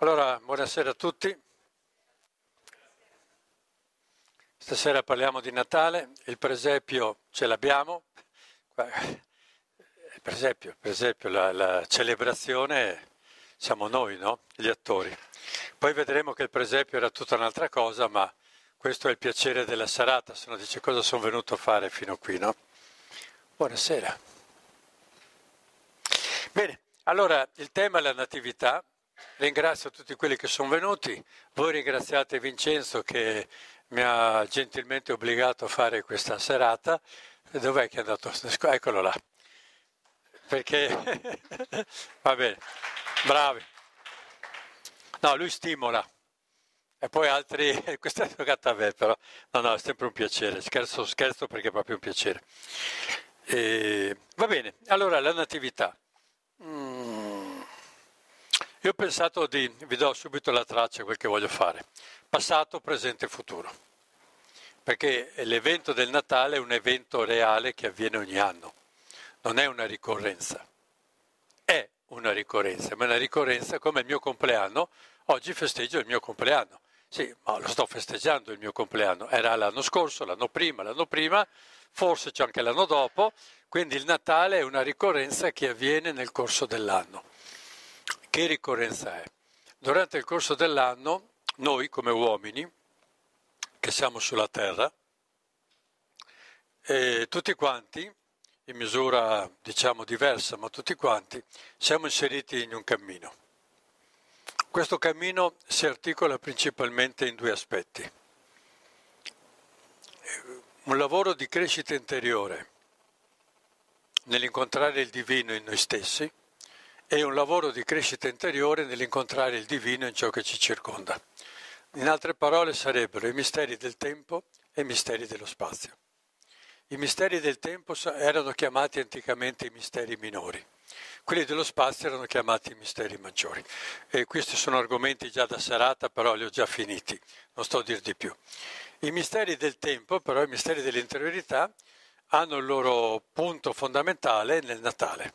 Allora, buonasera a tutti. Stasera parliamo di Natale, il presepio ce l'abbiamo, il presepio, il presepio la, la, celebrazione siamo noi, no? gli attori. Poi vedremo che il presepio era tutta un'altra cosa, ma questo è il piacere della serata, se no dice cosa sono venuto a fare fino qui. No? Buonasera. Bene, allora il tema è la Natività Ringrazio tutti quelli che sono venuti, voi ringraziate Vincenzo che mi ha gentilmente obbligato a fare questa serata. Dov'è che è andato? Eccolo là. Perché va bene, bravi. No, lui stimola. E poi altri, questa è giocata a me però, no no, è sempre un piacere, scherzo scherzo perché è proprio un piacere. E... Va bene, allora la natività. Mm io ho pensato di, vi do subito la traccia quel che voglio fare, passato, presente e futuro, perché l'evento del Natale è un evento reale che avviene ogni anno, non è una ricorrenza, è una ricorrenza, ma è una ricorrenza come il mio compleanno, oggi festeggio il mio compleanno, sì, ma lo sto festeggiando il mio compleanno, era l'anno scorso, l'anno prima, l'anno prima, forse c'è anche l'anno dopo, quindi il Natale è una ricorrenza che avviene nel corso dell'anno. Che ricorrenza è? Durante il corso dell'anno noi come uomini che siamo sulla terra, tutti quanti, in misura diciamo diversa, ma tutti quanti, siamo inseriti in un cammino. Questo cammino si articola principalmente in due aspetti. Un lavoro di crescita interiore nell'incontrare il divino in noi stessi, e un lavoro di crescita interiore nell'incontrare il divino in ciò che ci circonda. In altre parole sarebbero i misteri del tempo e i misteri dello spazio. I misteri del tempo erano chiamati anticamente i misteri minori, quelli dello spazio erano chiamati i misteri maggiori. E questi sono argomenti già da serata, però li ho già finiti, non sto a dir di più. I misteri del tempo, però i misteri dell'interiorità, hanno il loro punto fondamentale nel Natale.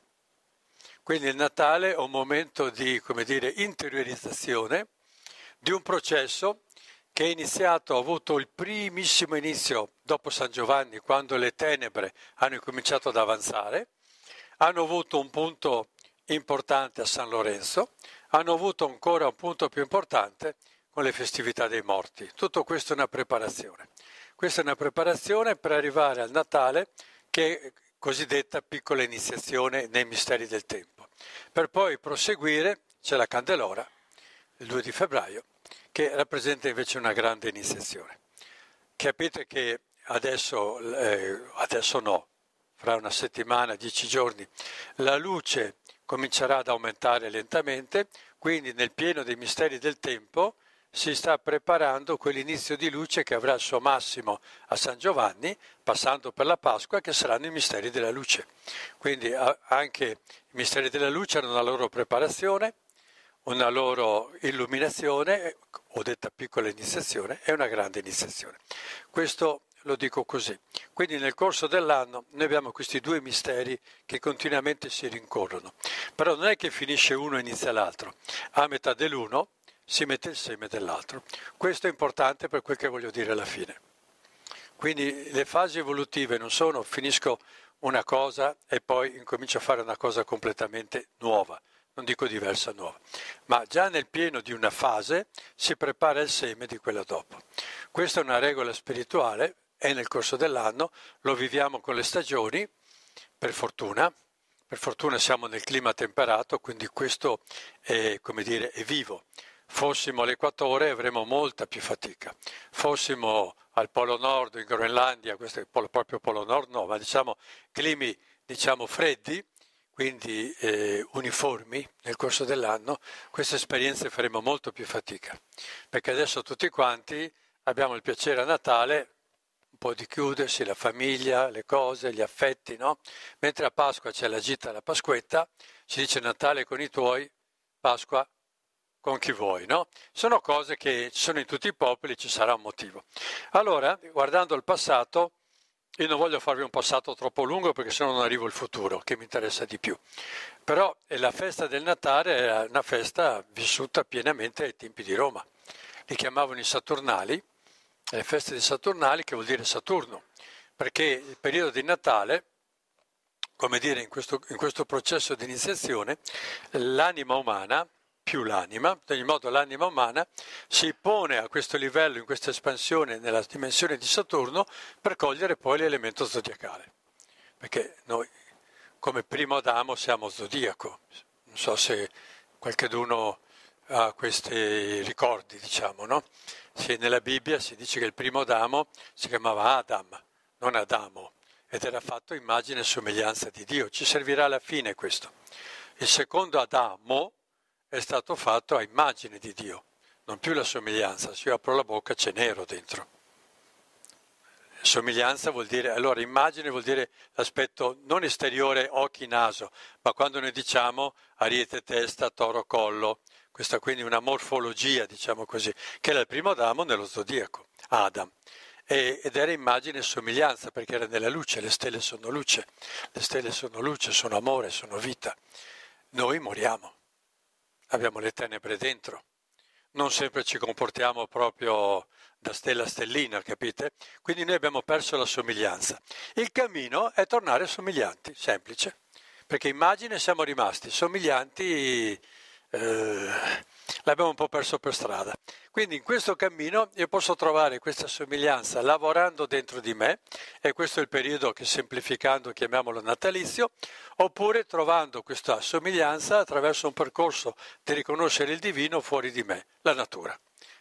Quindi il Natale è un momento di dire, interiorizzazione di un processo che è iniziato, ha avuto il primissimo inizio dopo San Giovanni, quando le tenebre hanno incominciato ad avanzare, hanno avuto un punto importante a San Lorenzo, hanno avuto ancora un punto più importante con le festività dei morti. Tutto questo è una preparazione. Questa è una preparazione per arrivare al Natale che cosiddetta piccola iniziazione nei misteri del tempo. Per poi proseguire c'è la Candelora, il 2 di febbraio, che rappresenta invece una grande iniziazione. Capite che adesso, eh, adesso no, fra una settimana, dieci giorni, la luce comincerà ad aumentare lentamente, quindi nel pieno dei misteri del tempo si sta preparando quell'inizio di luce che avrà il suo massimo a San Giovanni, passando per la Pasqua, che saranno i misteri della luce. Quindi anche i misteri della luce hanno una loro preparazione, una loro illuminazione, o detta piccola iniziazione, e una grande iniziazione. Questo lo dico così. Quindi nel corso dell'anno noi abbiamo questi due misteri che continuamente si rincorrono, però non è che finisce uno e inizia l'altro. A metà dell'uno si mette il seme dell'altro. Questo è importante per quel che voglio dire alla fine. Quindi le fasi evolutive non sono finisco una cosa e poi incomincio a fare una cosa completamente nuova, non dico diversa, nuova, ma già nel pieno di una fase si prepara il seme di quella dopo. Questa è una regola spirituale, è nel corso dell'anno, lo viviamo con le stagioni, per fortuna, per fortuna siamo nel clima temperato, quindi questo è, dire, è vivo. Fossimo all'equatore avremmo molta più fatica. Fossimo al Polo Nord, in Groenlandia, questo è polo, proprio Polo Nord no, ma diciamo climi diciamo, freddi, quindi eh, uniformi nel corso dell'anno, queste esperienze faremo molto più fatica. Perché adesso tutti quanti abbiamo il piacere a Natale un po' di chiudersi, la famiglia, le cose, gli affetti, no? Mentre a Pasqua c'è la gita alla Pasquetta, ci dice Natale con i tuoi, Pasqua con chi vuoi, no? Sono cose che ci sono in tutti i popoli, ci sarà un motivo. Allora, guardando al passato, io non voglio farvi un passato troppo lungo perché sennò non arrivo al futuro, che mi interessa di più. Però eh, la festa del Natale era una festa vissuta pienamente ai tempi di Roma. Li chiamavano i Saturnali, le eh, feste di Saturnali che vuol dire Saturno, perché il periodo di Natale, come dire, in questo, in questo processo di iniziazione, l'anima umana, più l'anima, in ogni modo l'anima umana si pone a questo livello, in questa espansione nella dimensione di Saturno per cogliere poi l'elemento zodiacale. Perché noi come primo Adamo siamo zodiaco. Non so se qualcuno ha questi ricordi, diciamo, no? Se nella Bibbia si dice che il primo Adamo si chiamava Adam, non Adamo, ed era fatto immagine e somiglianza di Dio. Ci servirà alla fine questo. Il secondo Adamo è stato fatto a immagine di Dio, non più la somiglianza. Se io apro la bocca c'è nero dentro. Somiglianza vuol dire, allora immagine vuol dire l'aspetto non esteriore occhi, naso, ma quando noi diciamo ariete testa, toro collo, questa quindi una morfologia, diciamo così, che era il primo Adamo nello zodiaco, Adam. ed era immagine e somiglianza perché era nella luce, le stelle sono luce, le stelle sono luce, sono amore, sono vita. Noi moriamo abbiamo le tenebre dentro. Non sempre ci comportiamo proprio da stella a stellina, capite? Quindi noi abbiamo perso la somiglianza. Il cammino è tornare somiglianti, semplice, perché immagine siamo rimasti, somiglianti eh, l'abbiamo un po' perso per strada. Quindi in questo cammino io posso trovare questa somiglianza lavorando dentro di me, e questo è il periodo che semplificando chiamiamolo natalizio, oppure trovando questa somiglianza attraverso un percorso di riconoscere il divino fuori di me, la natura.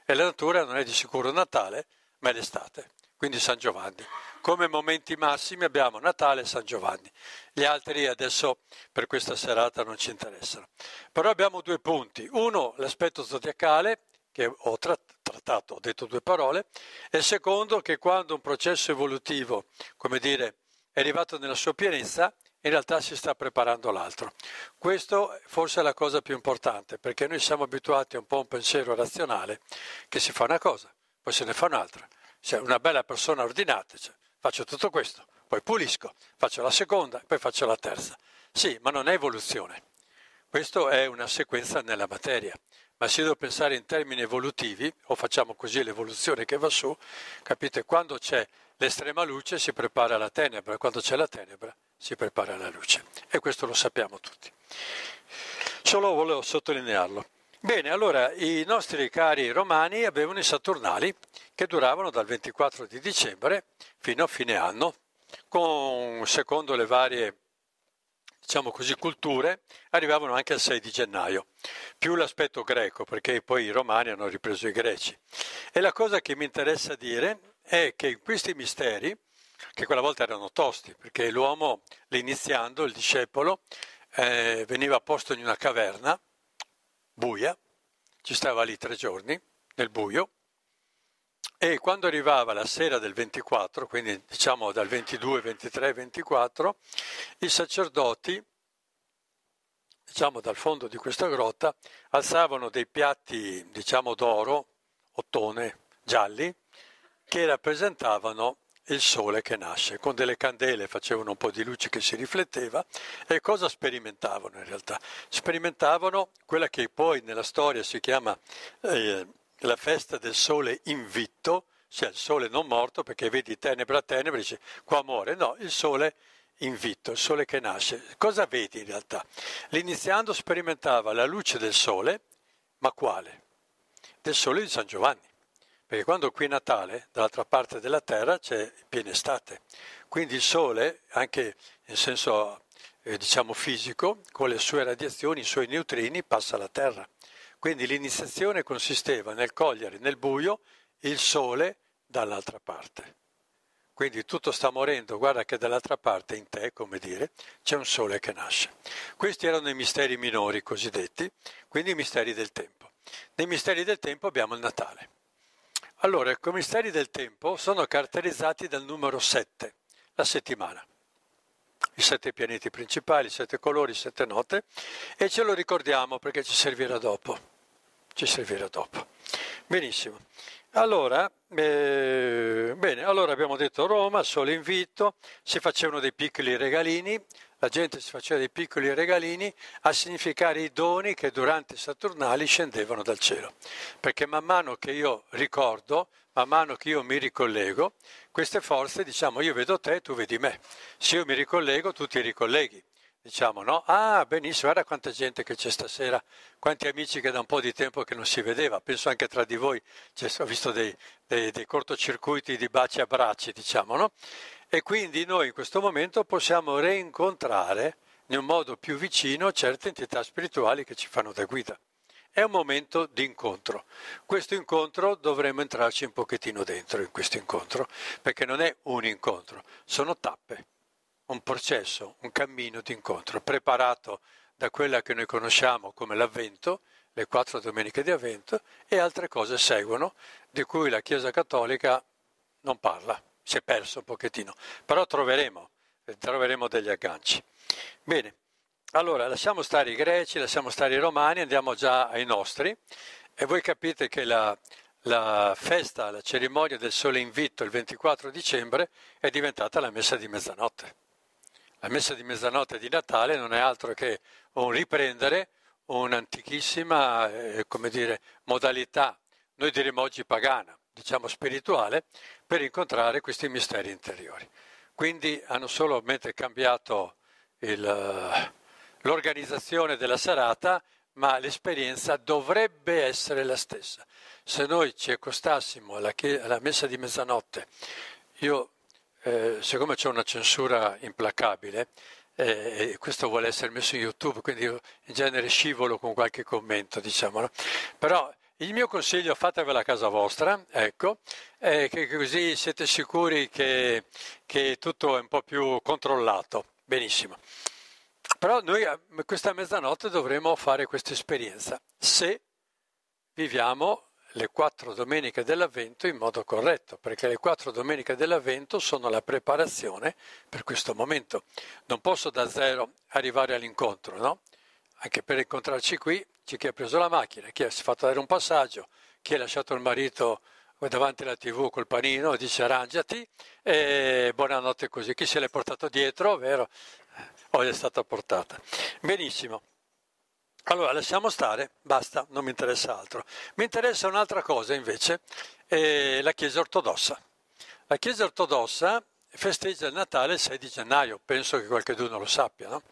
E la natura non è di sicuro Natale, ma è l'estate quindi San Giovanni. Come momenti massimi abbiamo Natale e San Giovanni. Gli altri adesso per questa serata non ci interessano. Però abbiamo due punti. Uno, l'aspetto zodiacale, che ho trattato, ho detto due parole, e secondo, che quando un processo evolutivo, come dire, è arrivato nella sua pienezza, in realtà si sta preparando l'altro. Questo forse è la cosa più importante, perché noi siamo abituati a un po' a un pensiero razionale, che si fa una cosa, poi se ne fa un'altra cioè una bella persona ordinata, cioè, faccio tutto questo, poi pulisco, faccio la seconda, poi faccio la terza. Sì, ma non è evoluzione. Questo è una sequenza nella materia. Ma se devo pensare in termini evolutivi, o facciamo così l'evoluzione che va su, capite, quando c'è l'estrema luce si prepara la tenebra, quando c'è la tenebra si prepara la luce. E questo lo sappiamo tutti. Solo volevo sottolinearlo. Bene, allora i nostri cari romani avevano i Saturnali che duravano dal 24 di dicembre fino a fine anno, con, secondo le varie diciamo così, culture, arrivavano anche al 6 di gennaio, più l'aspetto greco, perché poi i romani hanno ripreso i greci. E la cosa che mi interessa dire è che in questi misteri, che quella volta erano tosti, perché l'uomo, l'iniziando, il discepolo, eh, veniva posto in una caverna, buia, ci stava lì tre giorni nel buio e quando arrivava la sera del 24, quindi diciamo dal 22, 23, 24, i sacerdoti, diciamo dal fondo di questa grotta, alzavano dei piatti, diciamo d'oro, ottone, gialli, che rappresentavano il sole che nasce. Con delle candele facevano un po' di luce che si rifletteva e cosa sperimentavano in realtà? Sperimentavano quella che poi nella storia si chiama eh, la festa del sole invitto, cioè il sole non morto perché vedi tenebra a tenebra e dici qua muore, no, il sole invitto, il sole che nasce. Cosa vedi in realtà? L'iniziando sperimentava la luce del sole, ma quale? Del sole di San Giovanni perché quando qui è Natale, dall'altra parte della Terra c'è piena estate, quindi il Sole, anche in senso eh, diciamo fisico, con le sue radiazioni, i suoi neutrini, passa alla Terra. Quindi l'iniziazione consisteva nel cogliere nel buio il Sole dall'altra parte. Quindi tutto sta morendo, guarda che dall'altra parte in te, come dire, c'è un sole che nasce. Questi erano i misteri minori cosiddetti, quindi i misteri del tempo. Nei misteri del tempo abbiamo il Natale. Allora, i commissari del tempo sono caratterizzati dal numero 7, la settimana. I sette pianeti principali, i sette colori, sette note, e ce lo ricordiamo perché ci servirà dopo. Ci servirà dopo. Benissimo. Allora, eh, bene, allora abbiamo detto Roma, solo invito, si facevano dei piccoli regalini, la gente si faceva dei piccoli regalini a significare i doni che durante i Saturnali scendevano dal cielo. Perché man mano che io ricordo, man mano che io mi ricollego, queste forze, diciamo, io vedo te, tu vedi me. Se io mi ricollego, tu ti ricolleghi. Diciamo, no? Ah, benissimo, guarda quanta gente che c'è stasera, quanti amici che da un po' di tempo che non si vedeva. Penso anche tra di voi, ho visto dei, dei, dei cortocircuiti di baci e abbracci, diciamo, no? e quindi noi in questo momento possiamo reincontrare in un modo più vicino certe entità spirituali che ci fanno da guida. È un momento di incontro. Questo incontro dovremo entrarci un pochettino dentro in questo incontro, perché non è un incontro, sono tappe, un processo, un cammino di incontro preparato da quella che noi conosciamo come l'avvento, le quattro domeniche di avvento, e altre cose seguono, di cui la Chiesa Cattolica non parla si è perso un pochettino, però troveremo, eh, troveremo degli agganci. Bene, allora lasciamo stare i greci, lasciamo stare i romani, andiamo già ai nostri e voi capite che la, la festa, la cerimonia del sole invitto il 24 dicembre è diventata la messa di mezzanotte. La messa di mezzanotte di Natale non è altro che un riprendere un'antichissima eh, dire, modalità, noi diremmo oggi pagana, diciamo spirituale, per incontrare questi misteri interiori. Quindi hanno solamente cambiato il, eh, l'organizzazione della serata, ma l'esperienza dovrebbe essere la stessa. Se noi ci accostassimo alla, alla messa di mezzanotte, io, eh, siccome c'è una censura implacabile, eh, questo vuole essere messo in YouTube, quindi io in genere scivolo con qualche commento, diciamo, però il mio consiglio, fatevela a casa vostra, ecco, è eh, che così siete sicuri che, che tutto è un po' più controllato. Benissimo. Però noi eh, questa mezzanotte dovremo fare questa esperienza, se viviamo le quattro domeniche dell'Avvento in modo corretto, perché le quattro domeniche dell'Avvento sono la preparazione per questo momento. Non posso da zero arrivare all'incontro, no? Anche per incontrarci qui c'è chi ha preso la macchina, chi si è fatto dare un passaggio, chi ha lasciato il marito davanti alla tv col panino, dice arrangiati e buonanotte così. Chi se l'è portato dietro, vero? Eh, o è stata portata. Benissimo. Allora lasciamo stare, basta, non mi interessa altro. Mi interessa un'altra cosa invece, eh, la Chiesa ortodossa. La Chiesa ortodossa festeggia il Natale il 6 di gennaio, penso che qualcuno lo sappia, no?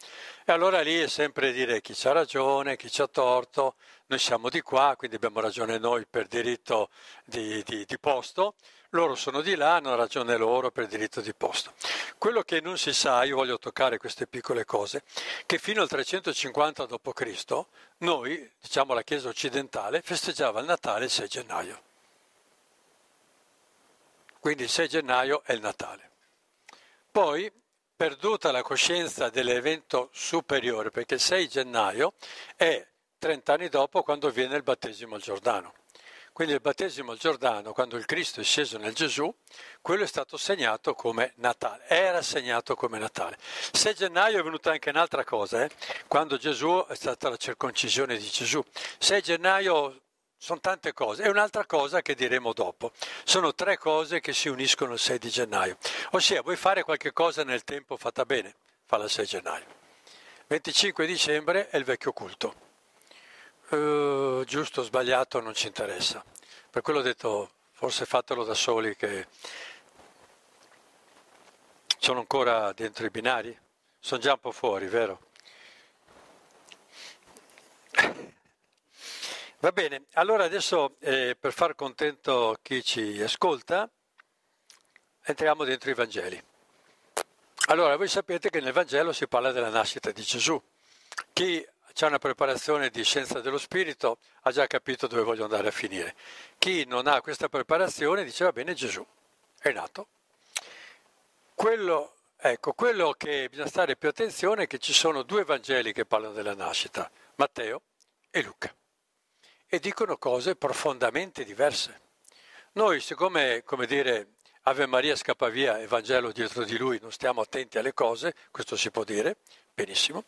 E allora lì è sempre dire chi c'ha ragione, chi c'ha torto, noi siamo di qua, quindi abbiamo ragione noi per diritto di, di, di posto, loro sono di là, hanno ragione loro per diritto di posto. Quello che non si sa, io voglio toccare queste piccole cose, che fino al 350 d.C. noi, diciamo la Chiesa occidentale, festeggiava il Natale il 6 gennaio. Quindi il 6 gennaio è il Natale. Poi, perduta la coscienza dell'evento superiore, perché il 6 gennaio è 30 anni dopo quando viene il battesimo al Giordano. Quindi il battesimo al Giordano, quando il Cristo è sceso nel Gesù, quello è stato segnato come Natale, era segnato come Natale. 6 gennaio è venuta anche un'altra cosa, eh? quando Gesù è stata la circoncisione di Gesù. 6 gennaio sono tante cose. E un'altra cosa che diremo dopo. Sono tre cose che si uniscono il 6 di gennaio. Ossia, vuoi fare qualche cosa nel tempo fatta bene? Fa il 6 gennaio. 25 dicembre è il vecchio culto. Uh, giusto o sbagliato non ci interessa. Per quello ho detto, forse fatelo da soli che sono ancora dentro i binari. Sono già un po' fuori, vero? Va bene, allora adesso eh, per far contento chi ci ascolta, entriamo dentro i Vangeli. Allora, voi sapete che nel Vangelo si parla della nascita di Gesù. Chi ha una preparazione di scienza dello spirito ha già capito dove voglio andare a finire. Chi non ha questa preparazione dice va bene Gesù, è nato. Quello, ecco, quello che bisogna stare più attenzione è che ci sono due Vangeli che parlano della nascita, Matteo e Luca e dicono cose profondamente diverse. Noi, siccome, come dire, Ave Maria scappa via e Vangelo dietro di lui, non stiamo attenti alle cose, questo si può dire, benissimo,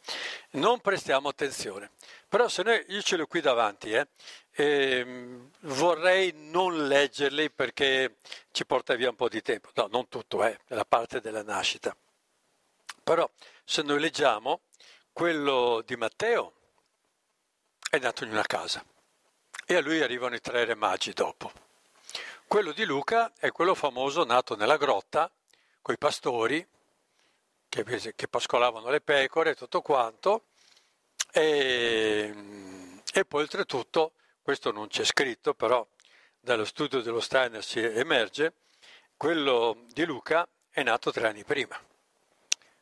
non prestiamo attenzione. Però se noi, io ce l'ho qui davanti, eh, e ehm, vorrei non leggerli perché ci porta via un po' di tempo, no, non tutto, eh, è la parte della nascita. Però se noi leggiamo quello di Matteo, è nato in una casa e a lui arrivano i tre re magi dopo. Quello di Luca è quello famoso nato nella grotta con i pastori che, che pascolavano le pecore e tutto quanto e, mm, e, poi oltretutto, questo non c'è scritto però dallo studio dello Steiner si emerge, quello di Luca è nato tre anni prima,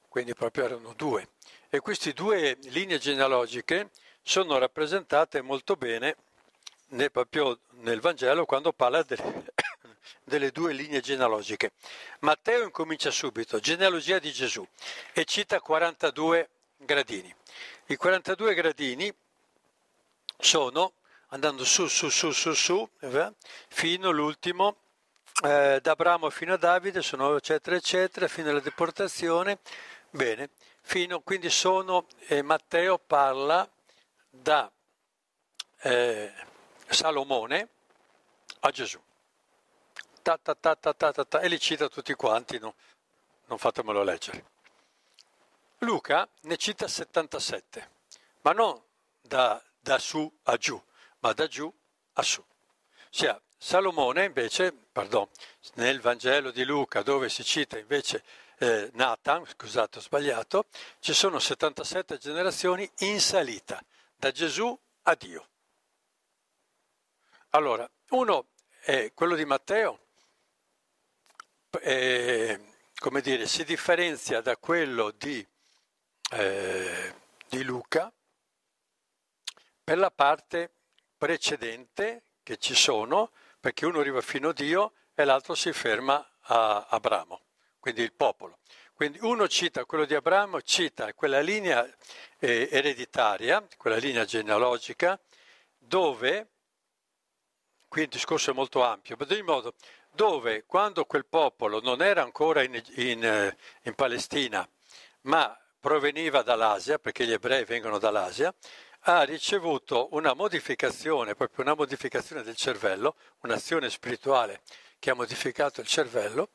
quindi proprio erano due. E queste due linee genealogiche sono rappresentate molto bene nel, proprio nel Vangelo quando parla delle, delle due linee genealogiche. Matteo incomincia subito, genealogia di Gesù, e cita 42 gradini. I 42 gradini sono, andando su, su, su, su, su, eh, fino all'ultimo, eh, da Abramo fino a Davide, sono eccetera, eccetera, fino alla deportazione, bene, fino, quindi sono, e eh, Matteo parla da eh, Salomone a Gesù. Ta, ta, ta, ta, ta, ta, ta, e li cita tutti quanti, no? non fatemelo leggere. Luca ne cita 77, ma non da, da su a giù, ma da giù a su. Cioè, Salomone invece, pardon, nel Vangelo di Luca dove si cita invece eh, Nathan, scusate ho sbagliato, ci sono 77 generazioni in salita, da Gesù a Dio. Allora, uno è quello di Matteo, è, eh, come dire, si differenzia da quello di, eh, di Luca per la parte precedente che ci sono, perché uno arriva fino a Dio e l'altro si ferma a Abramo, quindi il popolo. Quindi uno cita quello di Abramo, cita quella linea eh, ereditaria, quella linea genealogica, dove qui il discorso è molto ampio, ma ogni modo, dove quando quel popolo non era ancora in, in, eh, in Palestina, ma proveniva dall'Asia, perché gli ebrei vengono dall'Asia, ha ricevuto una modificazione, proprio una modificazione del cervello, un'azione spirituale che ha modificato il cervello,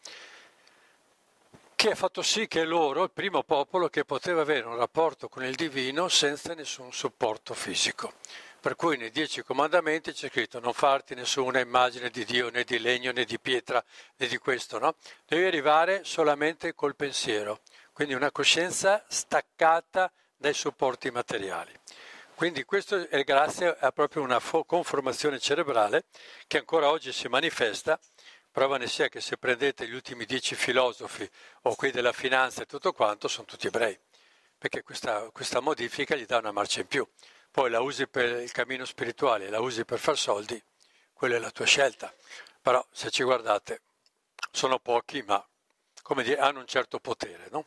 che ha fatto sì che loro, il primo popolo che poteva avere un rapporto con il divino senza nessun supporto fisico per cui nei dieci comandamenti c'è scritto non farti nessuna immagine di Dio né di legno né di pietra né di questo, no? Devi arrivare solamente col pensiero, quindi una coscienza staccata dai supporti materiali. Quindi questo è grazie a proprio una conformazione cerebrale che ancora oggi si manifesta, prova ne sia che se prendete gli ultimi dieci filosofi o quelli della finanza e tutto quanto, sono tutti ebrei, perché questa, questa modifica gli dà una marcia in più poi la usi per il cammino spirituale, la usi per far soldi, quella è la tua scelta. Però se ci guardate, sono pochi, ma come dire, hanno un certo potere. No?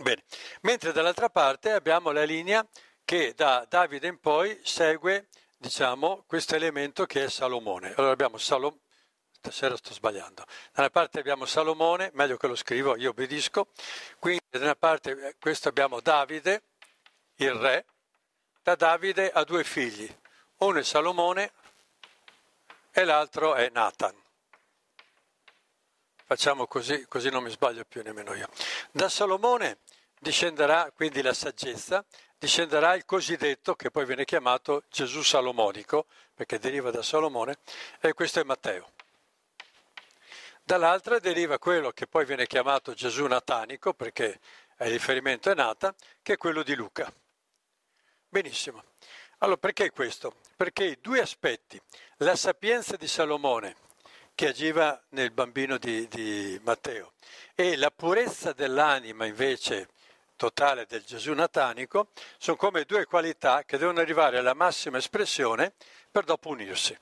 Bene. Mentre dall'altra parte abbiamo la linea che da Davide in poi segue diciamo, questo elemento che è Salomone. Allora abbiamo Salomone, stasera sto sbagliando, da una parte abbiamo Salomone, meglio che lo scrivo, io obbedisco, quindi da una parte eh, questo abbiamo Davide, il re, da Davide ha due figli, uno è Salomone e l'altro è Nathan. Facciamo così, così non mi sbaglio più nemmeno io. Da Salomone discenderà quindi la saggezza, discenderà il cosiddetto, che poi viene chiamato Gesù Salomonico, perché deriva da Salomone, e questo è Matteo. Dall'altra deriva quello che poi viene chiamato Gesù Natanico, perché il riferimento è nata, che è quello di Luca. Benissimo. Allora, perché questo? Perché i due aspetti, la sapienza di Salomone, che agiva nel bambino di, di Matteo, e la purezza dell'anima invece totale del Gesù natanico, sono come due qualità che devono arrivare alla massima espressione per dopo unirsi.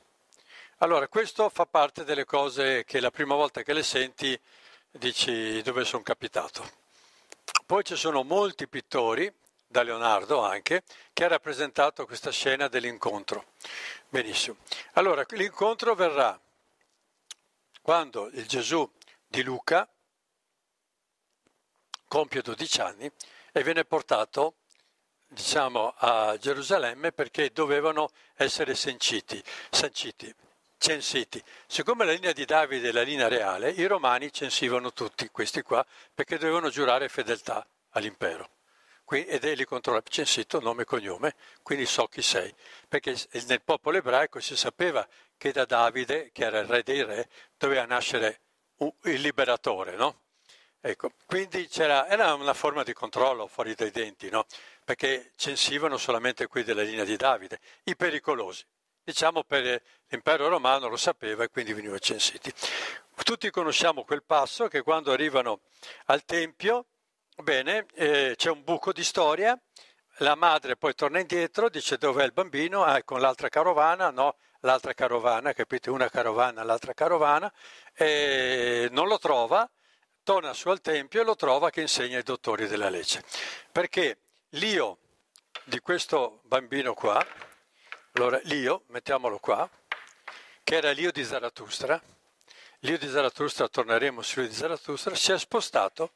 Allora, questo fa parte delle cose che la prima volta che le senti dici dove sono capitato. Poi ci sono molti pittori da Leonardo anche, che ha rappresentato questa scena dell'incontro. Benissimo. Allora, l'incontro verrà quando il Gesù di Luca compie 12 anni e viene portato diciamo, a Gerusalemme perché dovevano essere sanciti, sanciti, censiti. Siccome la linea di Davide è la linea reale, i romani censivano tutti questi qua perché dovevano giurare fedeltà all'impero ed egli controlla censito nome e cognome, quindi so chi sei, perché nel popolo ebraico si sapeva che da Davide, che era il re dei re, doveva nascere il liberatore, no? Ecco, quindi era una forma di controllo fuori dai denti, no? perché censivano solamente quelli della linea di Davide, i pericolosi. Diciamo per eh, l'impero romano lo sapeva e quindi venivano censiti. Tutti conosciamo quel passo che quando arrivano al Tempio Bene, eh, c'è un buco di storia, la madre poi torna indietro, dice dov'è il bambino, ah, è con l'altra carovana, no, l'altra carovana, capite, una carovana, l'altra carovana, eh, non lo trova, torna su al tempio e lo trova che insegna i dottori della legge. Perché l'io di questo bambino qua, allora l'io, mettiamolo qua, che era l'io di Zarathustra, l'io di Zarathustra, torneremo sull'io di Zarathustra, si è spostato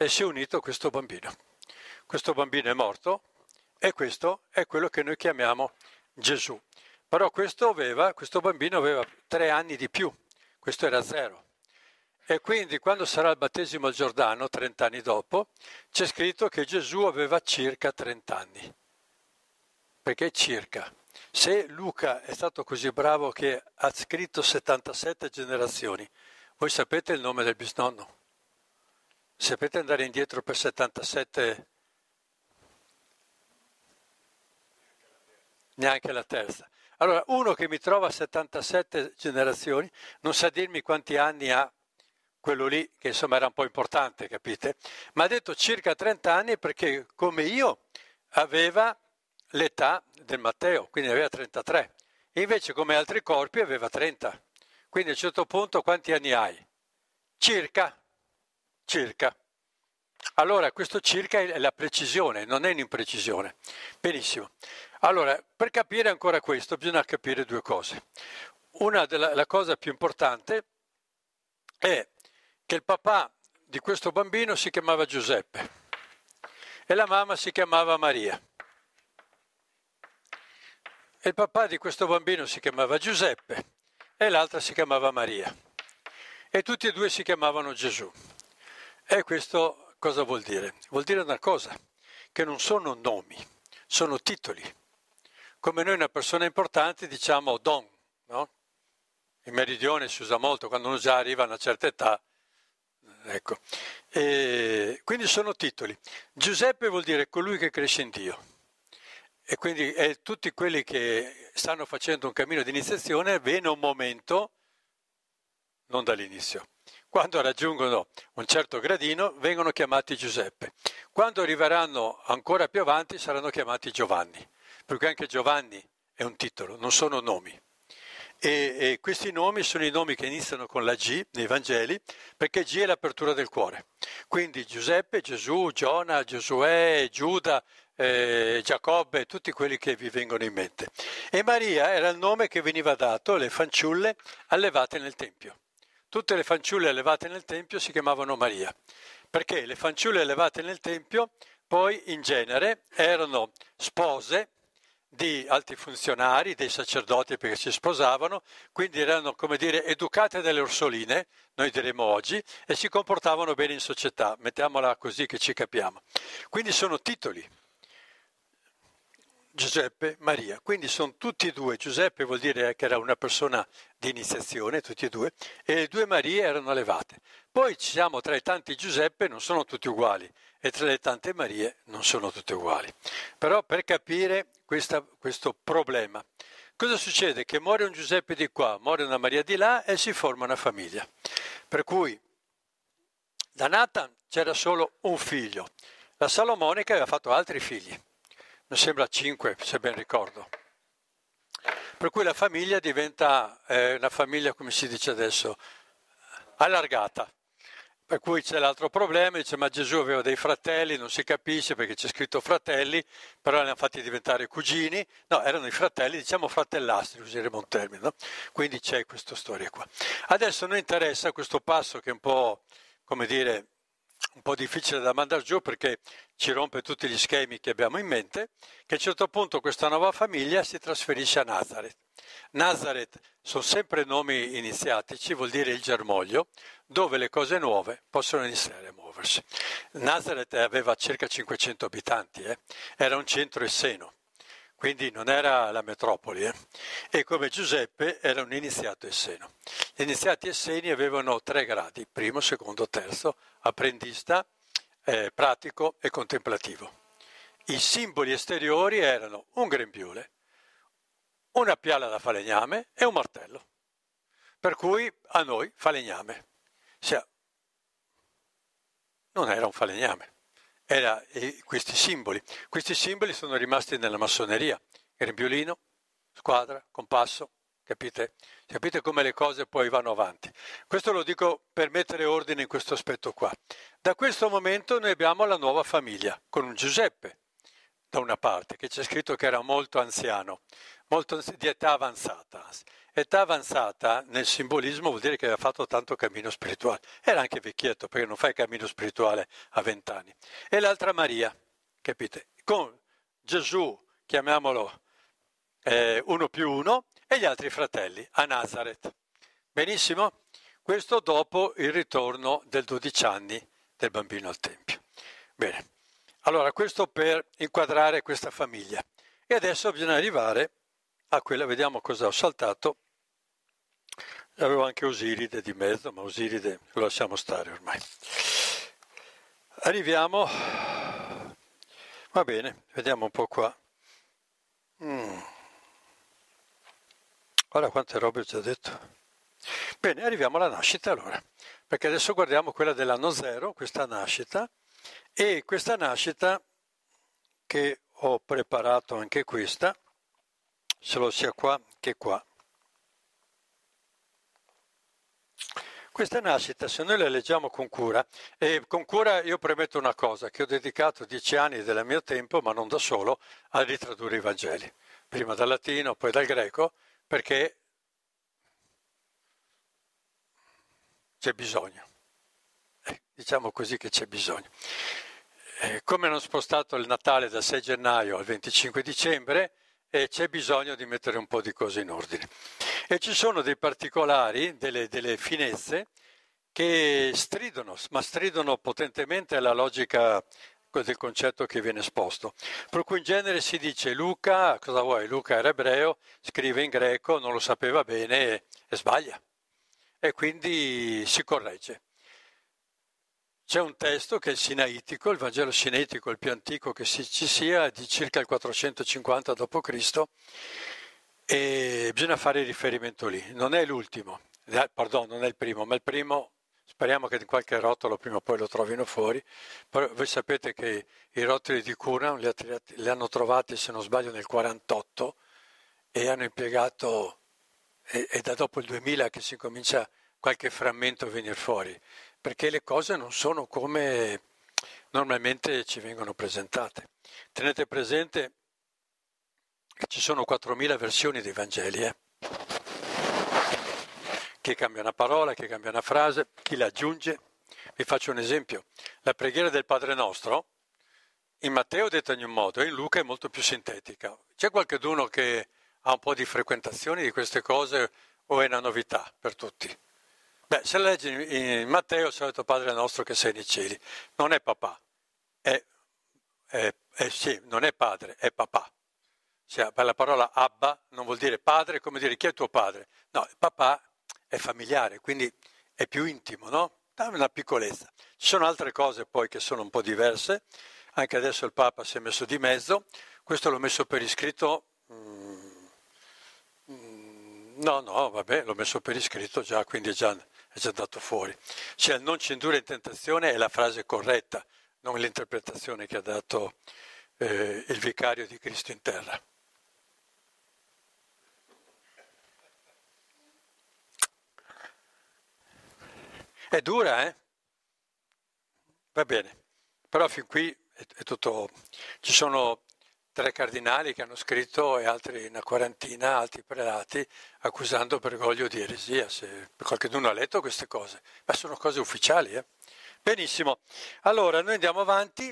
e si è unito questo bambino. Questo bambino è morto e questo è quello che noi chiamiamo Gesù. Però questo, aveva, questo bambino aveva tre anni di più, questo era zero. E quindi quando sarà il battesimo al Giordano, 30 anni dopo, c'è scritto che Gesù aveva circa 30 anni. Perché circa? Se Luca è stato così bravo che ha scritto 77 generazioni, voi sapete il nome del bisnonno? Sapete andare indietro per 77? Neanche la terza. Allora, uno che mi trova 77 generazioni non sa dirmi quanti anni ha quello lì, che insomma era un po' importante, capite? Ma ha detto circa 30 anni perché, come io, aveva l'età del Matteo, quindi aveva 33. Invece, come altri corpi, aveva 30. Quindi a un certo punto quanti anni hai? Circa circa. Allora, questo circa è la precisione, non è un'imprecisione. Benissimo. Allora, per capire ancora questo bisogna capire due cose. Una della cosa più importante è che il papà di questo bambino si chiamava Giuseppe e la mamma si chiamava Maria. E il papà di questo bambino si chiamava Giuseppe e l'altra si chiamava Maria. E tutti e due si chiamavano Gesù. E questo cosa vuol dire? Vuol dire una cosa, che non sono nomi, sono titoli. Come noi una persona importante diciamo don, no? In meridione si usa molto quando uno già arriva a una certa età. Ecco. E quindi sono titoli. Giuseppe vuol dire colui che cresce in Dio. E quindi tutti quelli che stanno facendo un cammino di iniziazione, viene un momento, non dall'inizio, quando raggiungono un certo gradino vengono chiamati Giuseppe. Quando arriveranno ancora più avanti saranno chiamati Giovanni, perché anche Giovanni è un titolo, non sono nomi. E, e, questi nomi sono i nomi che iniziano con la G nei Vangeli, perché G è l'apertura del cuore. Quindi Giuseppe, Gesù, Giona, Giosuè, Giuda, eh, Giacobbe, tutti quelli che vi vengono in mente. E Maria era il nome che veniva dato alle fanciulle allevate nel Tempio. Tutte le fanciulle allevate nel Tempio si chiamavano Maria, perché le fanciulle allevate nel Tempio poi in genere erano spose di alti funzionari, dei sacerdoti perché si sposavano, quindi erano come dire educate dalle orsoline, noi diremo oggi, e si comportavano bene in società, mettiamola così che ci capiamo. Quindi sono titoli, Giuseppe Maria. Quindi sono tutti e due, Giuseppe vuol dire che era una persona di iniziazione, tutti e due, e le due Marie erano allevate. Poi ci siamo tra i tanti Giuseppe, non sono tutti uguali, e tra le tante Marie non sono tutte uguali. Però per capire questa, questo problema, cosa succede? Che muore un Giuseppe di qua, muore una Maria di là e si forma una famiglia. Per cui da Nathan c'era solo un figlio, la Salomonica aveva fatto altri figli mi sembra 5 se ben ricordo. Per cui la famiglia diventa eh, una famiglia, come si dice adesso, allargata. Per cui c'è l'altro problema, dice ma Gesù aveva dei fratelli, non si capisce perché c'è scritto fratelli, però li hanno fatti diventare cugini, no, erano i fratelli, diciamo fratellastri, useremo un termine, no? quindi c'è questa storia qua. Adesso noi interessa questo passo che è un po', come dire, un po' difficile da mandare giù perché ci rompe tutti gli schemi che abbiamo in mente, che a un certo punto questa nuova famiglia si trasferisce a Nazareth. Nazareth sono sempre nomi iniziatici, vuol dire il germoglio, dove le cose nuove possono iniziare a muoversi. Nazareth aveva circa 500 abitanti, eh? era un centro esseno, quindi non era la metropoli. Eh? E come Giuseppe era un iniziato esseno. Gli iniziati esseni avevano tre gradi, primo, secondo, terzo, apprendista, eh, pratico e contemplativo. I simboli esteriori erano un grembiule, una piala da falegname e un martello. Per cui a noi falegname. Cioè, non era un falegname, erano questi simboli. Questi simboli sono rimasti nella massoneria, grembiulino, squadra, compasso, Capite? Capite come le cose poi vanno avanti. Questo lo dico per mettere ordine in questo aspetto qua. Da questo momento noi abbiamo la nuova famiglia, con un Giuseppe, da una parte, che c'è scritto che era molto anziano, molto di età avanzata. Età avanzata nel simbolismo vuol dire che aveva fatto tanto cammino spirituale. Era anche vecchietto, perché non fai cammino spirituale a vent'anni. E l'altra Maria, capite? Con Gesù, chiamiamolo eh, uno più uno, e gli altri fratelli a Nazareth. Benissimo, questo dopo il ritorno del 12 anni del bambino al Tempio. Bene, allora questo per inquadrare questa famiglia. E adesso bisogna arrivare a quella, vediamo cosa ho saltato. Avevo anche Osiride di mezzo, ma Osiride lo lasciamo stare ormai. Arriviamo, va bene, vediamo un po' qua. Mm. Guarda quante robe ho già detto. Bene, arriviamo alla nascita allora, perché adesso guardiamo quella dell'anno zero, questa nascita, e questa nascita che ho preparato anche questa, se lo sia qua che qua. Questa nascita, se noi la leggiamo con cura, e con cura io premetto una cosa, che ho dedicato dieci anni del mio tempo, ma non da solo, a ritradurre i Vangeli, prima dal latino, poi dal greco, perché c'è bisogno. Eh, diciamo così che c'è bisogno. Eh, come hanno spostato il Natale dal 6 gennaio al 25 dicembre, eh, c'è bisogno di mettere un po' di cose in ordine. E ci sono dei particolari, delle, delle finezze, che stridono, ma stridono potentemente alla logica del concetto che viene esposto. Per cui in genere si dice Luca, cosa vuoi? Luca era ebreo, scrive in greco, non lo sapeva bene e, e sbaglia. E quindi si corregge. C'è un testo che è il Sinaitico, il Vangelo Sinaitico, il più antico che ci sia, di circa il 450 d.C. e bisogna fare riferimento lì. Non è l'ultimo, eh, pardon, non è il primo, ma il primo Speriamo che qualche rotolo prima o poi lo trovino fuori. Però voi sapete che i rotoli di Curran li, li hanno trovati, se non sbaglio, nel 1948 e hanno impiegato, è da dopo il 2000 che si comincia qualche frammento a venire fuori, perché le cose non sono come normalmente ci vengono presentate. Tenete presente che ci sono 4.000 versioni dei Vangeli. Eh? che cambia una parola, che cambia una frase, chi la aggiunge. Vi faccio un esempio. La preghiera del Padre nostro in Matteo è detta in un modo, in Luca è molto più sintetica. C'è qualcuno che ha un po' di frequentazione di queste cose o è una novità per tutti? Beh, se leggi in Matteo, sarà tuo Padre nostro che sei nei cieli. Non è papà, è, è, è, sì, non è padre, è papà. Cioè, la parola Abba non vuol dire padre, come dire chi è tuo padre. No, papà è familiare, quindi è più intimo, no? Da una piccolezza. Ci sono altre cose poi che sono un po' diverse, anche adesso il Papa si è messo di mezzo, questo l'ho messo per iscritto, mm, mm, no, no, vabbè, l'ho messo per iscritto già, quindi è già, è già dato fuori. Cioè non ci indurre in tentazione è la frase corretta, non l'interpretazione che ha dato eh, il vicario di Cristo in terra. È dura, eh? Va bene, però fin qui è, tutto. Ci sono tre cardinali che hanno scritto e altri, una quarantina, altri prelati, accusando Bergoglio di eresia. Se qualcuno ha letto queste cose, ma sono cose ufficiali, eh? Benissimo, allora noi andiamo avanti.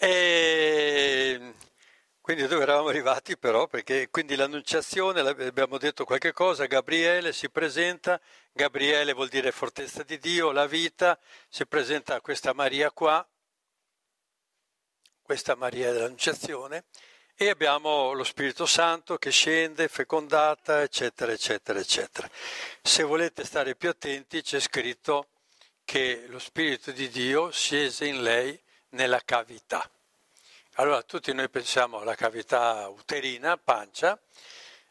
E ehm, quindi dove eravamo arrivati però? Perché quindi l'annunciazione, abbiamo detto qualche cosa, Gabriele si presenta, Gabriele vuol dire fortezza di Dio, la vita, si presenta questa Maria qua, questa Maria dell'annunciazione, e abbiamo lo Spirito Santo che scende, fecondata, eccetera, eccetera, eccetera. Se volete stare più attenti c'è scritto che lo Spirito di Dio scese in lei nella cavità. Allora, tutti noi pensiamo alla cavità uterina, pancia,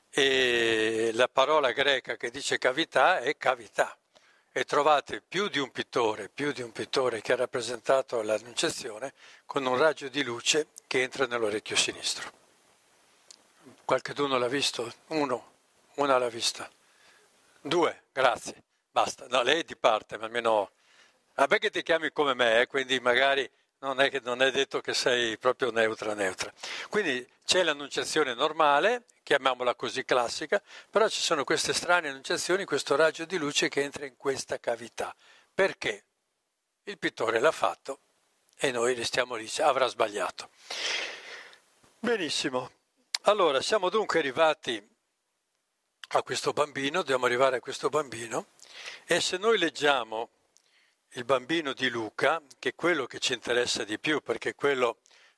e la parola greca che dice cavità è cavità. E trovate più di un pittore, più di un pittore che ha rappresentato l'annunciazione con un raggio di luce che entra nell'orecchio sinistro. Qualcheduno l'ha visto? Uno, una l'ha vista. Due, grazie, basta. No, lei è di parte, ma almeno... Vabbè che ti chiami come me, eh, quindi magari non è, che, non è detto che sei proprio neutra neutra. Quindi c'è l'annunciazione normale, chiamiamola così classica, però ci sono queste strane annunciazioni, questo raggio di luce che entra in questa cavità. Perché? Il pittore l'ha fatto e noi restiamo lì, avrà sbagliato. Benissimo. Allora, siamo dunque arrivati a questo bambino, dobbiamo arrivare a questo bambino e se noi leggiamo il bambino di Luca, che è quello che ci interessa di più, perché quello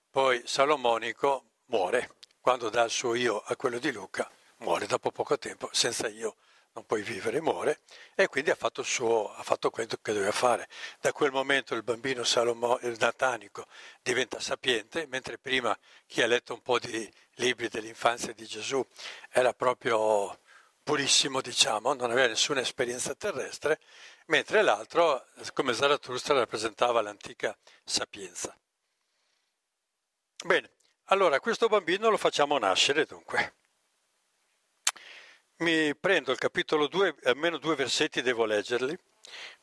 poi salomonico muore, quando dà il suo io a quello di Luca, muore dopo poco tempo, senza io non puoi vivere, muore, e quindi ha fatto, suo, ha fatto quello che doveva fare. Da quel momento il bambino Salomo, il natanico diventa sapiente, mentre prima chi ha letto un po' di libri dell'infanzia di Gesù era proprio purissimo, diciamo, non aveva nessuna esperienza terrestre, mentre l'altro, come Zarathustra, rappresentava l'antica sapienza. Bene, allora questo bambino lo facciamo nascere dunque. Mi prendo il capitolo 2, almeno due versetti devo leggerli,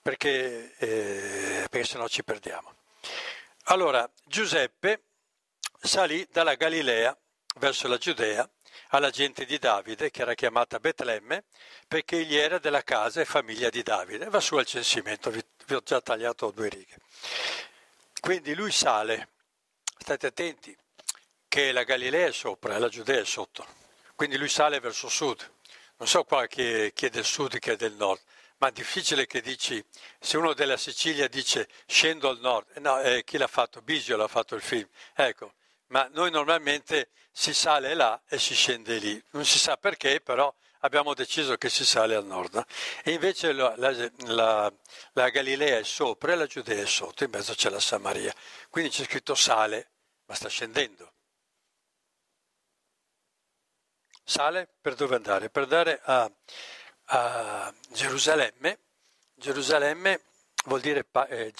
perché, eh, perché sennò ci perdiamo. Allora, Giuseppe salì dalla Galilea verso la Giudea, alla gente di Davide, che era chiamata Betlemme, perché egli era della casa e famiglia di Davide. Va su al censimento, vi, vi ho già tagliato due righe. Quindi lui sale, state attenti, che la Galilea è sopra e la Giudea è sotto, quindi lui sale verso sud. Non so qua chi è, chi è del sud e chi è del nord, ma è difficile che dici, se uno della Sicilia dice scendo al nord, no, eh, chi l'ha fatto? Bisio l'ha fatto il film, ecco, ma noi normalmente si sale là e si scende lì. Non si sa perché, però abbiamo deciso che si sale al nord. E invece la, la, la, la Galilea è sopra e la Giudea è sotto, in mezzo c'è la Samaria. Quindi c'è scritto sale, ma sta scendendo. Sale per dove andare? Per andare a, a Gerusalemme. Gerusalemme vuol dire eh,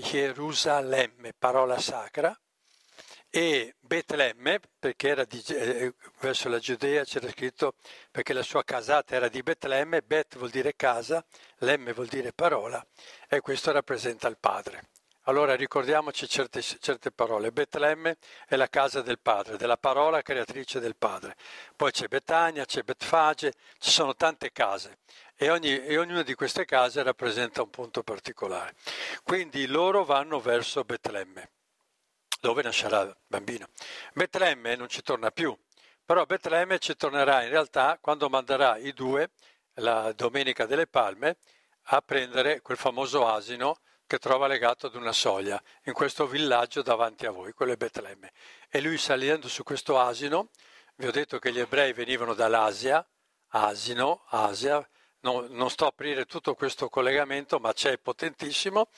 Gerusalemme, parola sacra, e Betlemme, perché era di, eh, verso la Giudea c'era scritto perché la sua casata era di Betlemme, Bet vuol dire casa, Lemme vuol dire parola e questo rappresenta il padre. Allora ricordiamoci certe, certe parole. Betlemme è la casa del padre, della parola creatrice del padre. Poi c'è Betania, c'è Betfage, ci sono tante case e, ogni, e ognuna di queste case rappresenta un punto particolare. Quindi loro vanno verso Betlemme dove nascerà il bambino. Betlemme non ci torna più, però Betlemme ci tornerà in realtà quando manderà i due la Domenica delle Palme a prendere quel famoso asino che trova legato ad una soglia in questo villaggio davanti a voi, quello è Betlemme. E lui salendo su questo asino, vi ho detto che gli ebrei venivano dall'Asia, asino, Asia, no, non sto a aprire tutto questo collegamento, ma c'è potentissimo,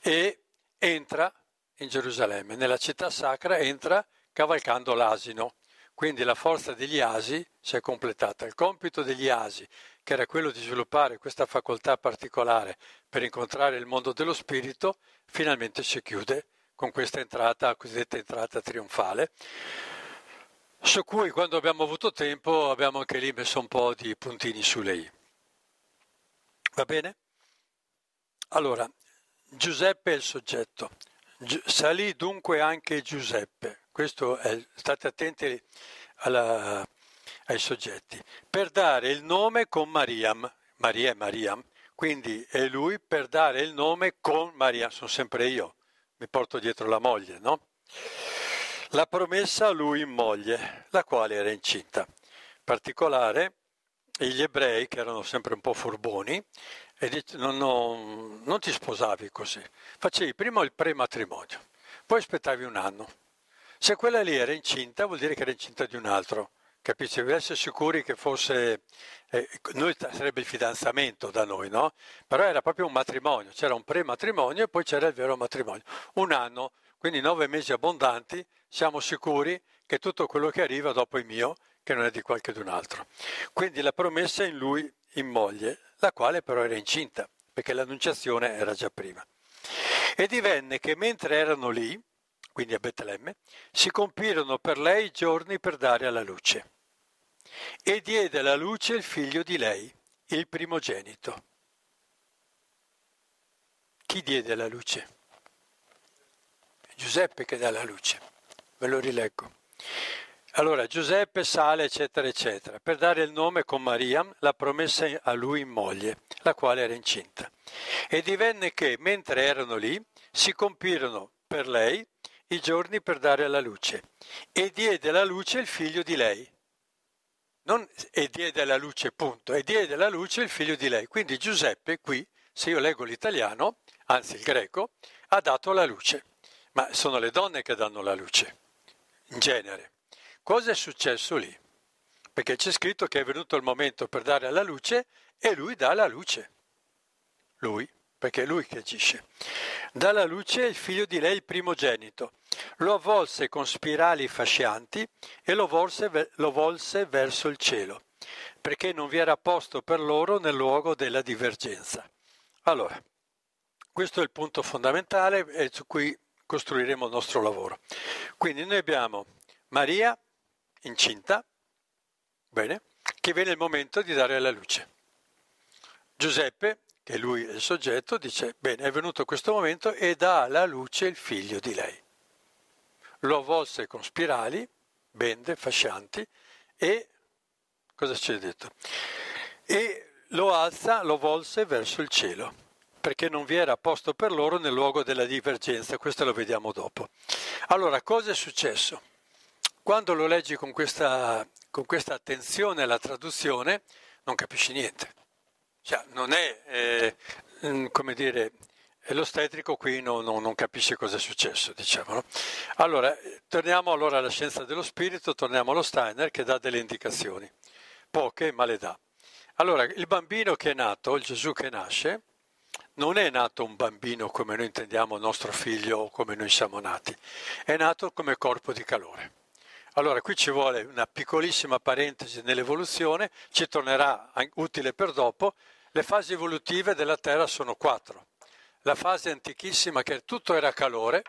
e entra in Gerusalemme. Nella città sacra entra cavalcando l'asino. Quindi la forza degli asi si è completata. Il compito degli asi, che era quello di sviluppare questa facoltà particolare per incontrare il mondo dello spirito, finalmente si chiude con questa entrata, cosiddetta entrata trionfale, su cui quando abbiamo avuto tempo abbiamo anche lì messo un po' di puntini sulle i. Va bene? Allora, Giuseppe è il soggetto. Salì dunque anche Giuseppe, questo è, state attenti alla, ai soggetti, per dare il nome con Mariam, Maria e Mariam, quindi è lui per dare il nome con Maria, sono sempre io, mi porto dietro la moglie, no? La promessa a lui in moglie, la quale era incinta. In particolare, gli ebrei, che erano sempre un po' furboni, e dice, non, non, non ti sposavi così. Facevi prima il prematrimonio, poi aspettavi un anno. Se quella lì era incinta, vuol dire che era incinta di un altro. Capisci? Devi essere sicuri che fosse, eh, noi sarebbe il fidanzamento da noi, no? Però era proprio un matrimonio, c'era un prematrimonio e poi c'era il vero matrimonio. Un anno, quindi nove mesi abbondanti, siamo sicuri che tutto quello che arriva dopo è mio, che non è di qualche d'un altro. Quindi la promessa in lui in moglie, la quale però era incinta, perché l'annunciazione era già prima. E divenne che mentre erano lì, quindi a Betlemme, si compirono per lei i giorni per dare alla luce. E diede alla luce il figlio di lei, il primogenito. Chi diede alla luce? Giuseppe che dà la luce. Ve lo rileggo. Allora, Giuseppe sale, eccetera, eccetera, per dare il nome con Maria, la promessa a lui in moglie, la quale era incinta. E divenne che, mentre erano lì, si compirono per lei i giorni per dare alla luce, e diede alla luce il figlio di lei. Non, e diede alla luce, punto, e diede alla luce il figlio di lei. Quindi Giuseppe, qui, se io leggo l'italiano, anzi il greco, ha dato la luce. Ma sono le donne che danno la luce, in genere. Cosa è successo lì? Perché c'è scritto che è venuto il momento per dare alla luce e lui dà la luce. Lui, perché è lui che agisce. Dà la luce il figlio di lei, il primogenito. Lo avvolse con spirali fascianti e lo volse, lo volse verso il cielo, perché non vi era posto per loro nel luogo della divergenza. Allora, questo è il punto fondamentale su cui costruiremo il nostro lavoro. Quindi noi abbiamo Maria incinta, bene, che viene il momento di dare alla luce. Giuseppe, che lui è il soggetto, dice, bene, è venuto questo momento e dà alla luce il figlio di lei. Lo avvolse con spirali, bende, fascianti, e cosa c'è detto? E lo alza, lo volse verso il cielo, perché non vi era posto per loro nel luogo della divergenza, questo lo vediamo dopo. Allora, cosa è successo? Quando lo leggi con questa, con questa attenzione alla traduzione, non capisci niente. Cioè, non è, eh, mm, come dire, l'ostetrico qui non, non, non, capisce cosa è successo, diciamo. Allora, torniamo allora alla scienza dello spirito, torniamo allo Steiner che dà delle indicazioni, poche ma le dà. Allora, il bambino che è nato, il Gesù che nasce, non è nato un bambino come noi intendiamo nostro figlio o come noi siamo nati, è nato come corpo di calore. Allora qui ci vuole una piccolissima parentesi nell'evoluzione, ci tornerà utile per dopo. Le fasi evolutive della Terra sono quattro. La fase antichissima che tutto era calore,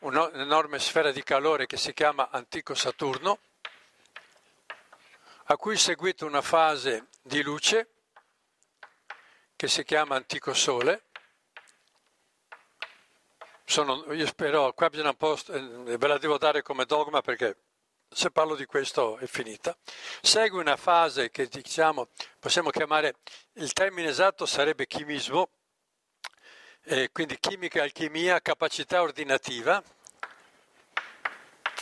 un'enorme sfera di calore che si chiama antico Saturno, a cui è seguita una fase di luce che si chiama antico Sole, sono, io spero, qua bisogna un po', eh, ve la devo dare come dogma perché se parlo di questo è finita. Segue una fase che diciamo, possiamo chiamare, il termine esatto sarebbe chimismo, eh, quindi chimica, alchimia, capacità ordinativa,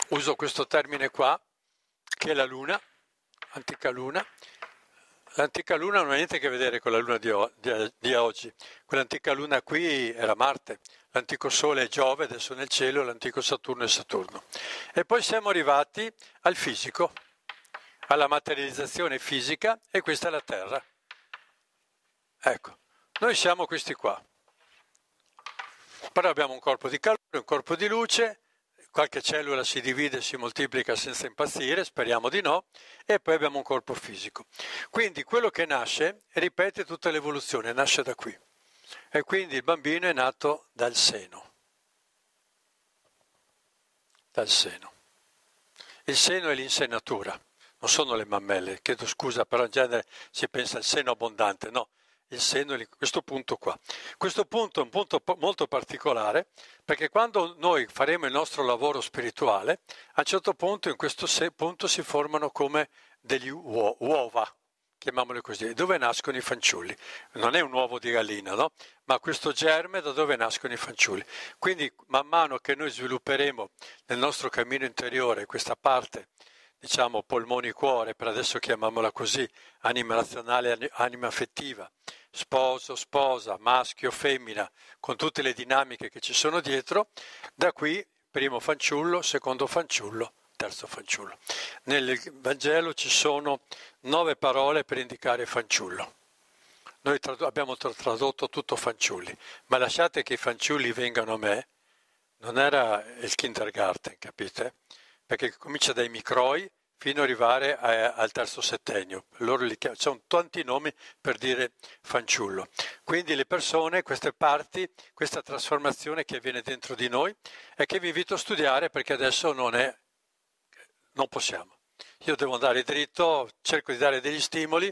uso questo termine qua, che è la luna, antica luna. L'antica luna non ha niente a che vedere con la luna di, o- di, di oggi, quell'antica luna qui era Marte, l'antico Sole è Giove, adesso nel cielo, l'antico Saturno è Saturno. E poi siamo arrivati al fisico, alla materializzazione fisica e questa è la Terra. Ecco, noi siamo questi qua. Però abbiamo un corpo di calore, un corpo di luce, qualche cellula si divide e si moltiplica senza impazzire, speriamo di no, e poi abbiamo un corpo fisico. Quindi quello che nasce ripete tutta l'evoluzione, nasce da qui. E quindi il bambino è nato dal seno. Dal seno. Il seno è l'insenatura, non sono le mammelle. Chiedo scusa, però in genere si pensa al seno abbondante. No, il seno è questo punto qua. Questo punto è un punto molto particolare perché quando noi faremo il nostro lavoro spirituale, a un certo punto in questo punto si formano come degli uova, chiamiamole così, dove nascono i fanciulli. Non è un uovo di gallina, no? Ma questo germe da dove nascono i fanciulli. Quindi man mano che noi svilupperemo nel nostro cammino interiore questa parte, diciamo polmoni-cuore, per adesso chiamiamola così, anima razionale, anima affettiva, sposo, sposa, maschio, femmina, con tutte le dinamiche che ci sono dietro, da qui primo fanciullo, secondo fanciullo, terzo fanciullo. Nel Vangelo ci sono nove parole per indicare fanciullo. Noi trad- abbiamo tradotto tutto fanciulli, ma lasciate che i fanciulli vengano a me. Non era il kindergarten, capite? Perché comincia dai microi fino ad arrivare a, al terzo settennio. Loro li chiam- sono tanti nomi per dire fanciullo. Quindi le persone, queste parti, questa trasformazione che avviene dentro di noi e che vi invito a studiare perché adesso non è non possiamo. Io devo andare dritto, cerco di dare degli stimoli.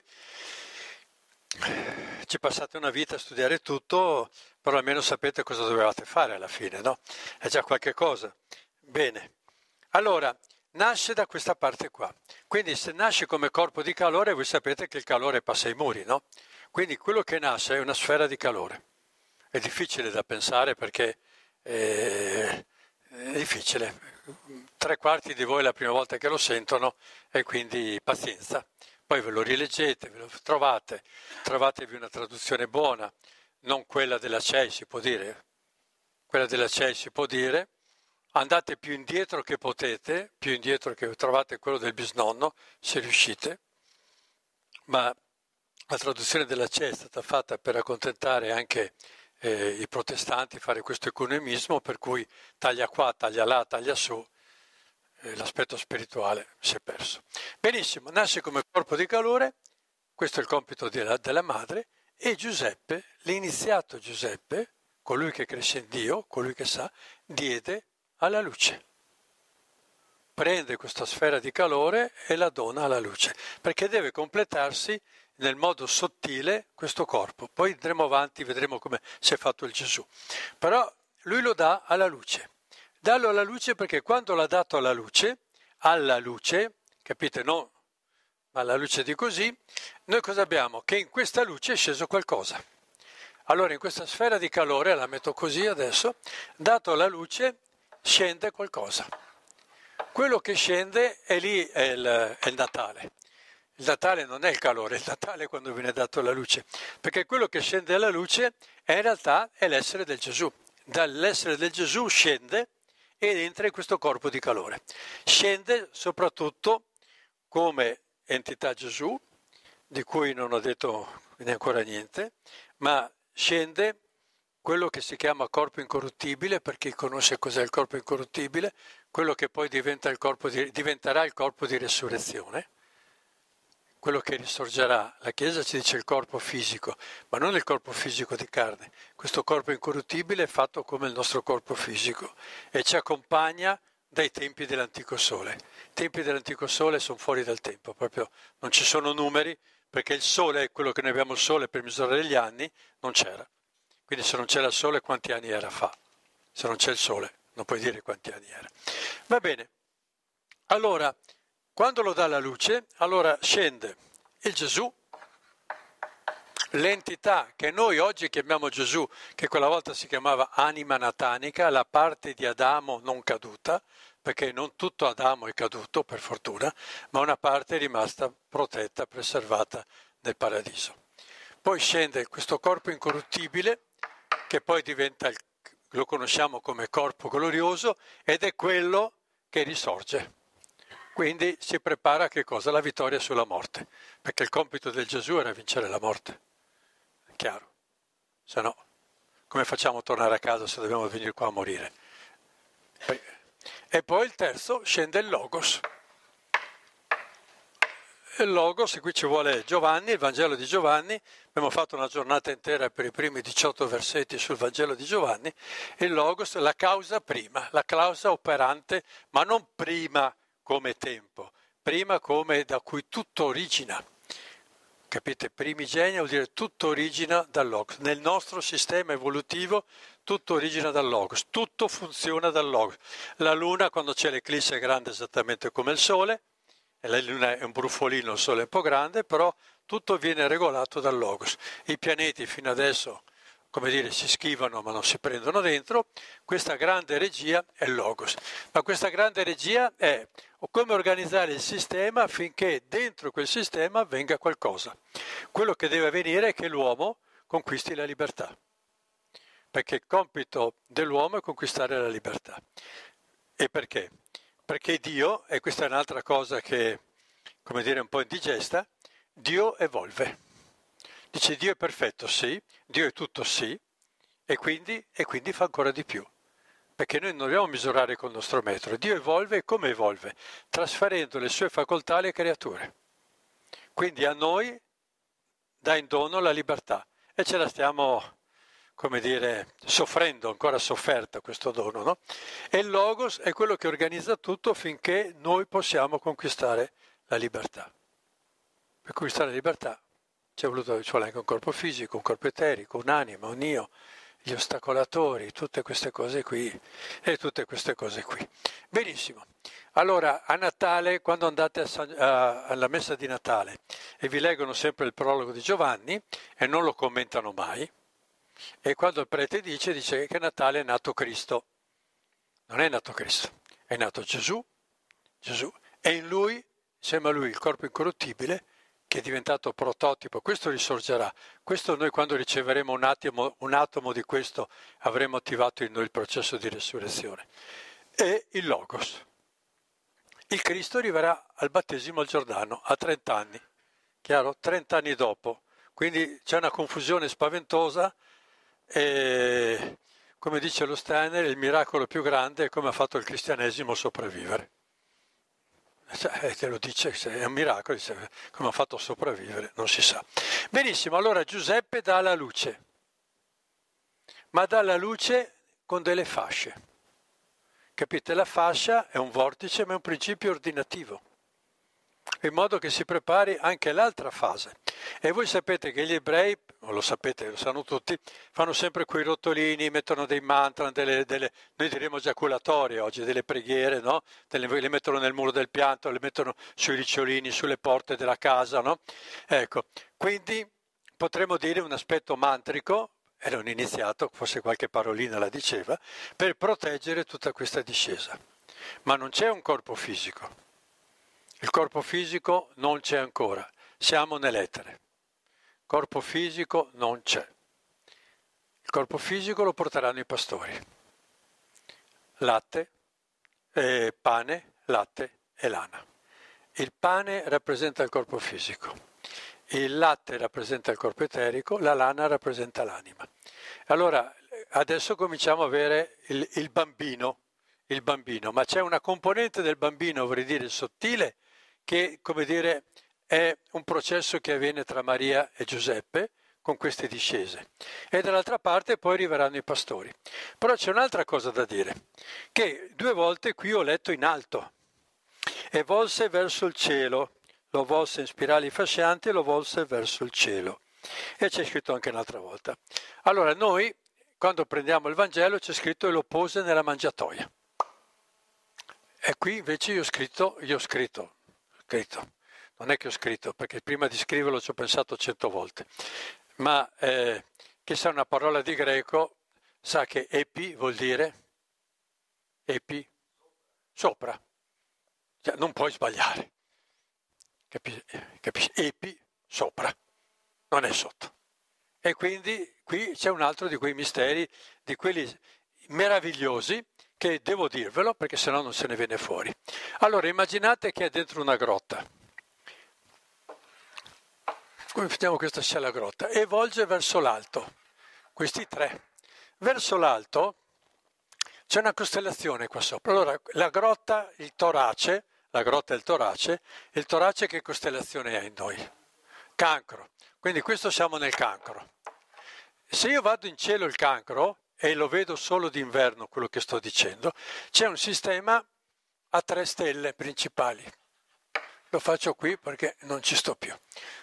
Ci passate una vita a studiare tutto, però almeno sapete cosa dovevate fare alla fine, no? È già qualche cosa. Bene. Allora, nasce da questa parte qua. Quindi se nasce come corpo di calore, voi sapete che il calore passa ai muri, no? Quindi quello che nasce è una sfera di calore. È difficile da pensare perché è, eh, è difficile tre quarti di voi è la prima volta che lo sentono e quindi pazienza. Poi ve lo rileggete, ve lo trovate, trovatevi una traduzione buona, non quella della CEI si può dire, quella della CEI si può dire, andate più indietro che potete, più indietro che trovate quello del bisnonno, se riuscite, ma la traduzione della CE è stata fatta per accontentare anche eh, i protestanti, fare questo economismo per cui taglia qua, taglia là, taglia su eh, l'aspetto spirituale si è perso. Benissimo, nasce come corpo di calore, questo è il compito della, della madre, e Giuseppe, l'iniziato Giuseppe, colui che cresce in Dio, colui che sa, diede alla luce. Prende questa sfera di calore e la dona alla luce, perché deve completarsi nel modo sottile questo corpo. Poi andremo avanti, vedremo come si è fatto il Gesù. Però lui lo dà alla luce. Dallo alla luce perché quando l'ha dato alla luce, alla luce, capite, no, ma alla luce di così, noi cosa abbiamo? Che in questa luce è sceso qualcosa. Allora in questa sfera di calore, la metto così adesso, dato alla luce scende qualcosa. Quello che scende è lì è il, è il Natale. Il Natale non è il calore, il Natale è quando viene dato alla luce, perché quello che scende alla luce è in realtà è l'essere del Gesù. Dall'essere del Gesù scende ed entra in questo corpo di calore. Scende soprattutto come entità Gesù, di cui non ho detto ancora niente, ma scende quello che si chiama corpo incorruttibile, per chi conosce cos'è il corpo incorruttibile, quello che poi diventa il di, diventerà il corpo di resurrezione, quello che risorgerà. La Chiesa ci dice il corpo fisico, ma non il corpo fisico di carne. Questo corpo incorruttibile è fatto come il nostro corpo fisico e ci accompagna dai tempi dell'antico sole. I tempi dell'antico sole sono fuori dal tempo, proprio non ci sono numeri perché il sole, quello che noi abbiamo il sole per misurare gli anni, non c'era. Quindi se non c'era il sole quanti anni era fa? Se non c'è il sole non puoi dire quanti anni era. Va bene. Allora, quando lo dà la luce, allora scende il Gesù, l'entità che noi oggi chiamiamo Gesù, che quella volta si chiamava anima natanica, la parte di Adamo non caduta, perché non tutto Adamo è caduto, per fortuna, ma una parte è rimasta protetta, preservata nel paradiso. Poi scende questo corpo incorruttibile, che poi diventa, lo conosciamo come corpo glorioso, ed è quello che risorge. Quindi si prepara che cosa? La vittoria sulla morte, perché il compito del Gesù era vincere la morte, è chiaro. Se no, come facciamo a tornare a casa se dobbiamo venire qua a morire? E poi il terzo scende il Logos. Il Logos, qui ci vuole Giovanni, il Vangelo di Giovanni, abbiamo fatto una giornata intera per i primi 18 versetti sul Vangelo di Giovanni, il Logos, la causa prima, la causa operante, ma non prima come tempo, prima come da cui tutto origina. Capite? Primigenio vuol dire tutto origina dal logos. Nel nostro sistema evolutivo tutto origina dal logos, tutto funziona dal logos. La luna quando c'è l'eclisse è grande esattamente come il sole, e la luna è un brufolino, il sole è un po' grande, però tutto viene regolato dal logos. I pianeti fino adesso come dire, si schivano ma non si prendono dentro, questa grande regia è il logos. Ma questa grande regia è come organizzare il sistema affinché dentro quel sistema venga qualcosa. Quello che deve avvenire è che l'uomo conquisti la libertà, perché il compito dell'uomo è conquistare la libertà. E perché? Perché Dio, e questa è un'altra cosa che, come dire, è un po' indigesta, Dio evolve. Dice Dio è perfetto, sì, Dio è tutto, sì, e quindi, e quindi fa ancora di più. Perché noi non dobbiamo misurare col nostro metro. Dio evolve come evolve, trasferendo le sue facoltà alle creature. Quindi a noi dà in dono la libertà e ce la stiamo come dire, soffrendo, ancora sofferta questo dono, no? E il Logos è quello che organizza tutto finché noi possiamo conquistare la libertà. Per conquistare la libertà ci è voluto ci vuole anche un corpo fisico, un corpo eterico, un'anima, un io, gli ostacolatori, tutte queste cose qui e tutte queste cose qui. Benissimo. Allora, a Natale, quando andate a San, a, alla messa di Natale e vi leggono sempre il prologo di Giovanni e non lo commentano mai, e quando il prete dice, dice che a Natale è nato Cristo. Non è nato Cristo, è nato Gesù, Gesù, e in lui, insieme a lui, il corpo incorruttibile, che è diventato prototipo, questo risorgerà. Questo noi quando riceveremo un atomo, un atomo di questo avremo attivato in noi il processo di resurrezione. E il Logos. Il Cristo arriverà al battesimo al Giordano a 30 anni, chiaro? 30 anni dopo. Quindi c'è una confusione spaventosa e, come dice lo Steiner, il miracolo più grande è come ha fatto il cristianesimo sopravvivere. Eh, te lo dice, è un miracolo, dice, come ha fatto a sopravvivere, non si sa. Benissimo, allora Giuseppe dà la luce, ma dà la luce con delle fasce. Capite? La fascia è un vortice, ma è un principio ordinativo, in modo che si prepari anche l'altra fase. E voi sapete che gli ebrei Oh, lo sapete, lo sanno tutti, fanno sempre quei rotolini, mettono dei mantra, delle, delle, noi diremmo giaculatorie oggi, delle preghiere, no? Dele, le mettono nel muro del pianto, le mettono sui ricciolini, sulle porte della casa. No? Ecco, quindi potremmo dire un aspetto mantrico, era un iniziato, forse qualche parolina la diceva, per proteggere tutta questa discesa. Ma non c'è un corpo fisico, il corpo fisico non c'è ancora, siamo nell'etere. Corpo fisico non c'è. Il corpo fisico lo porteranno i pastori. Latte, eh, pane, latte e lana. Il pane rappresenta il corpo fisico, il latte rappresenta il corpo eterico, la lana rappresenta l'anima. Allora, adesso cominciamo a avere il, il bambino, il bambino, ma c'è una componente del bambino, vorrei dire, sottile, che, come dire, è un processo che avviene tra Maria e Giuseppe con queste discese e dall'altra parte poi arriveranno i pastori. Però c'è un'altra cosa da dire, che due volte qui ho letto in alto e volse verso il cielo, lo volse in spirali fascianti e lo volse verso il cielo. E c'è scritto anche un'altra volta. Allora noi, quando prendiamo il Vangelo, c'è scritto e lo pose nella mangiatoia. E qui invece io ho scritto, io ho scritto, scritto, non è che ho scritto, perché prima di scriverlo ci ho pensato cento volte, ma eh, che sa una parola di greco, sa che epi vuol dire epi sopra, cioè, non puoi sbagliare, capisci? Epi sopra, non è sotto. E quindi qui c'è un altro di quei misteri, di quelli meravigliosi che devo dirvelo perché sennò non se ne viene fuori. Allora immaginate che è dentro una grotta Mettiamo questa scella grotta e volge verso l'alto. Questi tre. Verso l'alto c'è una costellazione qua sopra. Allora, la grotta, il torace, la grotta è il torace, e il torace che costellazione è in noi? Cancro. Quindi questo siamo nel cancro. Se io vado in cielo il cancro, e lo vedo solo d'inverno quello che sto dicendo, c'è un sistema a tre stelle principali lo faccio qui perché non ci sto più.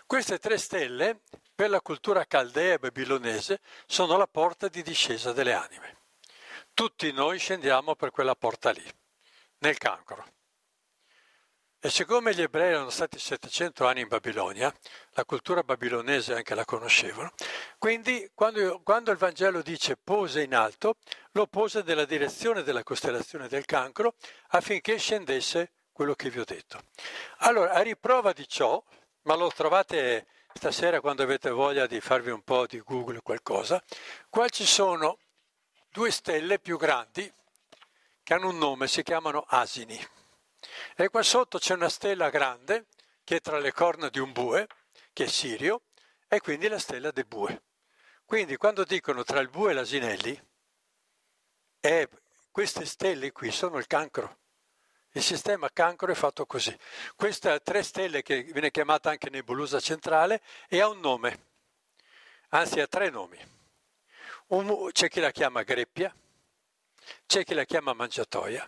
Queste tre stelle, per la cultura caldea e babilonese, sono la porta di discesa delle anime. Tutti noi scendiamo per quella porta lì, nel cancro. E siccome gli ebrei erano stati 700 anni in Babilonia, la cultura babilonese anche la conoscevano, quindi quando, quando, il Vangelo dice pose in alto, lo pose nella direzione della costellazione del cancro affinché scendesse quello che vi ho detto. Allora, a riprova di ciò, ma lo trovate stasera quando avete voglia di farvi un po' di Google qualcosa, qua ci sono due stelle più grandi che hanno un nome, si chiamano asini. E qua sotto c'è una stella grande che è tra le corna di un bue, che è Sirio, e quindi la stella del bue. Quindi quando dicono tra il bue e l'asinelli, eh, queste stelle qui sono il cancro. Il sistema cancro è fatto così. Questa è tre stelle che viene chiamata anche nebulosa centrale e ha un nome, anzi ha tre nomi. Un, c'è chi la chiama greppia, c'è chi la chiama mangiatoia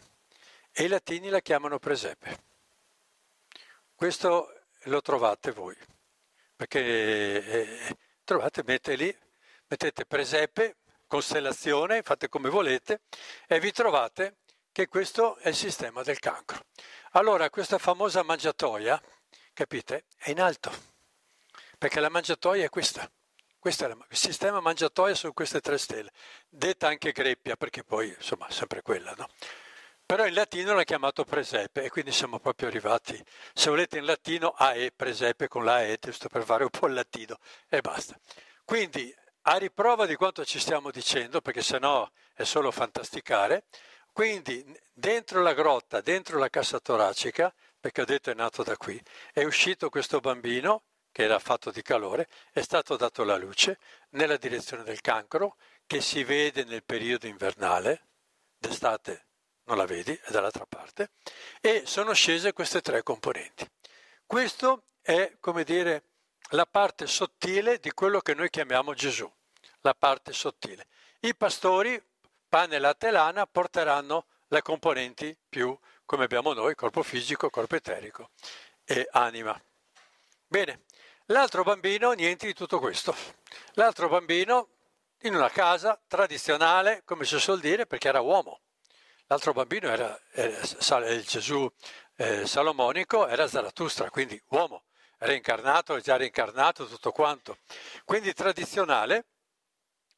e i latini la chiamano presepe. Questo lo trovate voi, perché eh, trovate, mettete lì, mettete presepe, costellazione, fate come volete e vi trovate che questo è il sistema del cancro. Allora, questa famosa mangiatoia, capite, è in alto, perché la mangiatoia è questa. Questo è il sistema mangiatoia su queste tre stelle, detta anche greppia, perché poi, insomma, è sempre quella, no? Però in latino l'ha chiamato presepe e quindi siamo proprio arrivati, se volete in latino, AE, presepe con la E, giusto per fare un po' il latino e basta. Quindi, a riprova di quanto ci stiamo dicendo, perché se no è solo fantasticare, quindi dentro la grotta, dentro la cassa toracica, perché ho detto è nato da qui, è uscito questo bambino che era fatto di calore, è stato dato la luce nella direzione del cancro che si vede nel periodo invernale, d'estate non la vedi, è dall'altra parte, e sono scese queste tre componenti. Questo è, come dire, la parte sottile di quello che noi chiamiamo Gesù, la parte sottile. I pastori pane e la telana porteranno le componenti più, come abbiamo noi, corpo fisico, corpo eterico e anima. Bene, l'altro bambino niente di tutto questo. L'altro bambino in una casa tradizionale, come si suol dire, perché era uomo. L'altro bambino era, era il Gesù eh, Salomonico, era Zarathustra, quindi uomo, reincarnato, già reincarnato, tutto quanto. Quindi tradizionale,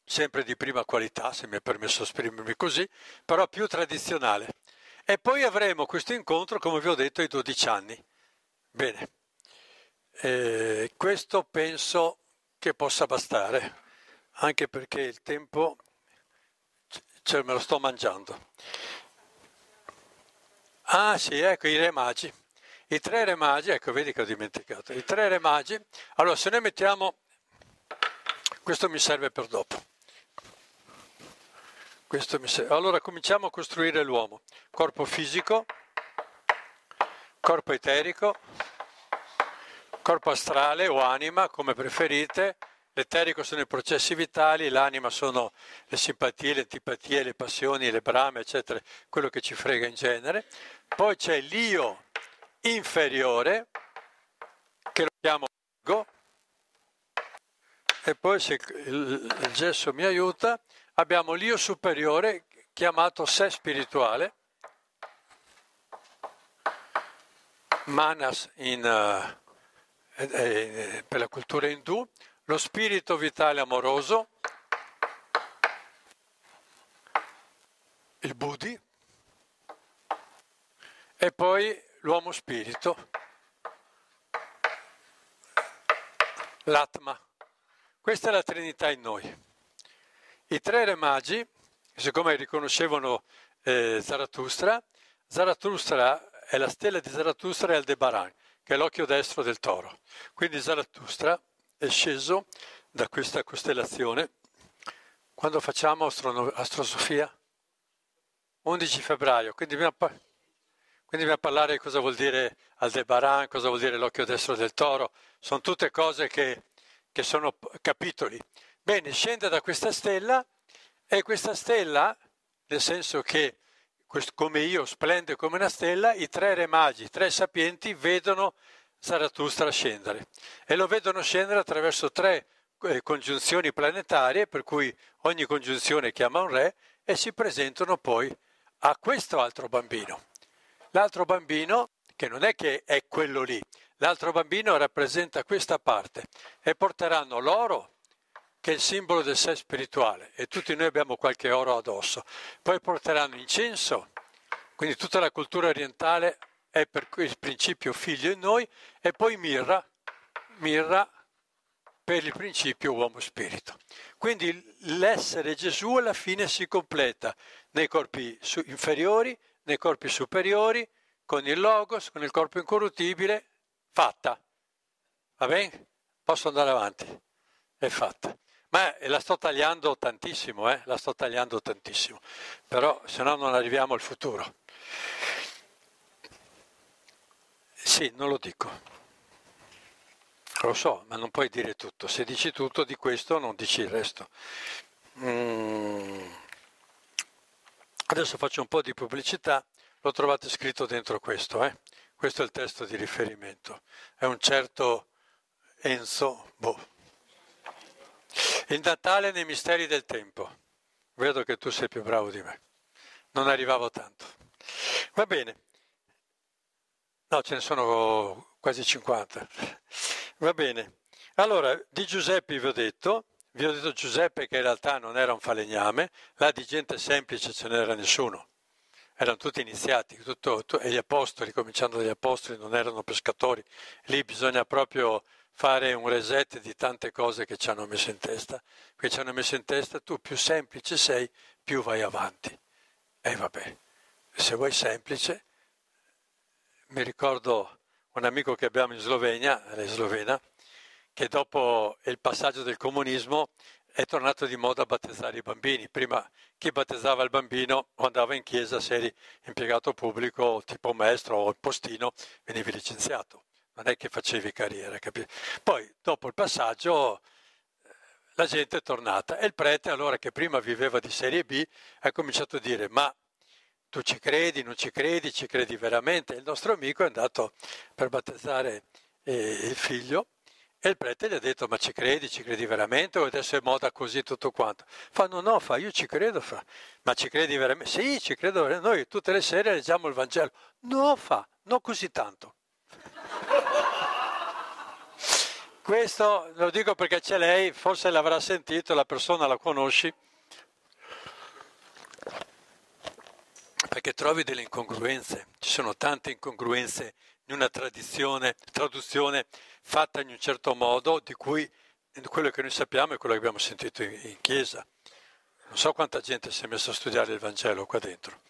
sempre di prima qualità, se mi è permesso esprimermi così, però più tradizionale. E poi avremo questo incontro, come vi ho detto, ai 12 anni. Bene, eh, questo penso che possa bastare, anche perché il tempo ce cioè, me lo sto mangiando. Ah sì, ecco i re magi. I tre re magi, ecco vedi che ho dimenticato, i tre re magi. Allora se noi mettiamo, questo mi serve per dopo. Allora cominciamo a costruire l'uomo. Corpo fisico, corpo eterico, corpo astrale o anima, come preferite. L'eterico sono i processi vitali, l'anima sono le simpatie, le antipatie, le passioni, le brame, eccetera, quello che ci frega in genere. Poi c'è l'io inferiore, che lo chiamo ego, e poi se il gesso mi aiuta, abbiamo l'io superiore chiamato sé spirituale, manas in, uh, per la cultura indù, lo spirito vitale amoroso, il Buddhi e poi l'uomo spirito, l'Atma. Questa è la Trinità in noi. I tre re magi, siccome riconoscevano eh, Zarathustra, Zarathustra è la stella di Zarathustra e Aldebaran, che è l'occhio destro del toro. Quindi Zarathustra è sceso da questa costellazione. Quando facciamo astrono- astrosofia? 11 febbraio, quindi dobbiamo, par- quindi dobbiamo, parlare di cosa vuol dire Aldebaran, cosa vuol dire l'occhio destro del toro. Sono tutte cose che, che sono capitoli. Bene, scende da questa stella e questa stella, nel senso che come io splende come una stella, i tre re magi, i tre sapienti vedono Zarathustra scendere e lo vedono scendere attraverso tre eh, congiunzioni planetarie, per cui ogni congiunzione chiama un re e si presentano poi a questo altro bambino. L'altro bambino, che non è che è quello lì, l'altro bambino rappresenta questa parte e porteranno l'oro, che è il simbolo del sé spirituale e tutti noi abbiamo qualche oro addosso. Poi porteranno incenso, quindi tutta la cultura orientale è per il principio figlio in noi e poi mirra, mirra per il principio uomo spirito. Quindi l'essere Gesù alla fine si completa nei corpi inferiori, nei corpi superiori, con il logos, con il corpo incorruttibile, fatta. Va bene? Posso andare avanti? È fatta. Ma la sto tagliando tantissimo, eh? la sto tagliando tantissimo, però se no non arriviamo al futuro. Sì, non lo dico. Lo so, ma non puoi dire tutto. Se dici tutto di questo, non dici il resto. Mm. Adesso faccio un po' di pubblicità, lo trovate scritto dentro questo. Eh? Questo è il testo di riferimento. È un certo Enzo Boh. Il Natale nei misteri del tempo. Vedo che tu sei più bravo di me. Non arrivavo tanto. Va bene. No, ce ne sono quasi 50. Va bene. Allora, di Giuseppe vi ho detto, vi ho detto Giuseppe che in realtà non era un falegname, là di gente semplice ce n'era nessuno. Erano tutti iniziati, tutto, tu, e gli apostoli, cominciando dagli apostoli, non erano pescatori. Lì bisogna proprio fare un reset di tante cose che ci hanno messo in testa, che ci hanno messo in testa tu più semplice sei, più vai avanti. E vabbè, se vuoi semplice, mi ricordo un amico che abbiamo in Slovenia, lei slovena, che dopo il passaggio del comunismo è tornato di moda a battezzare i bambini. Prima chi battezzava il bambino o andava in chiesa se eri impiegato pubblico, tipo maestro o postino, venivi licenziato non è che facevi carriera, capito? Poi dopo il passaggio eh, la gente è tornata e il prete allora che prima viveva di serie B ha cominciato a dire ma tu ci credi, non ci credi, ci credi veramente? Il nostro amico è andato per battezzare eh, il figlio e il prete gli ha detto ma ci credi, ci credi veramente o adesso è moda così tutto quanto? Fa no, no, fa io ci credo, fa ma ci credi veramente? Sì, ci credo veramente, noi tutte le sere leggiamo il Vangelo. No, fa, non così tanto. Questo lo dico perché c'è lei, forse l'avrà sentito, la persona la conosci, perché trovi delle incongruenze, ci sono tante incongruenze in una traduzione fatta in un certo modo di cui quello che noi sappiamo è quello che abbiamo sentito in, in chiesa. Non so quanta gente si è messa a studiare il Vangelo qua dentro.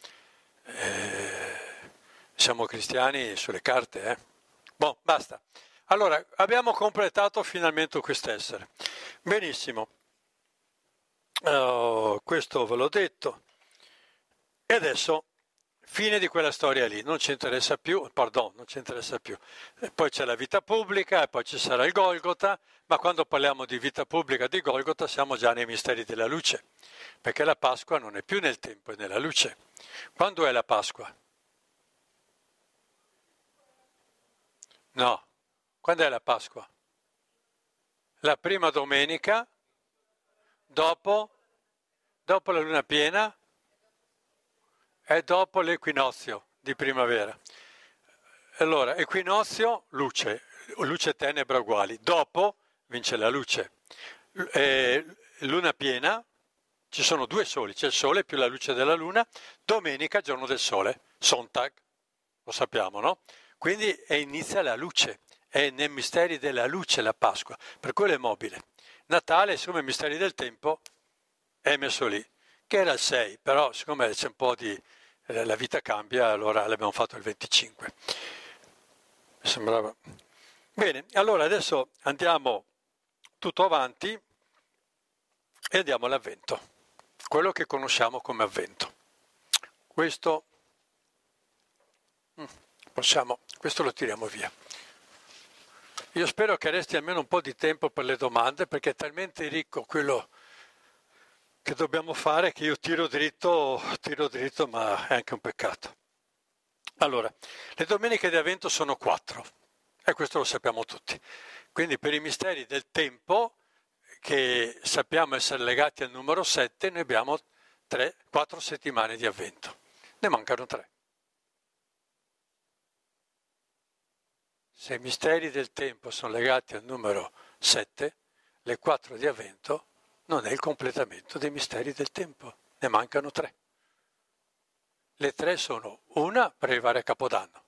Eh, siamo cristiani sulle carte, eh? Boh, basta. Allora, abbiamo completato finalmente quest'essere. Benissimo, oh, questo ve l'ho detto. E adesso, fine di quella storia lì, non ci interessa più, pardon, non ci interessa più. E poi c'è la vita pubblica, e poi ci sarà il Golgota, ma quando parliamo di vita pubblica di Golgota siamo già nei misteri della luce, perché la Pasqua non è più nel tempo, è nella luce. Quando è la Pasqua? No, quando è la Pasqua? La prima domenica, dopo, dopo la luna piena e dopo l'equinozio di primavera. Allora, equinozio, luce, luce e tenebra uguali. Dopo vince la luce. E eh, luna piena, ci sono due soli, c'è il sole più la luce della luna, domenica giorno del sole, Sontag, lo sappiamo, no? Quindi inizia la luce è nei misteri della luce la Pasqua, per quello è mobile. Natale, siccome i misteri del tempo, è messo lì, che era il 6, però siccome c'è un po' di... Eh, la vita cambia, allora l'abbiamo fatto il 25. Mi sembrava... Bene, allora adesso andiamo tutto avanti e andiamo all'avvento, quello che conosciamo come avvento. Questo, mm, possiamo, questo lo tiriamo via. Io spero che resti almeno un po' di tempo per le domande perché è talmente ricco quello che dobbiamo fare che io tiro dritto, tiro dritto, ma è anche un peccato. Allora, le domeniche di avvento sono quattro e questo lo sappiamo tutti. Quindi per i misteri del tempo, che sappiamo essere legati al numero 7, noi abbiamo 3, 4 settimane di avvento. Ne mancano tre. Se i misteri del tempo sono legati al numero 7, le 4 di avvento non è il completamento dei misteri del tempo, ne mancano tre. Le tre sono una per arrivare a Capodanno,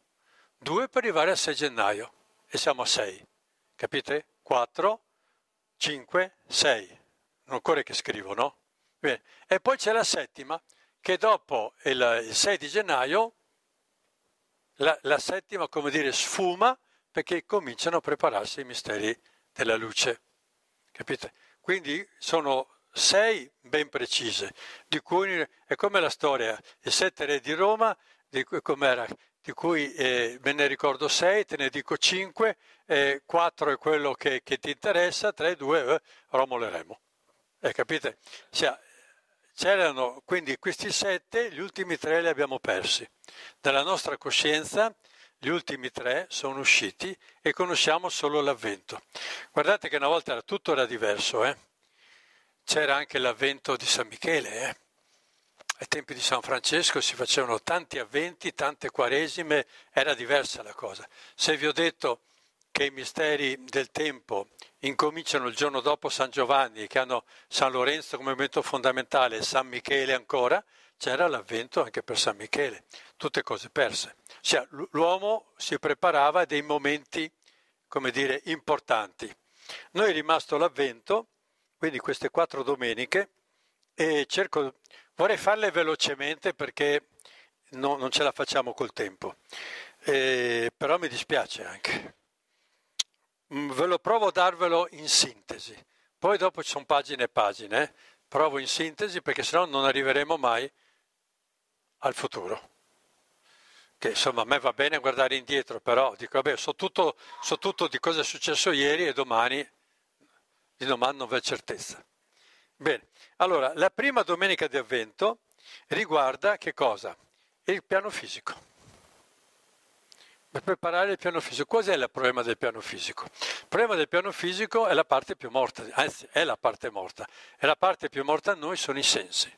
due per arrivare a 6 gennaio e siamo a 6. Capite? 4, 5, 6. Non occorre che scrivo, no? Bene. E poi c'è la settima che dopo il, il 6 di gennaio la, la settima, come dire, sfuma perché cominciano a prepararsi i misteri della luce. Capite? Quindi sono sei ben precise, di cui è come la storia, i sette re di Roma, di cui, com'era, di cui eh, me ne ricordo sei, te ne dico cinque, eh, quattro è quello che, che ti interessa, tre, due, eh, Romolo e Remo. Eh, capite? Cioè, c'erano quindi questi sette, gli ultimi tre li abbiamo persi. Dalla nostra coscienza gli ultimi tre sono usciti e conosciamo solo l'avvento. Guardate che una volta era tutto era diverso, eh? c'era anche l'avvento di San Michele. Eh? Ai tempi di San Francesco si facevano tanti avventi, tante quaresime, era diversa la cosa. Se vi ho detto che i misteri del tempo incominciano il giorno dopo San Giovanni, che hanno San Lorenzo come momento fondamentale e San Michele ancora, c'era l'avvento anche per San Michele, tutte cose perse. Cioè, l'uomo si preparava a dei momenti, come dire, importanti. Noi è rimasto l'avvento, quindi queste quattro domeniche, e cerco, vorrei farle velocemente perché no, non ce la facciamo col tempo, eh, però mi dispiace anche. Mm, ve lo provo a darvelo in sintesi, poi dopo ci sono pagine e pagine, eh? provo in sintesi perché sennò non arriveremo mai al futuro che insomma a me va bene guardare indietro, però dico, vabbè, so tutto, so tutto di cosa è successo ieri e domani, di domani non c'è certezza. Bene, allora, la prima domenica di avvento riguarda che cosa? Il piano fisico. Per preparare il piano fisico, cos'è il problema del piano fisico? Il problema del piano fisico è la parte più morta, anzi è la parte morta, e la parte più morta a noi sono i sensi.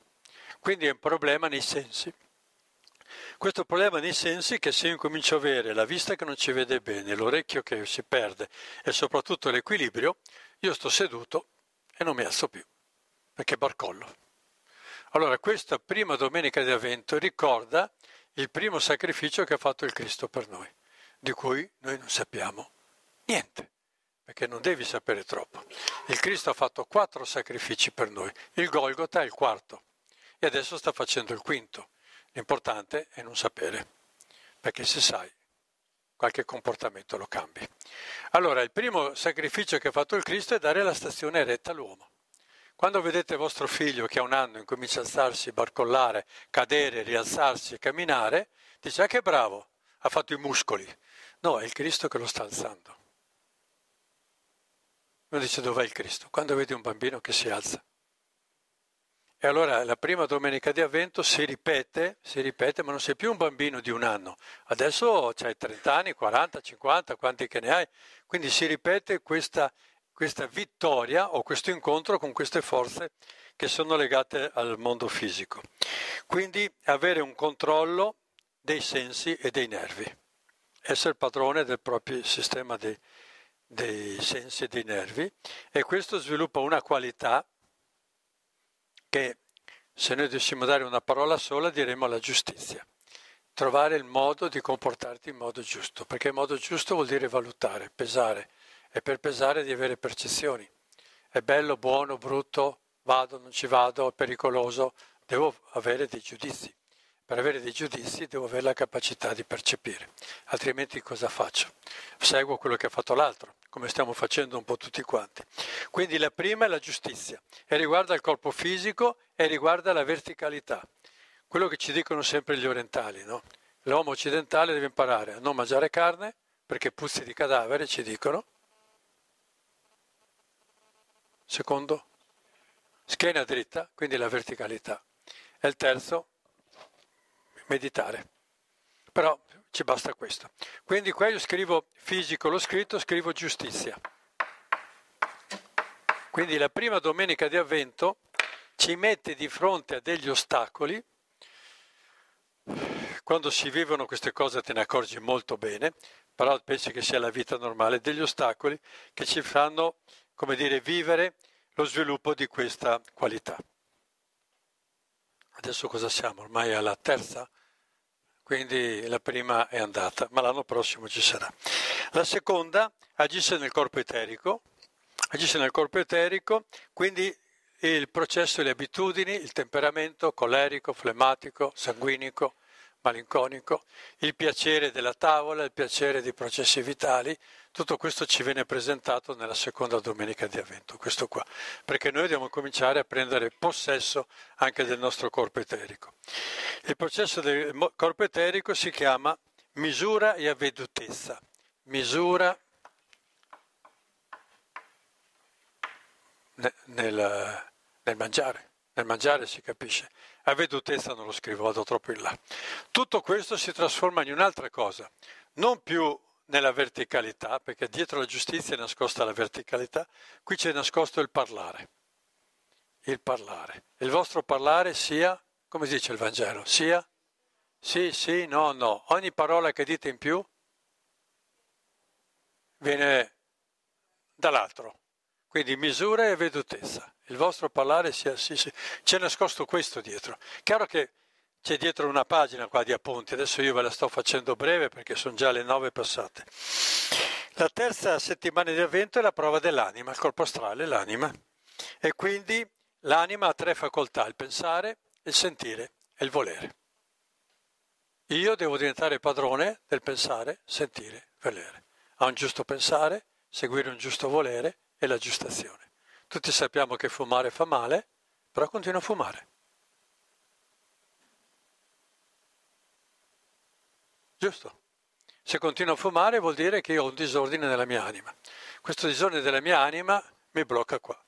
Quindi è un problema nei sensi. Questo problema nei sensi che se io incomincio a avere la vista che non ci vede bene, l'orecchio che si perde e soprattutto l'equilibrio, io sto seduto e non mi alzo più, perché barcollo. Allora questa prima domenica di avvento ricorda il primo sacrificio che ha fatto il Cristo per noi, di cui noi non sappiamo niente perché non devi sapere troppo. Il Cristo ha fatto quattro sacrifici per noi, il Golgotha è il quarto e adesso sta facendo il quinto. L'importante è non sapere, perché se sai qualche comportamento lo cambi. Allora, il primo sacrificio che ha fatto il Cristo è dare la stazione eretta all'uomo. Quando vedete vostro figlio che ha un anno incomincia a alzarsi, barcollare, cadere, rialzarsi e camminare, dice ah che bravo, ha fatto i muscoli. No, è il Cristo che lo sta alzando. Non dice dov'è il Cristo? Quando vedi un bambino che si alza, e allora la prima domenica di avvento si ripete, si ripete, ma non sei più un bambino di un anno. Adesso hai 30 anni, 40, 50, quanti che ne hai. Quindi si ripete questa, questa vittoria o questo incontro con queste forze che sono legate al mondo fisico. Quindi avere un controllo dei sensi e dei nervi, essere padrone del proprio sistema dei, dei sensi e dei nervi e questo sviluppa una qualità che se noi dovessimo dare una parola sola diremmo la giustizia. Trovare il modo di comportarti in modo giusto, perché modo giusto vuol dire valutare, pesare, e per pesare di avere percezioni. È bello, buono, brutto, vado, non ci vado, è pericoloso, devo avere dei giudizi. Per avere dei giudizi devo avere la capacità di percepire, altrimenti cosa faccio? Seguo quello che ha fatto l'altro come stiamo facendo un po' tutti quanti. Quindi la prima è la giustizia e riguarda il corpo fisico e riguarda la verticalità. Quello che ci dicono sempre gli orientali, no? L'uomo occidentale deve imparare a non mangiare carne perché puzzi di cadavere, ci dicono. Secondo, schiena dritta, quindi la verticalità. E il terzo, meditare. Però ci basta questo. Quindi qua io scrivo fisico, lo scritto, scrivo giustizia. Quindi la prima domenica di avvento ci mette di fronte a degli ostacoli. Quando si vivono queste cose te ne accorgi molto bene, però penso che sia la vita normale, degli ostacoli che ci fanno, come dire, vivere lo sviluppo di questa qualità. Adesso cosa siamo? Ormai alla terza? quindi la prima è andata, ma l'anno prossimo ci sarà. La seconda agisce nel corpo eterico, agisce nel corpo eterico, quindi il processo, le abitudini, il temperamento colerico, flematico, sanguinico, malinconico, il piacere della tavola, il piacere dei processi vitali, tutto questo ci viene presentato nella seconda domenica di Avento, questo qua, perché noi dobbiamo cominciare a prendere possesso anche del nostro corpo eterico. Il processo del corpo eterico si chiama misura e avvedutezza. Misura nel, nel mangiare, nel mangiare si capisce, avvedutezza non lo scrivo, vado troppo in là. Tutto questo si trasforma in un'altra cosa, non più nella verticalità, perché dietro la giustizia è nascosta la verticalità, qui c'è nascosto il parlare. Il parlare. Il vostro parlare sia, come dice il Vangelo, sia sì, sì, no, no. Ogni parola che dite in più viene dall'altro. Quindi misura e vedutezza. Il vostro parlare sia sì, sì. C'è nascosto questo dietro. Chiaro che c'è dietro una pagina qua di appunti, adesso io ve la sto facendo breve perché sono già le nove passate. La terza settimana di avvento è la prova dell'anima, il corpo astrale, l'anima. E quindi l'anima ha tre facoltà, il pensare, il sentire e il volere. Io devo diventare padrone del pensare, sentire, volere. Ha un giusto pensare, seguire un giusto volere e la giusta Tutti sappiamo che fumare fa male, però continua a fumare. giusto? Se continuo a fumare vuol dire che io ho un disordine nella mia anima. Questo disordine della mia anima mi blocca qua.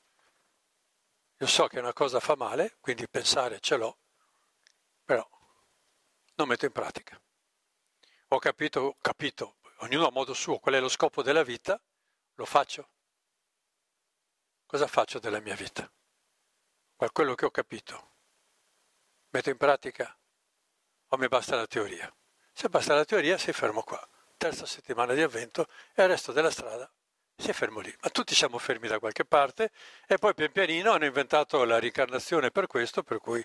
Io so che una cosa fa male, quindi pensare ce l'ho, però non metto in pratica. Ho capito, capito, ognuno a modo suo qual è lo scopo della vita, lo faccio. Cosa faccio della mia vita? Quello che ho capito. Metto in pratica o mi basta la teoria? Se basta la teoria si fermo qua, terza settimana di avvento e il resto della strada si fermo lì. Ma tutti siamo fermi da qualche parte e poi pian pianino hanno inventato la ricarnazione per questo, per cui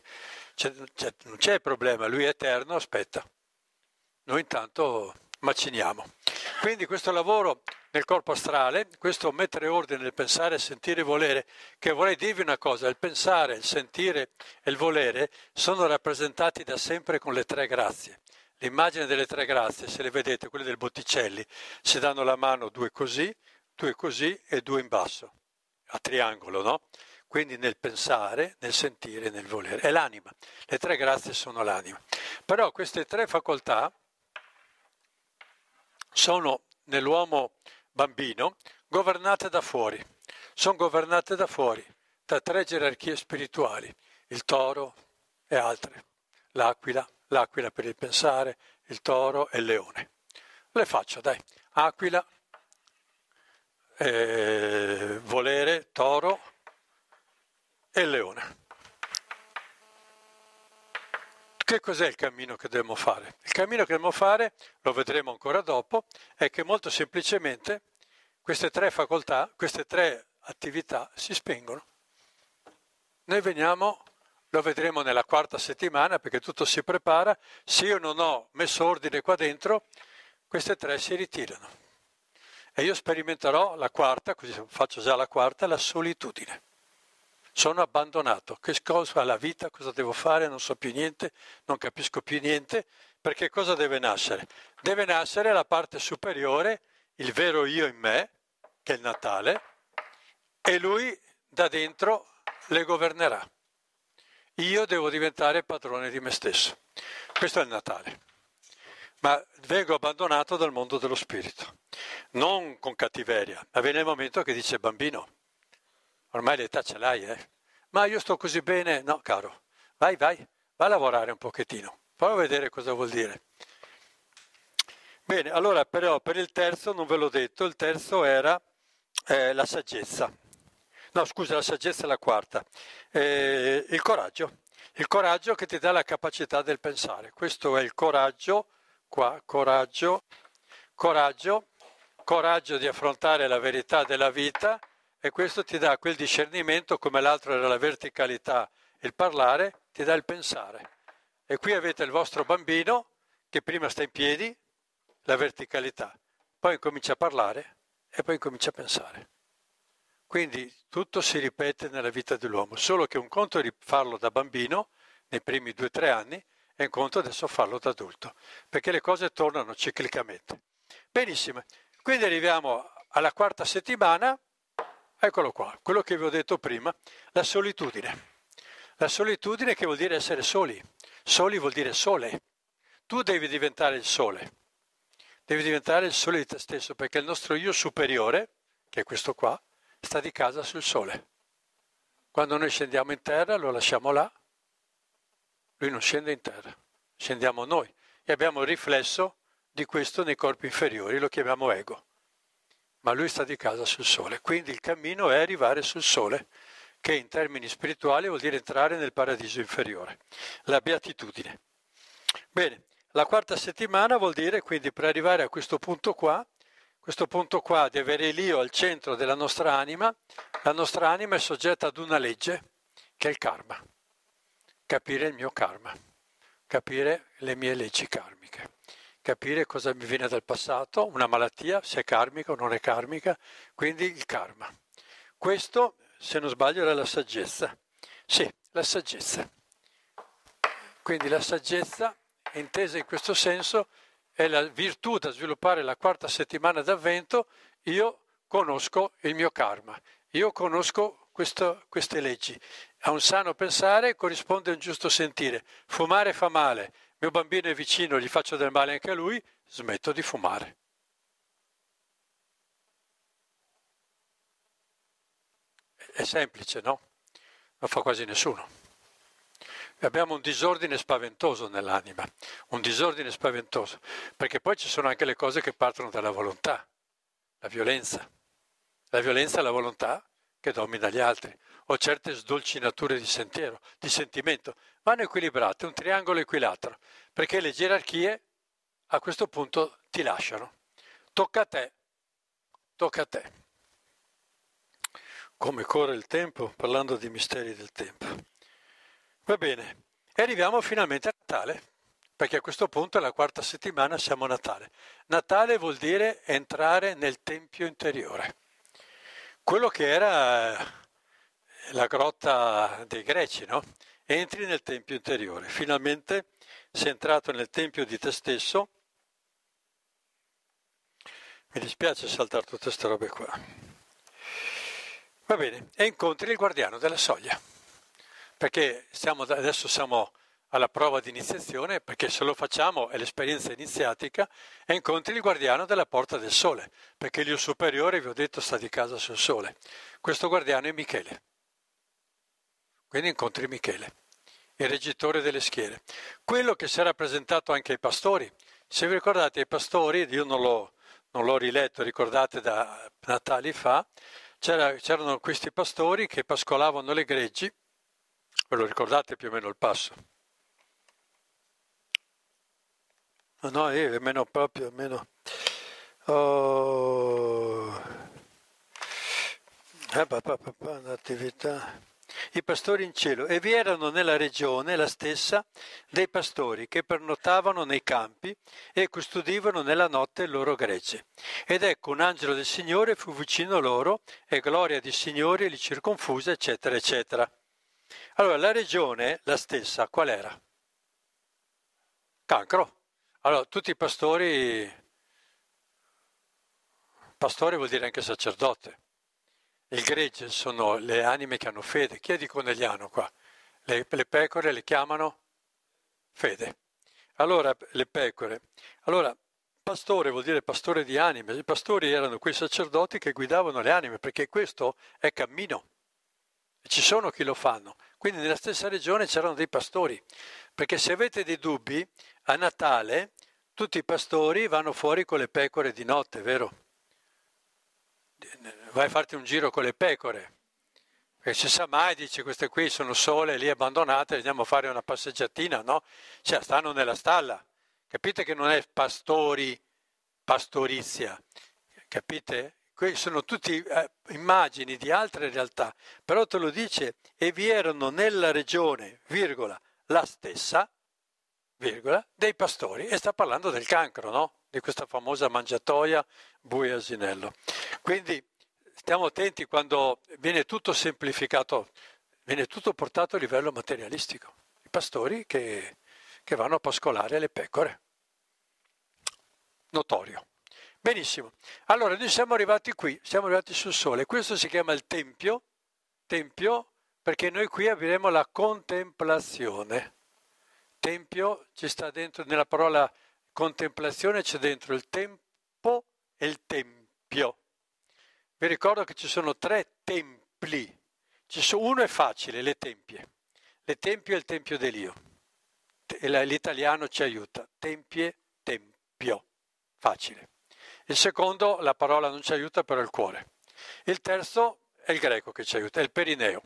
c'è, c'è, non c'è problema, lui è eterno, aspetta. Noi intanto maciniamo. Quindi questo lavoro nel corpo astrale, questo mettere ordine nel pensare, sentire e volere, che vorrei dirvi una cosa, il pensare, il sentire e il volere sono rappresentati da sempre con le tre grazie. L'immagine delle tre grazie, se le vedete, quelle del Botticelli, si danno la mano due così, due così e due in basso, a triangolo, no? Quindi nel pensare, nel sentire, nel volere. È l'anima. Le tre grazie sono l'anima. Però queste tre facoltà sono nell'uomo bambino governate da fuori. Sono governate da fuori, da tre gerarchie spirituali, il toro e altre, l'aquila, l'aquila per il pensare, il toro e il leone. Le faccio, dai. Aquila, eh, volere, toro e leone. Che cos'è il cammino che dobbiamo fare? Il cammino che dobbiamo fare, lo vedremo ancora dopo, è che molto semplicemente queste tre facoltà, queste tre attività si spengono. Noi veniamo lo vedremo nella quarta settimana perché tutto si prepara. Se io non ho messo ordine qua dentro, queste tre si ritirano. E io sperimenterò la quarta, così faccio già la quarta, la solitudine. Sono abbandonato. Che cosa la vita? Cosa devo fare? Non so più niente, non capisco più niente. Perché cosa deve nascere? Deve nascere la parte superiore, il vero io in me, che è il Natale, e lui da dentro le governerà io devo diventare padrone di me stesso. Questo è il Natale. Ma vengo abbandonato dal mondo dello spirito, non con cattiveria, ma viene il momento che dice bambino, ormai l'età ce l'hai, eh? Ma io sto così bene, no caro, vai, vai, vai a lavorare un pochettino, prova a vedere cosa vuol dire. Bene, allora però per il terzo non ve l'ho detto, il terzo era eh, la saggezza. No, scusa, la saggezza è la quarta. Eh, il coraggio. Il coraggio che ti dà la capacità del pensare. Questo è il coraggio, qua, coraggio, coraggio, coraggio di affrontare la verità della vita e questo ti dà quel discernimento come l'altro era la verticalità, il parlare, ti dà il pensare. E qui avete il vostro bambino che prima sta in piedi, la verticalità, poi comincia a parlare e poi comincia a pensare. Quindi tutto si ripete nella vita dell'uomo, solo che un conto è farlo da bambino, nei primi due o tre anni, e un conto adesso farlo da adulto, perché le cose tornano ciclicamente. Benissimo, quindi arriviamo alla quarta settimana, eccolo qua, quello che vi ho detto prima, la solitudine. La solitudine che vuol dire essere soli, soli vuol dire sole. Tu devi diventare il sole, devi diventare il sole di te stesso, perché il nostro io superiore, che è questo qua, sta di casa sul sole. Quando noi scendiamo in terra lo lasciamo là, lui non scende in terra, scendiamo noi e abbiamo il riflesso di questo nei corpi inferiori, lo chiamiamo ego. Ma lui sta di casa sul sole, quindi il cammino è arrivare sul sole, che in termini spirituali vuol dire entrare nel paradiso inferiore, la beatitudine. Bene, la quarta settimana vuol dire quindi per arrivare a questo punto qua questo punto qua di avere l'io al centro della nostra anima, la nostra anima è soggetta ad una legge che è il karma, capire il mio karma, capire le mie leggi karmiche, capire cosa mi viene dal passato, una malattia, se è karmica o non è karmica, quindi il karma. Questo, se non sbaglio, era la saggezza. Sì, la saggezza. Quindi la saggezza, intesa in questo senso, è la virtù da sviluppare la quarta settimana d'avvento, io conosco il mio karma, io conosco questo, queste leggi. A un sano pensare corrisponde un giusto sentire. Fumare fa male, mio bambino è vicino, gli faccio del male anche a lui, smetto di fumare. È semplice, no? Non fa quasi nessuno abbiamo un disordine spaventoso nell'anima, un disordine spaventoso, perché poi ci sono anche le cose che partono dalla volontà, la violenza. La violenza è la volontà che domina gli altri, o certe sdolcinature di sentiero, di sentimento, vanno equilibrate, un triangolo equilatero, perché le gerarchie a questo punto ti lasciano. Tocca a te, tocca a te. Come corre il tempo parlando di misteri del tempo. Va bene, e arriviamo finalmente a Natale, perché a questo punto è la quarta settimana, siamo a Natale. Natale vuol dire entrare nel Tempio interiore. Quello che era eh, la grotta dei greci, no? Entri nel Tempio interiore. Finalmente sei entrato nel Tempio di te stesso. Mi dispiace saltare tutte queste robe qua. Va bene, e incontri il guardiano della soglia perché siamo, adesso siamo alla prova di iniziazione, perché se lo facciamo è l'esperienza iniziatica, e incontri il guardiano della porta del sole, perché l'io superiore, vi ho detto, sta di casa sul sole. Questo guardiano è Michele. Quindi incontri Michele, il reggitore delle schiere. Quello che si era presentato anche ai pastori. Se vi ricordate, ai pastori, io non l'ho, non l'ho riletto, ricordate da Natali fa, c'era, c'erano questi pastori che pascolavano le greggi Ve lo ricordate più o meno il passo? No, io è meno proprio, meno... Oh. Eh, un'attività. I pastori in cielo. E vi erano nella regione la stessa dei pastori che pernottavano nei campi e custodivano nella notte il loro gregge. Ed ecco un angelo del Signore fu vicino loro e gloria di Signore li circonfuse, eccetera, eccetera. Allora, la regione, la stessa, qual era? Cancro. Allora, tutti i pastori, pastore vuol dire anche sacerdote. Il gregge sono le anime che hanno fede. Chi è di Conegliano qua? Le, le pecore le chiamano fede. Allora, le pecore. Allora, pastore vuol dire pastore di anime. I pastori erano quei sacerdoti che guidavano le anime, perché questo è cammino ci sono chi lo fanno. Quindi nella stessa regione c'erano dei pastori, perché se avete dei dubbi, a Natale tutti i pastori vanno fuori con le pecore di notte, vero? Vai a farti un giro con le pecore. E si sa mai, dice, queste qui sono sole, lì abbandonate, andiamo a fare una passeggiatina, no? Cioè, stanno nella stalla. Capite che non è pastori, pastorizia. Capite? sono tutte eh, immagini di altre realtà, però te lo dice, e vi erano nella regione, virgola, la stessa, virgola, dei pastori, e sta parlando del cancro, no? Di questa famosa mangiatoia bue asinello. Quindi stiamo attenti quando viene tutto semplificato, viene tutto portato a livello materialistico. I pastori che, che vanno a pascolare le pecore. Notorio. Benissimo, allora noi siamo arrivati qui, siamo arrivati sul sole, questo si chiama il tempio, tempio perché noi qui avremo la contemplazione. Tempio ci sta dentro, nella parola contemplazione c'è dentro il tempo e il tempio. Vi ricordo che ci sono tre templi, sono, uno è facile, le tempie. Le tempie è il tempio dell'io. L'italiano ci aiuta, tempie, tempio, facile. Il secondo, la parola non ci aiuta, però il cuore. Il terzo è il greco che ci aiuta, è il perineo.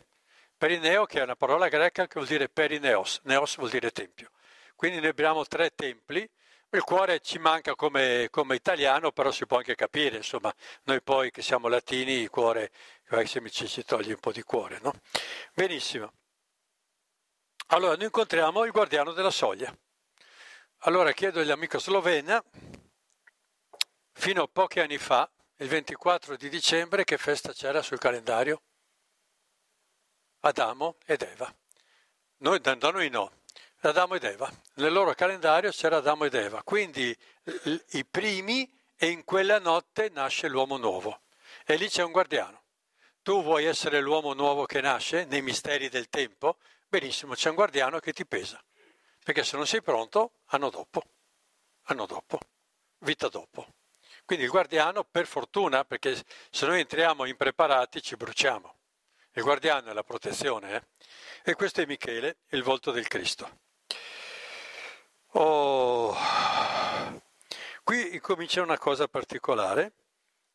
Perineo che è una parola greca che vuol dire perineos, neos vuol dire tempio. Quindi noi abbiamo tre templi, il cuore ci manca come, come, italiano, però si può anche capire, insomma, noi poi che siamo latini, il cuore, eh, se mi ci, ci toglie un po' di cuore, no? Benissimo. Allora, noi incontriamo il guardiano della soglia. Allora chiedo agli amici slovena fino a pochi anni fa, il 24 di dicembre, che festa c'era sul calendario? Adamo ed Eva. Noi, da noi no, Adamo ed Eva. Nel loro calendario c'era Adamo ed Eva, quindi i primi e in quella notte nasce l'uomo nuovo. E lì c'è un guardiano. Tu vuoi essere l'uomo nuovo che nasce nei misteri del tempo? Benissimo, c'è un guardiano che ti pesa. Perché se non sei pronto, anno dopo, anno dopo, vita dopo. Quindi il guardiano, per fortuna, perché se noi entriamo impreparati ci bruciamo. Il guardiano è la protezione. Eh? E questo è Michele, il volto del Cristo. Oh. Qui incomincia una cosa particolare,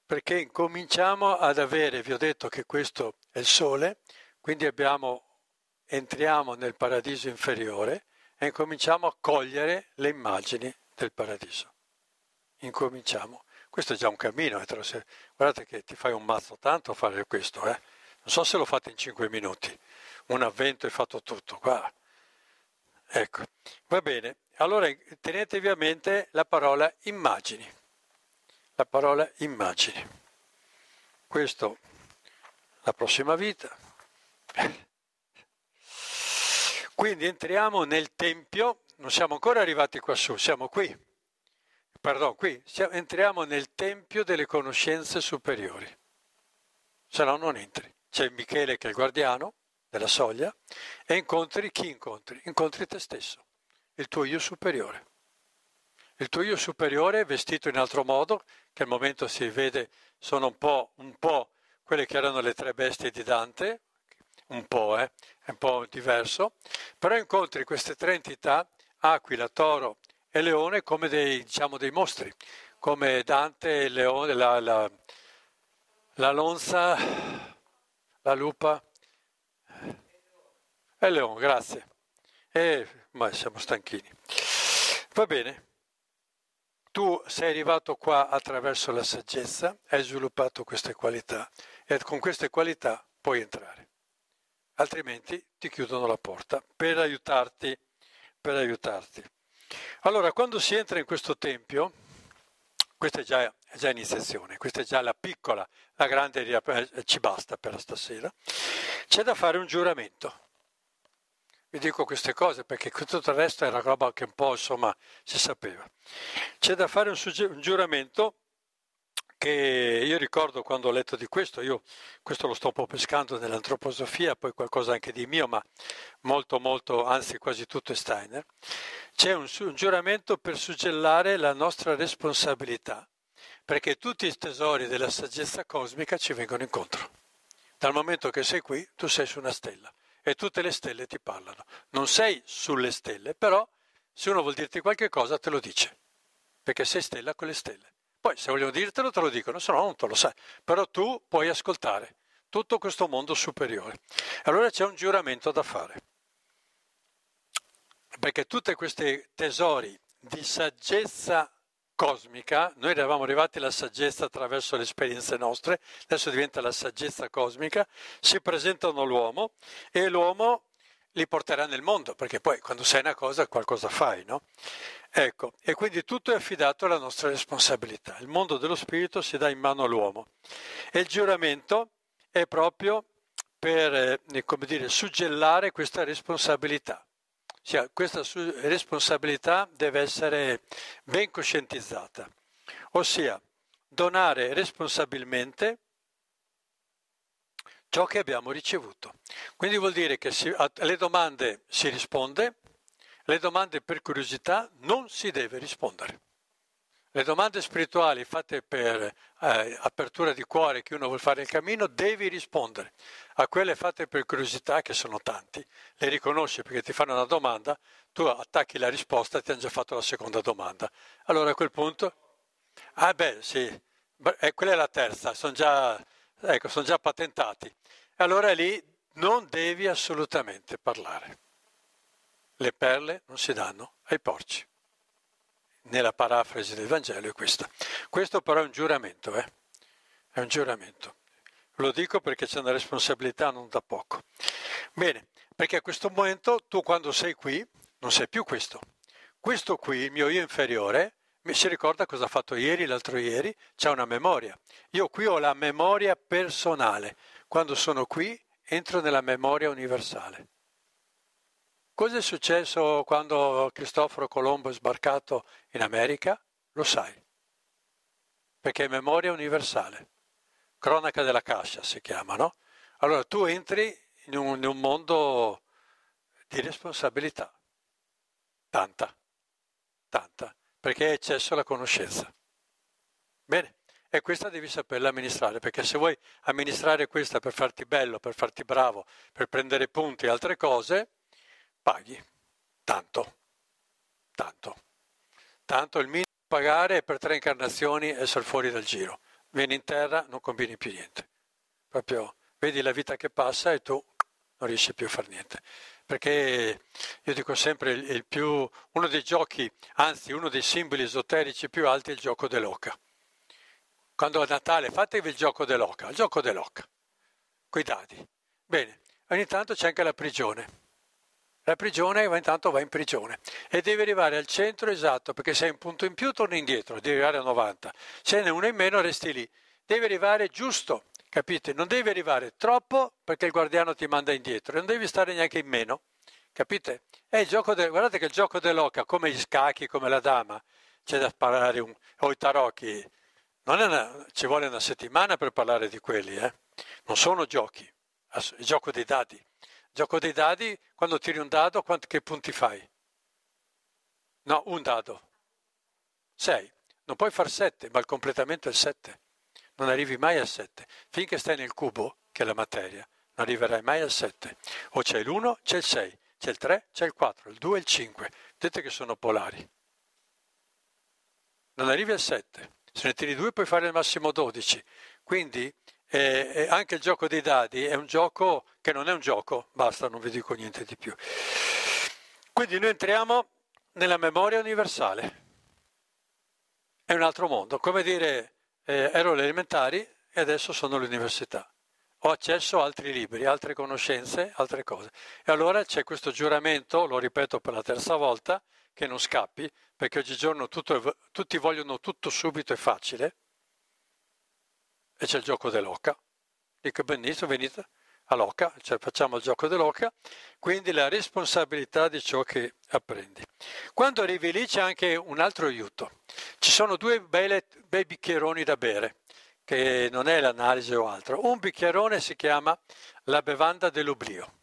perché incominciamo ad avere, vi ho detto che questo è il sole, quindi abbiamo, entriamo nel paradiso inferiore e incominciamo a cogliere le immagini del paradiso. Incominciamo questo è già un cammino. Eh, guardate che ti fai un mazzo tanto a fare questo. Eh? Non so se lo fate in cinque minuti. Un avvento e fatto tutto. Qua. Ecco, va bene. Allora tenetevi a mente la parola immagini. La parola immagini. Questo la prossima vita. Quindi entriamo nel Tempio, non siamo ancora arrivati quassù, siamo qui. Pardon, qui siamo, entriamo nel tempio delle conoscenze superiori, se no non entri. C'è Michele che è il guardiano della soglia e incontri chi incontri? Incontri te stesso, il tuo io superiore. Il tuo io superiore vestito in altro modo, che al momento si vede sono un po', un po quelle che erano le tre bestie di Dante, un po', eh? è un po' diverso, però incontri queste tre entità, Aquila, Toro e Leone come dei, diciamo, dei mostri, come Dante e Leone, la, la, la lonza, la lupa e Leone, grazie. E, ma siamo stanchini. Va bene, tu sei arrivato qua attraverso la saggezza, hai sviluppato queste qualità e con queste qualità puoi entrare. Altrimenti ti chiudono la porta per aiutarti, per aiutarti. Allora, quando si entra in questo tempio, questa è già, è già iniziazione, questa è già la piccola, la grande eh, ci basta per stasera, c'è da fare un giuramento. Vi dico queste cose perché tutto il resto era roba che un po' insomma si sapeva. C'è da fare un, un giuramento che io ricordo quando ho letto di questo, io questo lo sto un po' pescando nell'antroposofia, poi qualcosa anche di mio, ma molto molto, anzi quasi tutto è Steiner, c'è un, un giuramento per suggellare la nostra responsabilità, perché tutti i tesori della saggezza cosmica ci vengono incontro. Dal momento che sei qui, tu sei su una stella e tutte le stelle ti parlano. Non sei sulle stelle, però se uno vuol dirti qualche cosa te lo dice, perché sei stella con le stelle. Poi se vogliono dirtelo te lo dicono, se no non te lo sai. Però tu puoi ascoltare tutto questo mondo superiore. Allora c'è un giuramento da fare. Perché tutti questi tesori di saggezza cosmica, noi eravamo arrivati alla saggezza attraverso le esperienze nostre, adesso diventa la saggezza cosmica, si presentano all'uomo e l'uomo li porterà nel mondo, perché poi quando sai una cosa qualcosa fai, no? Ecco, e quindi tutto è affidato alla nostra responsabilità. Il mondo dello spirito si dà in mano all'uomo e il giuramento è proprio per, eh, come dire, suggellare questa responsabilità. Cioè, questa responsabilità deve essere ben coscientizzata, ossia donare responsabilmente ciò che abbiamo ricevuto. Quindi vuol dire che si, alle domande si risponde, le domande per curiosità non si deve rispondere. Le domande spirituali fatte per eh, apertura di cuore che uno vuol fare il cammino, devi rispondere. A quelle fatte per curiosità, che sono tanti, le riconosci perché ti fanno una domanda, tu attacchi la risposta, e ti hanno già fatto la seconda domanda. Allora a quel punto, ah beh sì, e eh, quella è la terza, sono già Ecco, sono già patentati. Allora lì non devi assolutamente parlare. Le perle non si danno ai porci. Nella parafrasi del Vangelo è questa. Questo però è un giuramento, eh? È un giuramento. Lo dico perché c'è una responsabilità non da poco. Bene, perché a questo momento tu quando sei qui non sei più questo. Questo qui, il mio io inferiore, mi si ricorda cosa ha fatto ieri, l'altro ieri, c'è una memoria. Io qui ho la memoria personale. Quando sono qui entro nella memoria universale. Cosa è successo quando Cristoforo Colombo è sbarcato in America? Lo sai, perché è memoria universale. Cronaca della Cascia si chiama, no? Allora tu entri in un, in un mondo di responsabilità, tanta, tanta perché è eccesso la conoscenza. Bene, e questa devi saperla amministrare, perché se vuoi amministrare questa per farti bello, per farti bravo, per prendere punti e altre cose, paghi tanto, tanto. Tanto il minimo pagare per tre incarnazioni e essere fuori dal giro. Vieni in terra, non combini più niente. Proprio vedi la vita che passa e tu non riesci più a fare niente perché io dico sempre il, più, uno dei giochi, anzi uno dei simboli esoterici più alti è il gioco dell'oca. Quando a Natale fatevi il gioco dell'oca, il gioco dell'oca, coi dadi. Bene, ogni tanto c'è anche la prigione. La prigione ogni tanto va in prigione e devi arrivare al centro esatto perché se hai un punto in più torni indietro, devi arrivare a 90, se ne uno in meno resti lì. Devi arrivare giusto capite? Non devi arrivare troppo perché il guardiano ti manda indietro e non devi stare neanche in meno, capite? Del, guardate che il gioco dell'oca, come gli scacchi, come la dama, c'è da sparare un, o i tarocchi, una, ci vuole una settimana per parlare di quelli, eh? non sono giochi, è il gioco dei dadi. Il gioco dei dadi, quando tiri un dado, quanti, che punti fai? No, un dado. Sei. Non puoi far sette, ma il completamento è sette non arrivi mai a 7. Finché stai nel cubo, che è la materia, non arriverai mai a 7. O c'è l'1, c'è il 6, c'è il 3, c'è il 4, il 2 e il 5. Dite che sono polari. Non arrivi a 7. Se ne tiri 2 puoi fare al massimo 12. Quindi eh, eh, anche il gioco dei dadi è un gioco che non è un gioco, basta, non vi dico niente di più. Quindi noi entriamo nella memoria universale. È un altro mondo, come dire eh, ero alle elementari e adesso sono all'università. Ho accesso a altri libri, altre conoscenze, altre cose. E allora c'è questo giuramento, lo ripeto per la terza volta, che non scappi, perché oggigiorno tutto, tutti vogliono tutto subito e facile, e c'è il gioco dell'oca. Dico benissimo, venite, all'oca, cioè facciamo il gioco dell'Oca, quindi la responsabilità di ciò che apprendi. Quando arrivi lì c'è anche un altro aiuto. Ci sono due bei, bei bicchieroni da bere, che non è l'analisi o altro. Un bicchierone si chiama la bevanda dell'oblio.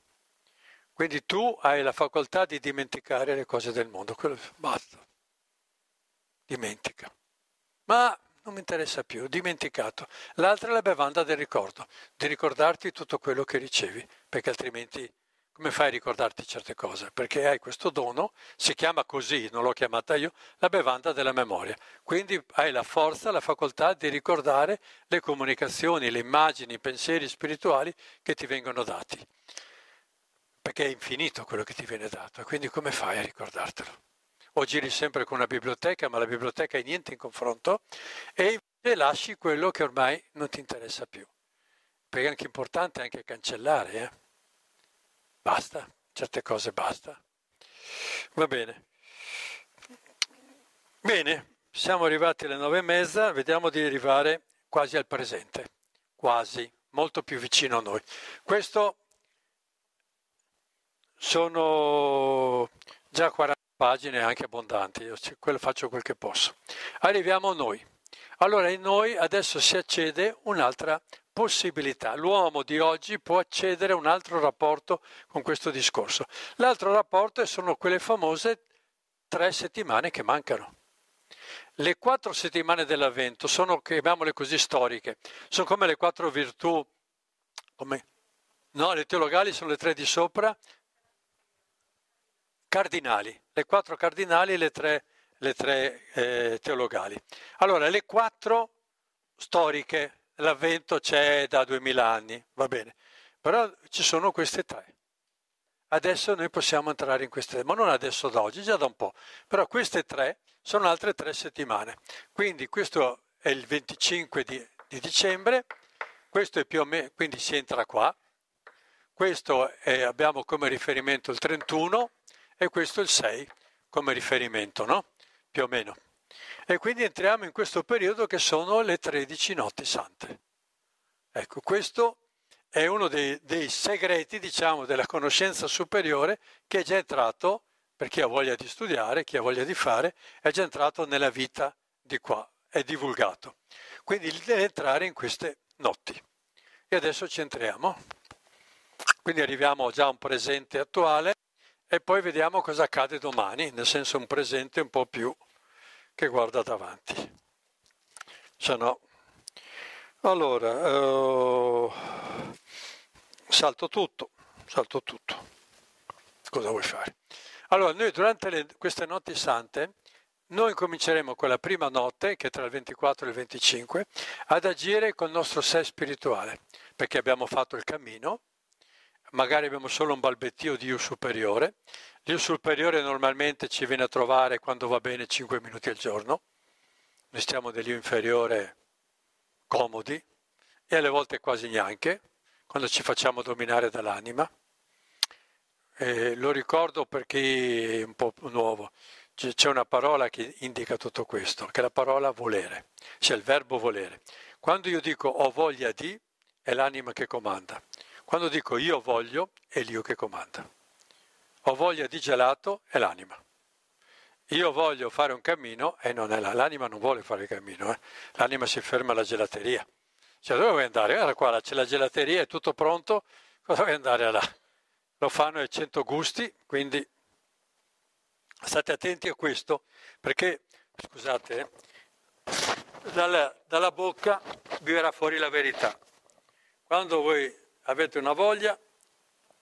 Quindi tu hai la facoltà di dimenticare le cose del mondo, quello basta. Dimentica. Ma non mi interessa più, dimenticato. L'altra è la bevanda del ricordo, di ricordarti tutto quello che ricevi, perché altrimenti come fai a ricordarti certe cose? Perché hai questo dono, si chiama così, non l'ho chiamata io, la bevanda della memoria. Quindi hai la forza, la facoltà di ricordare le comunicazioni, le immagini, i pensieri spirituali che ti vengono dati. Perché è infinito quello che ti viene dato, quindi come fai a ricordartelo? o giri sempre con una biblioteca, ma la biblioteca è niente in confronto, e invece lasci quello che ormai non ti interessa più. Perché è anche importante anche cancellare. Eh? Basta, certe cose basta. Va bene. Bene, siamo arrivati alle nove e mezza, vediamo di arrivare quasi al presente, quasi, molto più vicino a noi. Questo sono già 40 pagine anche abbondanti, io faccio quel che posso. Arriviamo a noi. Allora in noi adesso si accede un'altra possibilità. L'uomo di oggi può accedere a un altro rapporto con questo discorso. L'altro rapporto sono quelle famose tre settimane che mancano. Le quattro settimane dell'avvento sono, chiamiamole così, storiche, sono come le quattro virtù, come, no, le teologali sono le tre di sopra, cardinali, le quattro cardinali e le tre, le tre eh, teologali. Allora, le quattro storiche, l'avvento c'è da duemila anni, va bene, però ci sono queste tre. Adesso noi possiamo entrare in queste ma non adesso da oggi, già da un po', però queste tre sono altre tre settimane. Quindi questo è il 25 di, di dicembre, questo è più o meno, quindi si entra qua, questo è, abbiamo come riferimento il 31, e questo è il 6 come riferimento, no? Più o meno. E quindi entriamo in questo periodo che sono le 13 notti sante. Ecco, questo è uno dei, dei segreti, diciamo, della conoscenza superiore che è già entrato, per chi ha voglia di studiare, chi ha voglia di fare, è già entrato nella vita di qua, è divulgato. Quindi deve entrare in queste notti. E adesso ci entriamo. Quindi arriviamo già a un presente attuale e poi vediamo cosa accade domani, nel senso un presente un po' più che guarda davanti. Se no, allora, eh, salto tutto, salto tutto. Cosa vuoi fare? Allora, noi durante le, queste notti sante, noi cominceremo con la prima notte, che è tra il 24 e il 25, ad agire col nostro sé spirituale, perché abbiamo fatto il cammino, magari abbiamo solo un balbettio di U superiore. L'U superiore normalmente ci viene a trovare quando va bene 5 minuti al giorno, noi stiamo dell'U inferiore comodi e alle volte quasi neanche, quando ci facciamo dominare dall'anima. E lo ricordo per chi è un po' nuovo, c'è una parola che indica tutto questo, che è la parola volere, cioè il verbo volere. Quando io dico ho voglia di, è l'anima che comanda. Quando dico io voglio, è l'io che comanda. Ho voglia di gelato, è l'anima. Io voglio fare un cammino e non è la, l'anima non vuole fare il cammino, eh. l'anima si ferma alla gelateria. Cioè dove vuoi andare? Guarda qua, c'è la gelateria, è tutto pronto, cosa vuoi andare là? Lo fanno ai cento gusti, quindi state attenti a questo, perché, scusate, eh, dalla, dalla bocca vi verrà fuori la verità. Quando voi avete una voglia,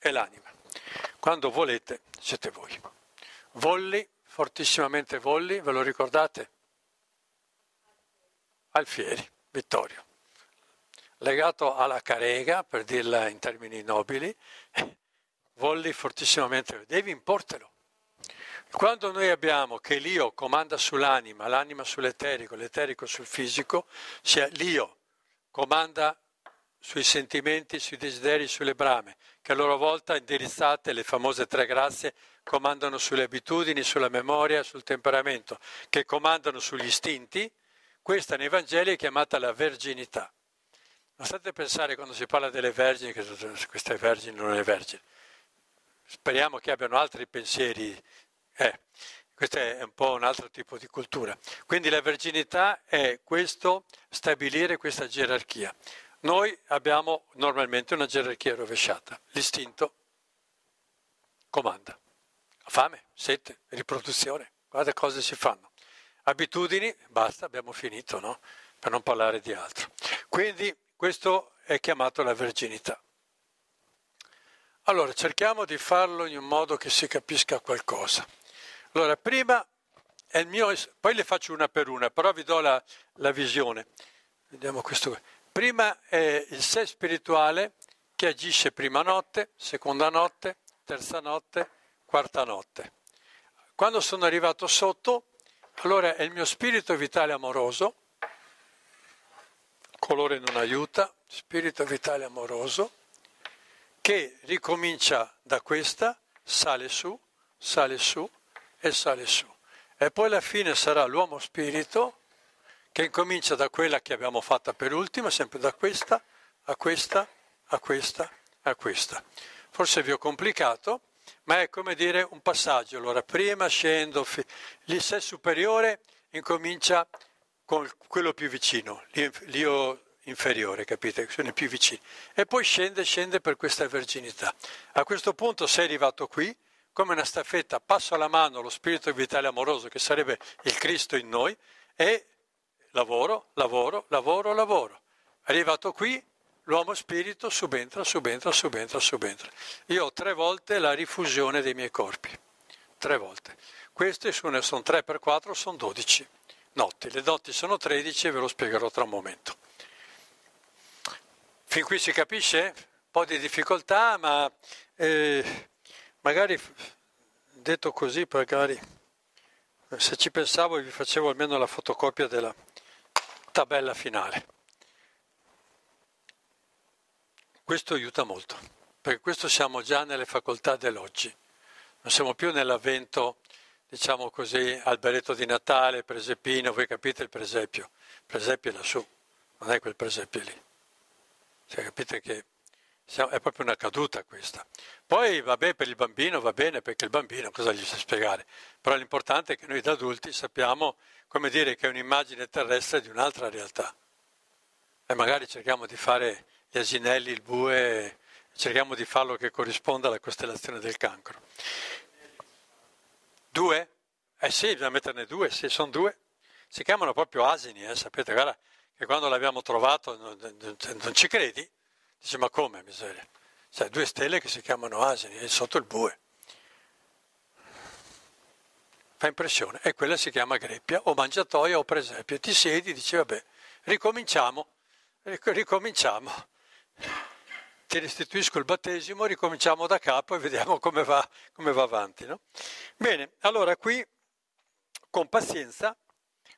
e l'anima. Quando volete, siete voi. Volli, fortissimamente volli, ve lo ricordate? Alfieri, Vittorio. Legato alla carega, per dirla in termini nobili, volli fortissimamente, devi importelo. Quando noi abbiamo che l'io comanda sull'anima, l'anima sull'eterico, l'eterico sul fisico, cioè l'io comanda sui sentimenti, sui desideri, sulle brame, che a loro volta, indirizzate le famose tre grazie, comandano sulle abitudini, sulla memoria, sul temperamento, che comandano sugli istinti, questa nei Vangeli è chiamata la verginità. Non state a pensare quando si parla delle vergini che queste vergini non è vergine. Speriamo che abbiano altri pensieri. Eh, questo è un po' un altro tipo di cultura. Quindi la verginità è questo, stabilire questa gerarchia. Noi abbiamo normalmente una gerarchia rovesciata. L'istinto comanda. Fame, sete, riproduzione, guarda cosa si fanno. Abitudini, basta, abbiamo finito, no? Per non parlare di altro. Quindi questo è chiamato la verginità. Allora, cerchiamo di farlo in un modo che si capisca qualcosa. Allora, prima è il mio, poi le faccio una per una, però vi do la, la visione. Vediamo questo. Prima è il sé spirituale che agisce prima notte, seconda notte, terza notte, quarta notte. Quando sono arrivato sotto, allora è il mio spirito vitale amoroso, colore non aiuta, spirito vitale amoroso, che ricomincia da questa, sale su, sale su e sale su. E poi alla fine sarà l'uomo spirito che incomincia da quella che abbiamo fatta per ultima, sempre da questa a questa, a questa, a questa. Forse vi ho complicato, ma è come dire un passaggio. Allora, prima scendo, il sé superiore incomincia con quello più vicino, l'io inferiore, capite? Sono i più vicini. E poi scende, scende per questa verginità. A questo punto sei arrivato qui, come una staffetta, passo alla mano lo spirito vitale amoroso, che sarebbe il Cristo in noi, e lavoro, lavoro, lavoro, lavoro. Arrivato qui, l'uomo spirito subentra, subentra, subentra, subentra. Io ho tre volte la rifusione dei miei corpi, tre volte. Queste sono, sono 3 per quattro, sono dodici notti. Le notti sono tredici e ve lo spiegherò tra un momento. Fin qui si capisce? Un po' di difficoltà, ma eh, magari detto così, magari se ci pensavo vi facevo almeno la fotocopia della, tabella finale. Questo aiuta molto, perché questo siamo già nelle facoltà dell'oggi, non siamo più nell'avvento, diciamo così, alberetto di Natale, presepino, voi capite il presepio, il presepio è lassù, non è quel presepio lì. Cioè, capite che è proprio una caduta questa. Poi va bene per il bambino va bene perché il bambino cosa gli sa spiegare, però l'importante è che noi da adulti sappiamo come dire che è un'immagine terrestre di un'altra realtà e magari cerchiamo di fare gli asinelli, il bue, cerchiamo di farlo che corrisponda alla costellazione del cancro. Due? Eh sì, bisogna metterne due, sì, sono due. Si chiamano proprio asini, eh, sapete, guarda che quando l'abbiamo trovato non, non ci credi, Dice, ma come miseria? C'è due stelle che si chiamano asini e sotto il bue. Fa impressione. E quella si chiama greppia o mangiatoia o presepio. Ti siedi e dici, vabbè, ricominciamo, ricominciamo. Ti restituisco il battesimo, ricominciamo da capo e vediamo come va, come va avanti. No? Bene, allora qui con pazienza,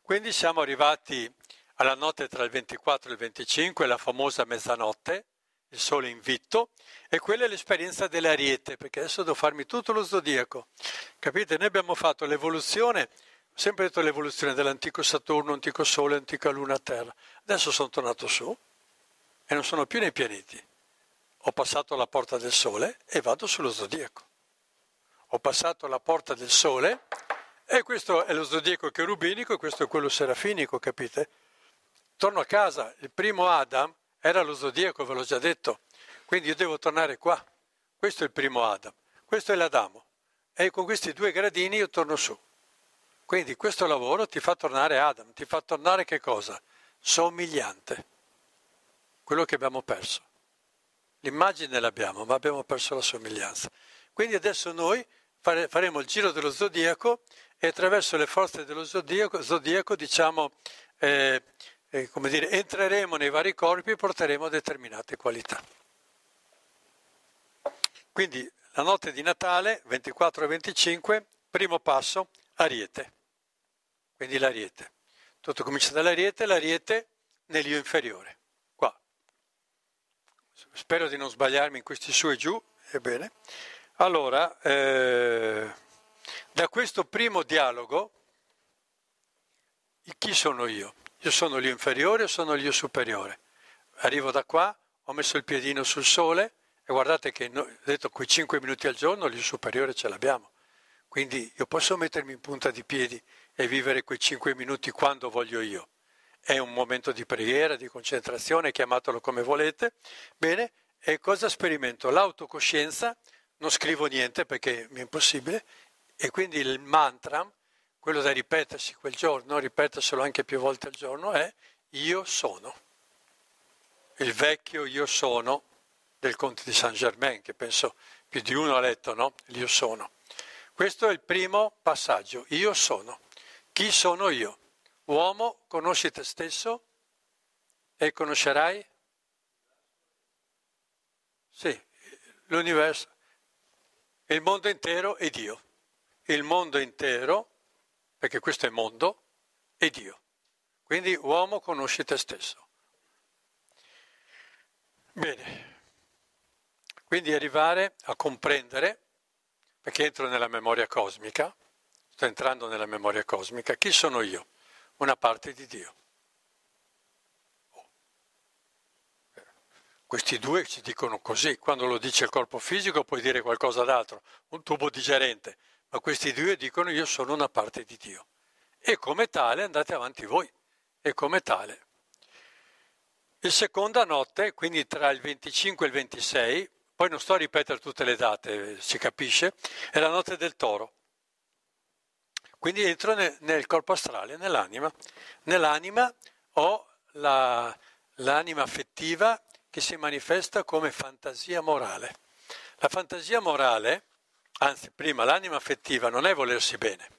quindi siamo arrivati alla notte tra il 24 e il 25, la famosa mezzanotte, il sole invitto, e quella è l'esperienza dell'ariete, perché adesso devo farmi tutto lo zodiaco. Capite? Noi abbiamo fatto l'evoluzione, ho sempre detto l'evoluzione dell'antico Saturno, antico Sole, antica Luna, Terra. Adesso sono tornato su e non sono più nei pianeti. Ho passato la porta del Sole e vado sullo zodiaco. Ho passato la porta del Sole e questo è lo zodiaco cherubinico e questo è quello serafinico, capite? Torno a casa, il primo Adam era lo zodiaco, ve l'ho già detto. Quindi io devo tornare qua. Questo è il primo Adam, questo è l'Adamo. E con questi due gradini io torno su. Quindi questo lavoro ti fa tornare Adam, ti fa tornare che cosa? Somigliante. Quello che abbiamo perso. L'immagine l'abbiamo, ma abbiamo perso la somiglianza. Quindi adesso noi fare, faremo il giro dello zodiaco e attraverso le forze dello zodiaco, zodiaco diciamo, eh, eh, come dire, entreremo nei vari corpi e porteremo determinate qualità. Quindi la notte di Natale, 24 e 25, primo passo, ariete. Quindi l'ariete. Tutto comincia dall'ariete, l'ariete nell'io inferiore. Qua. Spero di non sbagliarmi in questi su e giù, ebbene. Allora, eh, da questo primo dialogo, chi sono io? Io sono l'io inferiore o sono l'io superiore? Arrivo da qua, ho messo il piedino sul sole e guardate che ho detto quei 5 minuti al giorno l'io superiore ce l'abbiamo. Quindi io posso mettermi in punta di piedi e vivere quei 5 minuti quando voglio io. È un momento di preghiera, di concentrazione, chiamatelo come volete. Bene, e cosa sperimento? L'autocoscienza, non scrivo niente perché mi è impossibile, e quindi il mantra quello da ripetersi quel giorno, ripeterselo anche più volte al giorno, è io sono. Il vecchio io sono del Conte di Saint Germain, che penso più di uno ha letto, no? Io sono. Questo è il primo passaggio, io sono. Chi sono io? Uomo, conosci te stesso e conoscerai? Sì, l'universo, il mondo intero e Dio. Il mondo intero perché questo è mondo e Dio. Quindi uomo conosci te stesso. Bene, quindi arrivare a comprendere, perché entro nella memoria cosmica, sto entrando nella memoria cosmica, chi sono io? Una parte di Dio. Questi due ci dicono così, quando lo dice il corpo fisico puoi dire qualcosa d'altro, un tubo digerente, ma questi due dicono io sono una parte di Dio. E come tale andate avanti voi. E come tale. La seconda notte, quindi tra il 25 e il 26, poi non sto a ripetere tutte le date, si capisce, è la notte del toro. Quindi entro nel, nel corpo astrale, nell'anima. Nell'anima ho la, l'anima affettiva che si manifesta come fantasia morale. La fantasia morale Anzi, prima l'anima affettiva non è volersi bene.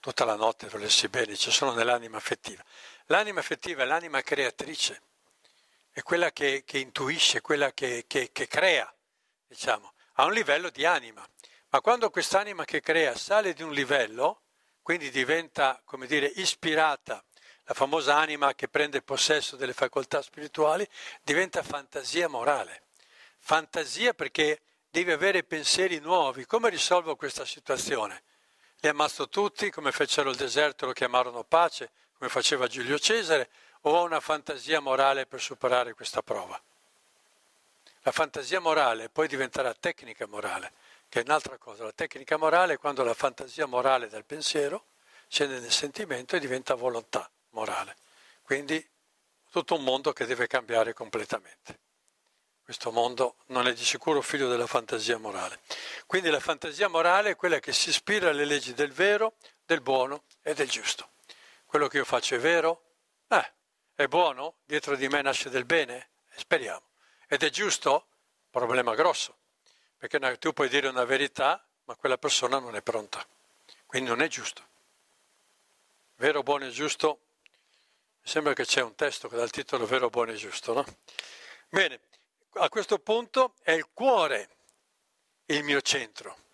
Tutta la notte volersi bene, ci sono nell'anima affettiva. L'anima affettiva è l'anima creatrice, è quella che, che intuisce, quella che, che, che crea, diciamo, a un livello di anima. Ma quando quest'anima che crea sale di un livello, quindi diventa, come dire, ispirata, la famosa anima che prende possesso delle facoltà spirituali, diventa fantasia morale. Fantasia perché devi avere pensieri nuovi. Come risolvo questa situazione? Li ammazzo tutti, come fecero il deserto lo chiamarono pace, come faceva Giulio Cesare, o ho una fantasia morale per superare questa prova? La fantasia morale poi diventerà tecnica morale, che è un'altra cosa. La tecnica morale è quando la fantasia morale dal pensiero scende nel sentimento e diventa volontà morale. Quindi tutto un mondo che deve cambiare completamente. Questo mondo non è di sicuro figlio della fantasia morale. Quindi la fantasia morale è quella che si ispira alle leggi del vero, del buono e del giusto. Quello che io faccio è vero? Eh, è buono? Dietro di me nasce del bene? Eh, speriamo. Ed è giusto? Problema grosso. Perché tu puoi dire una verità, ma quella persona non è pronta. Quindi non è giusto. Vero, buono e giusto? Mi sembra che c'è un testo che dà il titolo Vero, buono e giusto, no? Bene a questo punto è il cuore il mio centro.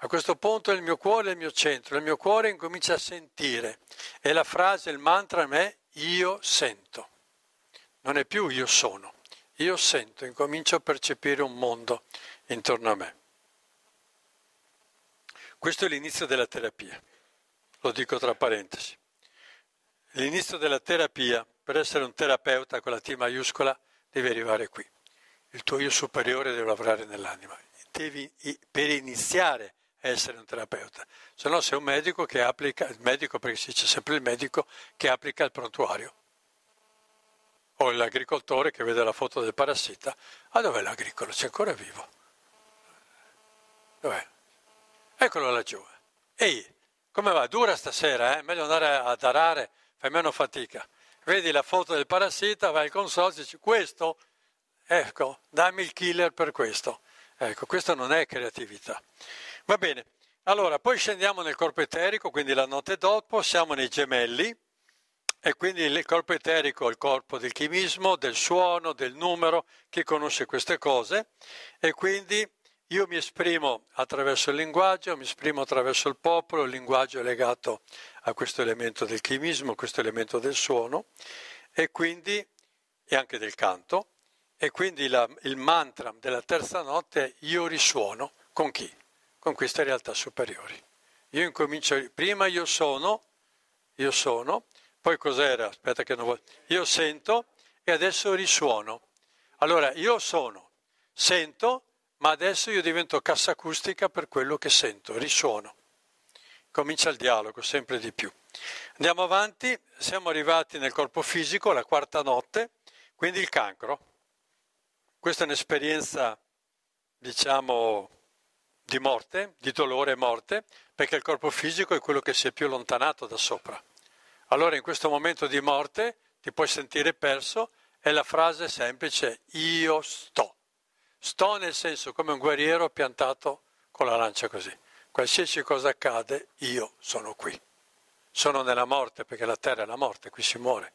A questo punto è il mio cuore il mio centro, il mio cuore incomincia a sentire e la frase, il mantra è io sento. Non è più io sono, io sento, incomincio a percepire un mondo intorno a me. Questo è l'inizio della terapia, lo dico tra parentesi. L'inizio della terapia, per essere un terapeuta con la T maiuscola, deve arrivare qui il tuo io superiore deve lavorare nell'anima. Devi, per iniziare a essere un terapeuta, se no sei un medico che applica, il medico perché si dice sempre il medico che applica il prontuario, o l'agricoltore che vede la foto del parassita, ah dov'è l'agricolo? C'è ancora vivo. Dov'è? Eccolo laggiù. Ehi, come va? Dura stasera, eh? Meglio andare a darare, fai meno fatica. Vedi la foto del parassita, vai al consorzio e dici questo Ecco, dammi il killer per questo. Ecco, questa non è creatività. Va bene, allora poi scendiamo nel corpo eterico, quindi la notte dopo, siamo nei gemelli e quindi il corpo eterico è il corpo del chimismo, del suono, del numero, chi conosce queste cose e quindi io mi esprimo attraverso il linguaggio, mi esprimo attraverso il popolo, il linguaggio è legato a questo elemento del chimismo, a questo elemento del suono e quindi e anche del canto e quindi la, il mantra della terza notte è io risuono con chi? Con queste realtà superiori. Io incomincio, prima io sono, io sono, poi cos'era? Aspetta che non voglio. Io sento e adesso risuono. Allora, io sono, sento, ma adesso io divento cassa acustica per quello che sento, risuono. Comincia il dialogo sempre di più. Andiamo avanti, siamo arrivati nel corpo fisico, la quarta notte, quindi il cancro. Questa è un'esperienza, diciamo, di morte, di dolore e morte, perché il corpo fisico è quello che si è più allontanato da sopra. Allora in questo momento di morte ti puoi sentire perso e la frase semplice, io sto. Sto nel senso come un guerriero piantato con la lancia così. Qualsiasi cosa accade, io sono qui. Sono nella morte perché la terra è la morte, qui si muore.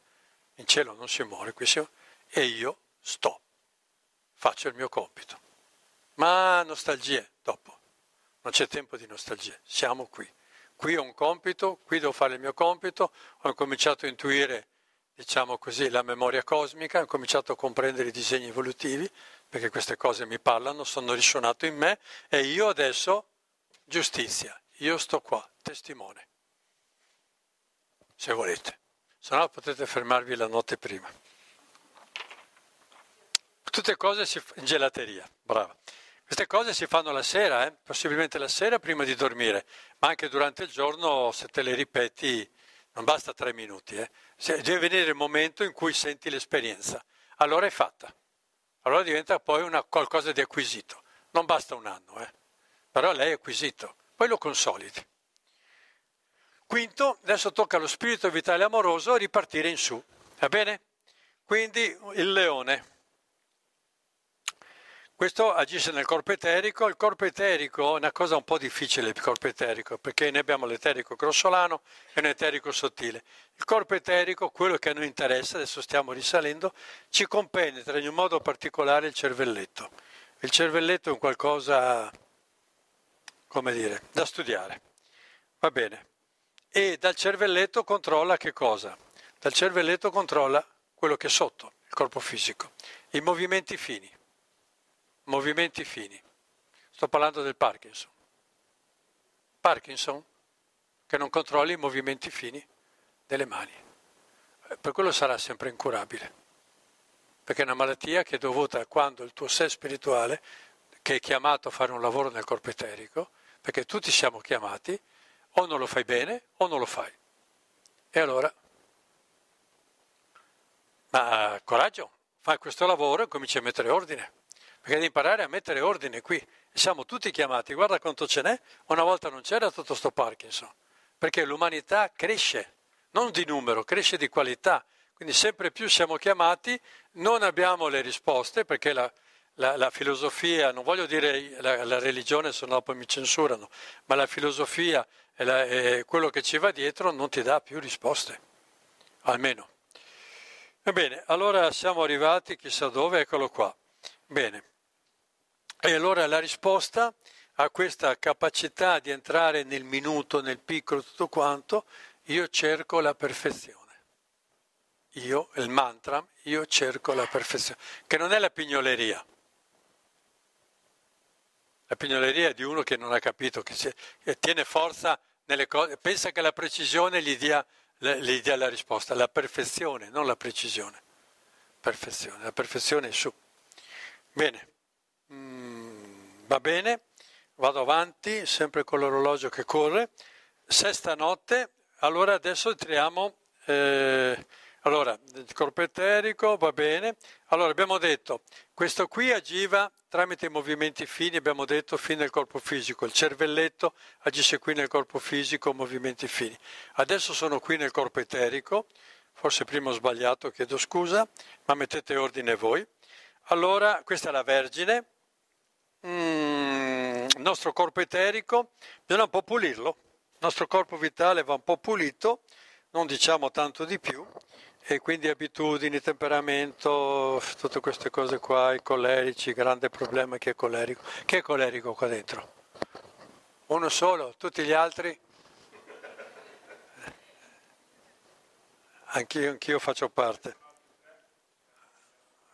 In cielo non si muore, qui si muore. E io sto faccio il mio compito. Ma nostalgie, dopo. Non c'è tempo di nostalgie, siamo qui. Qui ho un compito, qui devo fare il mio compito, ho cominciato a intuire, diciamo così, la memoria cosmica, ho cominciato a comprendere i disegni evolutivi, perché queste cose mi parlano, sono risuonato in me e io adesso, giustizia, io sto qua, testimone, se volete. Se no potete fermarvi la notte prima. Tutte cose si fanno in gelateria, brava. Queste cose si fanno la sera, eh? possibilmente la sera prima di dormire, ma anche durante il giorno se te le ripeti non basta tre minuti. Eh? deve venire il momento in cui senti l'esperienza, allora è fatta. Allora diventa poi una, qualcosa di acquisito. Non basta un anno, eh? però lei è acquisito, poi lo consolidi. Quinto, adesso tocca allo spirito vitale amoroso ripartire in su, va bene? Quindi il leone. Questo agisce nel corpo eterico, il corpo eterico è una cosa un po' difficile, il corpo eterico, perché noi abbiamo l'eterico grossolano e un eterico sottile. Il corpo eterico, quello che a noi interessa, adesso stiamo risalendo, ci compenetra in un modo particolare il cervelletto. Il cervelletto è un qualcosa, come dire, da studiare. Va bene. E dal cervelletto controlla che cosa? Dal cervelletto controlla quello che è sotto, il corpo fisico, i movimenti fini movimenti fini. Sto parlando del Parkinson. Parkinson che non controlli i movimenti fini delle mani. Eh, per quello sarà sempre incurabile, perché è una malattia che è dovuta a quando il tuo sé spirituale, che è chiamato a fare un lavoro nel corpo eterico, perché tutti siamo chiamati, o non lo fai bene o non lo fai. E allora, ma coraggio, fai questo lavoro e cominci a mettere ordine perché devi imparare a mettere ordine qui. Siamo tutti chiamati, guarda quanto ce n'è, una volta non c'era tutto sto Parkinson, perché l'umanità cresce, non di numero, cresce di qualità, quindi sempre più siamo chiamati, non abbiamo le risposte perché la, la, la filosofia, non voglio dire la, la religione, se no poi mi censurano, ma la filosofia e, e quello che ci va dietro non ti dà più risposte, almeno. Ebbene, allora siamo arrivati chissà dove, eccolo qua. Bene. E allora la risposta a questa capacità di entrare nel minuto, nel piccolo, tutto quanto, io cerco la perfezione. Io, il mantra, io cerco la perfezione, che non è la pignoleria. La pignoleria è di uno che non ha capito, che, si, che tiene forza nelle cose, pensa che la precisione gli dia, gli dia la risposta, la perfezione, non la precisione. Perfezione, la perfezione è su. Bene. Va bene, vado avanti, sempre con l'orologio che corre. Sesta notte, allora adesso entriamo. Eh, allora, il corpo eterico, va bene. Allora, abbiamo detto, questo qui agiva tramite i movimenti fini, abbiamo detto, fin al corpo fisico. Il cervelletto agisce qui nel corpo fisico, movimenti fini. Adesso sono qui nel corpo eterico, forse prima ho sbagliato, chiedo scusa, ma mettete ordine voi. Allora, questa è la Vergine, mm, il nostro corpo eterico, bisogna un po' pulirlo, il nostro corpo vitale va un po' pulito, non diciamo tanto di più, e quindi abitudini, temperamento, tutte queste cose qua, i colerici, grande problema chi è colerico. Chi è colerico qua dentro? Uno solo, tutti gli altri? Anch'io, anch'io faccio parte.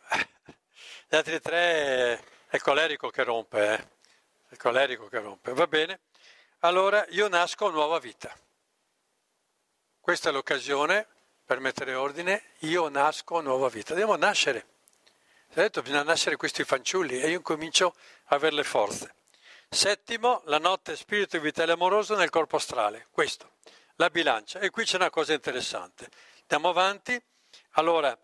Gli altri tre è il colerico che rompe, eh? È il colerico che rompe. Va bene? Allora io nasco nuova vita. Questa è l'occasione per mettere ordine. Io nasco nuova vita. Devo nascere. Si è detto bisogna nascere questi fanciulli e io comincio a avere le forze. Settimo, la notte spirito, vitale amoroso nel corpo astrale. Questo, la bilancia. E qui c'è una cosa interessante. Andiamo avanti. Allora,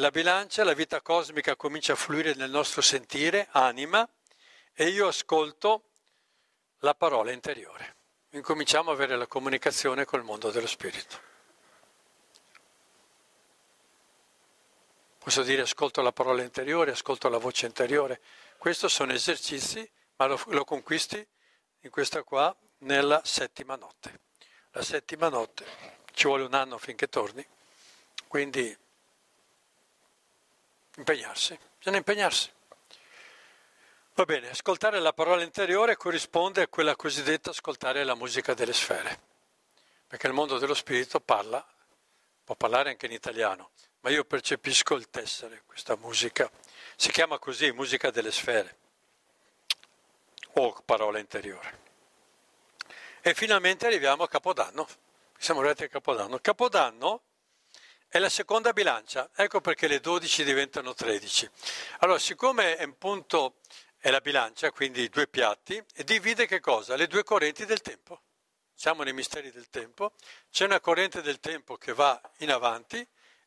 la bilancia, la vita cosmica comincia a fluire nel nostro sentire, anima, e io ascolto la parola interiore. Incominciamo a avere la comunicazione col mondo dello spirito. Posso dire ascolto la parola interiore, ascolto la voce interiore. Questi sono esercizi, ma lo, lo conquisti in questa qua nella settima notte. La settima notte ci vuole un anno finché torni, quindi Impegnarsi, bisogna impegnarsi. Va bene, ascoltare la parola interiore corrisponde a quella cosiddetta ascoltare la musica delle sfere, perché il mondo dello spirito parla, può parlare anche in italiano, ma io percepisco il tessere, questa musica. Si chiama così musica delle sfere o parola interiore. E finalmente arriviamo a Capodanno. Siamo arrivati a Capodanno. Capodanno è la seconda bilancia, ecco perché le 12 diventano 13. Allora, siccome è un punto è la bilancia, quindi i due piatti, e divide che cosa? Le due correnti del tempo. Siamo nei misteri del tempo, c'è una corrente del tempo che va in avanti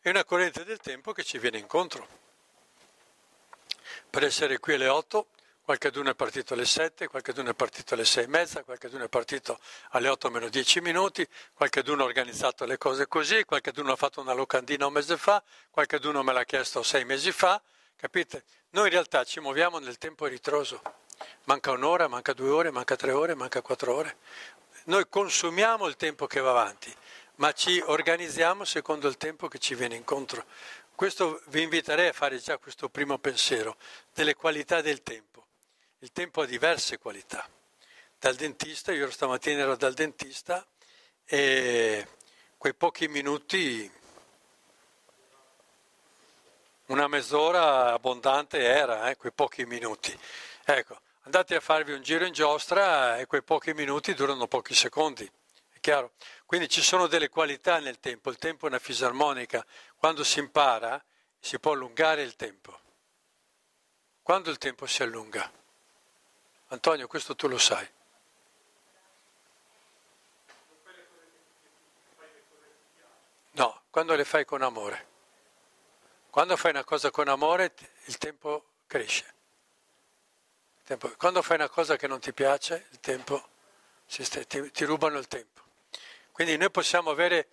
e una corrente del tempo che ci viene incontro. Per essere qui alle 8 qualcuno è partito alle 7, qualcuno è partito alle 6 e mezza, qualcuno è partito alle 8 meno 10 minuti, qualcuno ha organizzato le cose così, qualcuno ha fatto una locandina un mese fa, qualcuno me l'ha chiesto sei mesi fa, capite? Noi in realtà ci muoviamo nel tempo ritroso, manca un'ora, manca due ore, manca tre ore, manca quattro ore. Noi consumiamo il tempo che va avanti, ma ci organizziamo secondo il tempo che ci viene incontro. Questo vi inviterei a fare già questo primo pensiero delle qualità del tempo. Il tempo ha diverse qualità. Dal dentista, io stamattina ero dal dentista e quei pochi minuti, una mezz'ora abbondante era, eh, quei pochi minuti. Ecco, andate a farvi un giro in giostra e quei pochi minuti durano pochi secondi. È chiaro? Quindi ci sono delle qualità nel tempo, il tempo è una fisarmonica, quando si impara si può allungare il tempo. Quando il tempo si allunga? Antonio, questo tu lo sai. No, quando le fai con amore. Quando fai una cosa con amore il tempo cresce. Il tempo... Quando fai una cosa che non ti piace, il tempo ti, ti rubano il tempo. Quindi noi possiamo avere,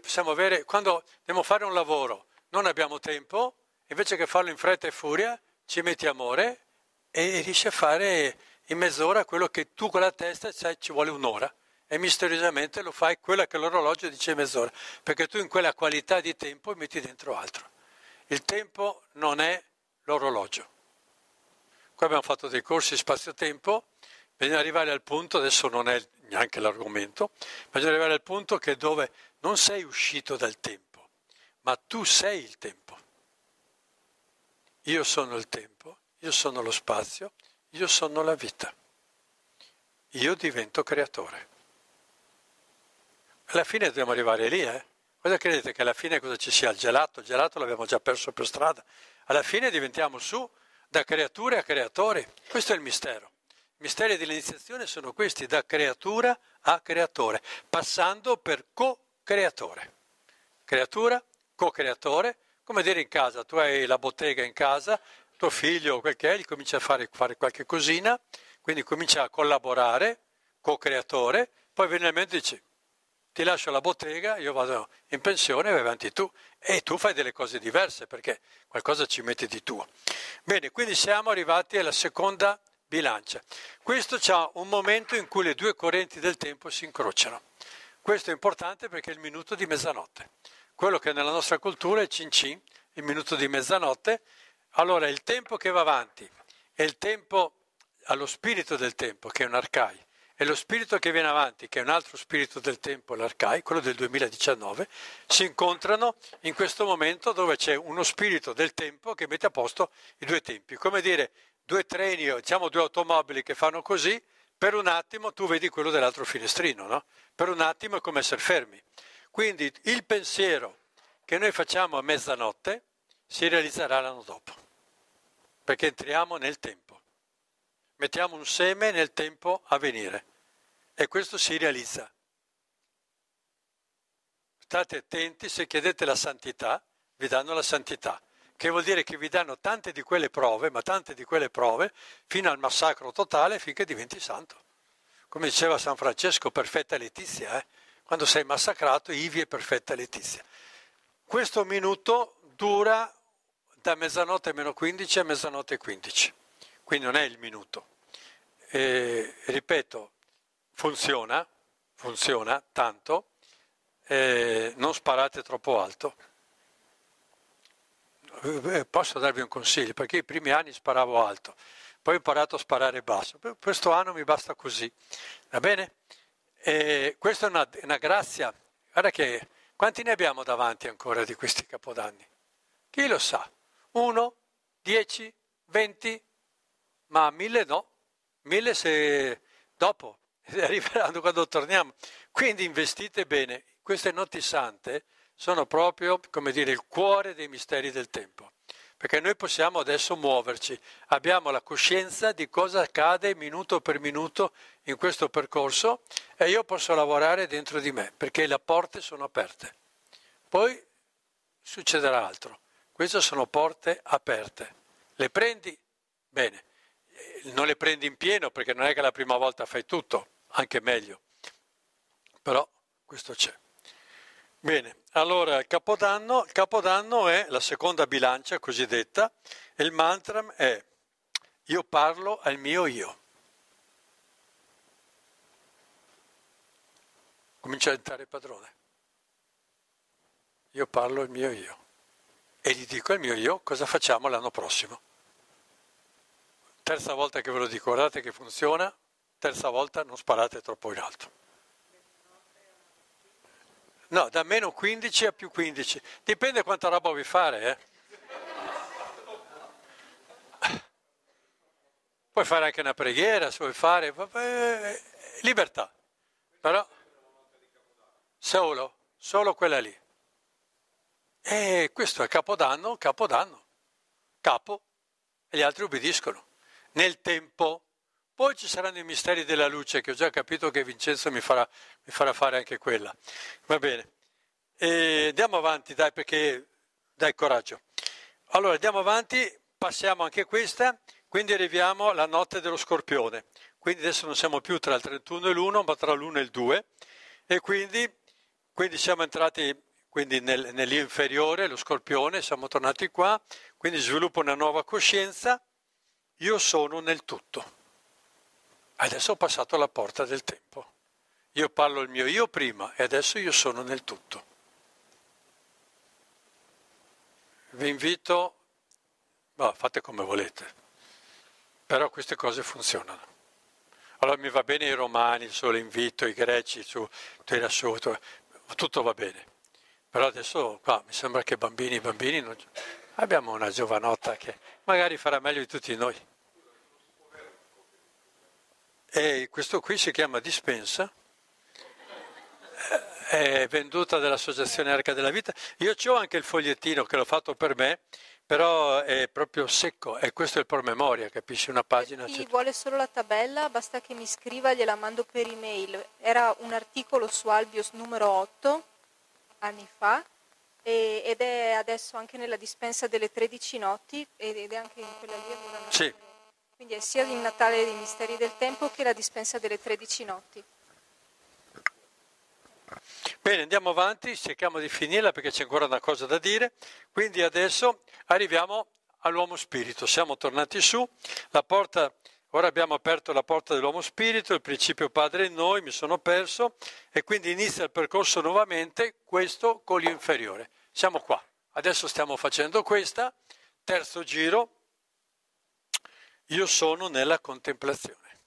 possiamo avere, quando dobbiamo fare un lavoro, non abbiamo tempo, invece che farlo in fretta e furia, ci metti amore e riesci a fare in mezz'ora quello che tu con la testa sai ci vuole un'ora e misteriosamente lo fai quella che l'orologio dice mezz'ora, perché tu in quella qualità di tempo metti dentro altro. Il tempo non è l'orologio. Qua abbiamo fatto dei corsi spazio-tempo, bisogna arrivare al punto, adesso non è neanche l'argomento, bisogna arrivare al punto che dove non sei uscito dal tempo, ma tu sei il tempo. Io sono il tempo, io sono lo spazio, io sono la vita. Io divento creatore. Alla fine dobbiamo arrivare lì, eh? Cosa credete che alla fine cosa ci sia? Il gelato? Il gelato l'abbiamo già perso per strada. Alla fine diventiamo su da creature a creatori. Questo è il mistero. I misteri dell'iniziazione sono questi, da creatura a creatore, passando per co-creatore. Creatura, co-creatore, come dire in casa, tu hai la bottega in casa tuo figlio o quel che è, gli comincia a fare, fare qualche cosina, quindi comincia a collaborare, co-creatore, poi viene in mente e dice ti lascio la bottega, io vado in pensione e vai avanti tu. E tu fai delle cose diverse perché qualcosa ci metti di tuo. Bene, quindi siamo arrivati alla seconda bilancia. Questo c'è un momento in cui le due correnti del tempo si incrociano. Questo è importante perché è il minuto di mezzanotte. Quello che nella nostra cultura è cin cin, il minuto di mezzanotte, allora, il tempo che va avanti è il tempo, allo spirito del tempo, che è un arcai, e lo spirito che viene avanti, che è un altro spirito del tempo, l'arcai, quello del 2019, si incontrano in questo momento dove c'è uno spirito del tempo che mette a posto i due tempi. Come dire, due treni, diciamo due automobili che fanno così, per un attimo tu vedi quello dell'altro finestrino, no? Per un attimo è come essere fermi. Quindi il pensiero che noi facciamo a mezzanotte si realizzerà l'anno dopo perché entriamo nel tempo. Mettiamo un seme nel tempo a venire e questo si realizza. State attenti, se chiedete la santità, vi danno la santità, che vuol dire che vi danno tante di quelle prove, ma tante di quelle prove, fino al massacro totale, finché diventi santo. Come diceva San Francesco, perfetta letizia, eh? quando sei massacrato, ivi è perfetta letizia. Questo minuto dura da mezzanotte meno 15 a mezzanotte 15, quindi non è il minuto. E, ripeto, funziona, funziona tanto, eh, non sparate troppo alto. Eh, posso darvi un consiglio, perché i primi anni sparavo alto, poi ho imparato a sparare basso, questo anno mi basta così, va bene? E questa è una, una grazia, guarda che quanti ne abbiamo davanti ancora di questi capodanni? Chi lo sa? 1, 10, 20, ma mille no, mille se dopo, arriveranno quando torniamo. Quindi investite bene, queste notti sante sono proprio, come dire, il cuore dei misteri del tempo, perché noi possiamo adesso muoverci, abbiamo la coscienza di cosa accade minuto per minuto in questo percorso e io posso lavorare dentro di me, perché le porte sono aperte. Poi succederà altro. Queste sono porte aperte. Le prendi? Bene. Non le prendi in pieno perché non è che la prima volta fai tutto, anche meglio. Però questo c'è. Bene, allora il capodanno, il capodanno è la seconda bilancia cosiddetta e il mantra è io parlo al mio io. Comincia a diventare padrone. Io parlo al mio io e gli dico al mio io cosa facciamo l'anno prossimo. Terza volta che ve lo dico, guardate che funziona, terza volta non sparate troppo in alto. No, da meno 15 a più 15, dipende quanta roba vi fare. Eh. Puoi fare anche una preghiera, se vuoi fare, vabbè, libertà, però solo, solo quella lì. E eh, questo è capodanno, capodanno, capo, e gli altri obbediscono. Nel tempo, poi ci saranno i misteri della luce, che ho già capito che Vincenzo mi farà, mi farà fare anche quella. Va bene. E eh, andiamo avanti, dai, perché dai coraggio. Allora, andiamo avanti, passiamo anche questa, quindi arriviamo alla notte dello scorpione. Quindi adesso non siamo più tra il 31 e l'1, ma tra l'1 e il 2. E quindi, quindi siamo entrati quindi nel, nell'io lo scorpione, siamo tornati qua, quindi sviluppo una nuova coscienza, io sono nel tutto. Adesso ho passato la porta del tempo. Io parlo il mio io prima e adesso io sono nel tutto. Vi invito, no, fate come volete, però queste cose funzionano. Allora mi va bene i romani, solo invito, i greci, su, tira su, tutto va bene però adesso qua mi sembra che bambini, bambini, non... abbiamo una giovanotta che magari farà meglio di tutti noi. E questo qui si chiama dispensa, è venduta dall'Associazione Arca della Vita. Io ho anche il fogliettino che l'ho fatto per me, però è proprio secco e questo è il promemoria, capisci? Una pagina. chi c'è... vuole solo la tabella, basta che mi scriva, gliela mando per email. Era un articolo su Albios numero 8 anni fa e, ed è adesso anche nella dispensa delle 13 notti ed è anche in quella lì. Sì. Quindi è sia il Natale dei Misteri del Tempo che la dispensa delle 13 notti. Bene, andiamo avanti, cerchiamo di finirla perché c'è ancora una cosa da dire. Quindi adesso arriviamo all'uomo spirito. Siamo tornati su, la porta Ora abbiamo aperto la porta dell'uomo spirito, il principio padre in noi, mi sono perso e quindi inizia il percorso nuovamente, questo con l'inferiore. Siamo qua. Adesso stiamo facendo questa, terzo giro, io sono nella contemplazione.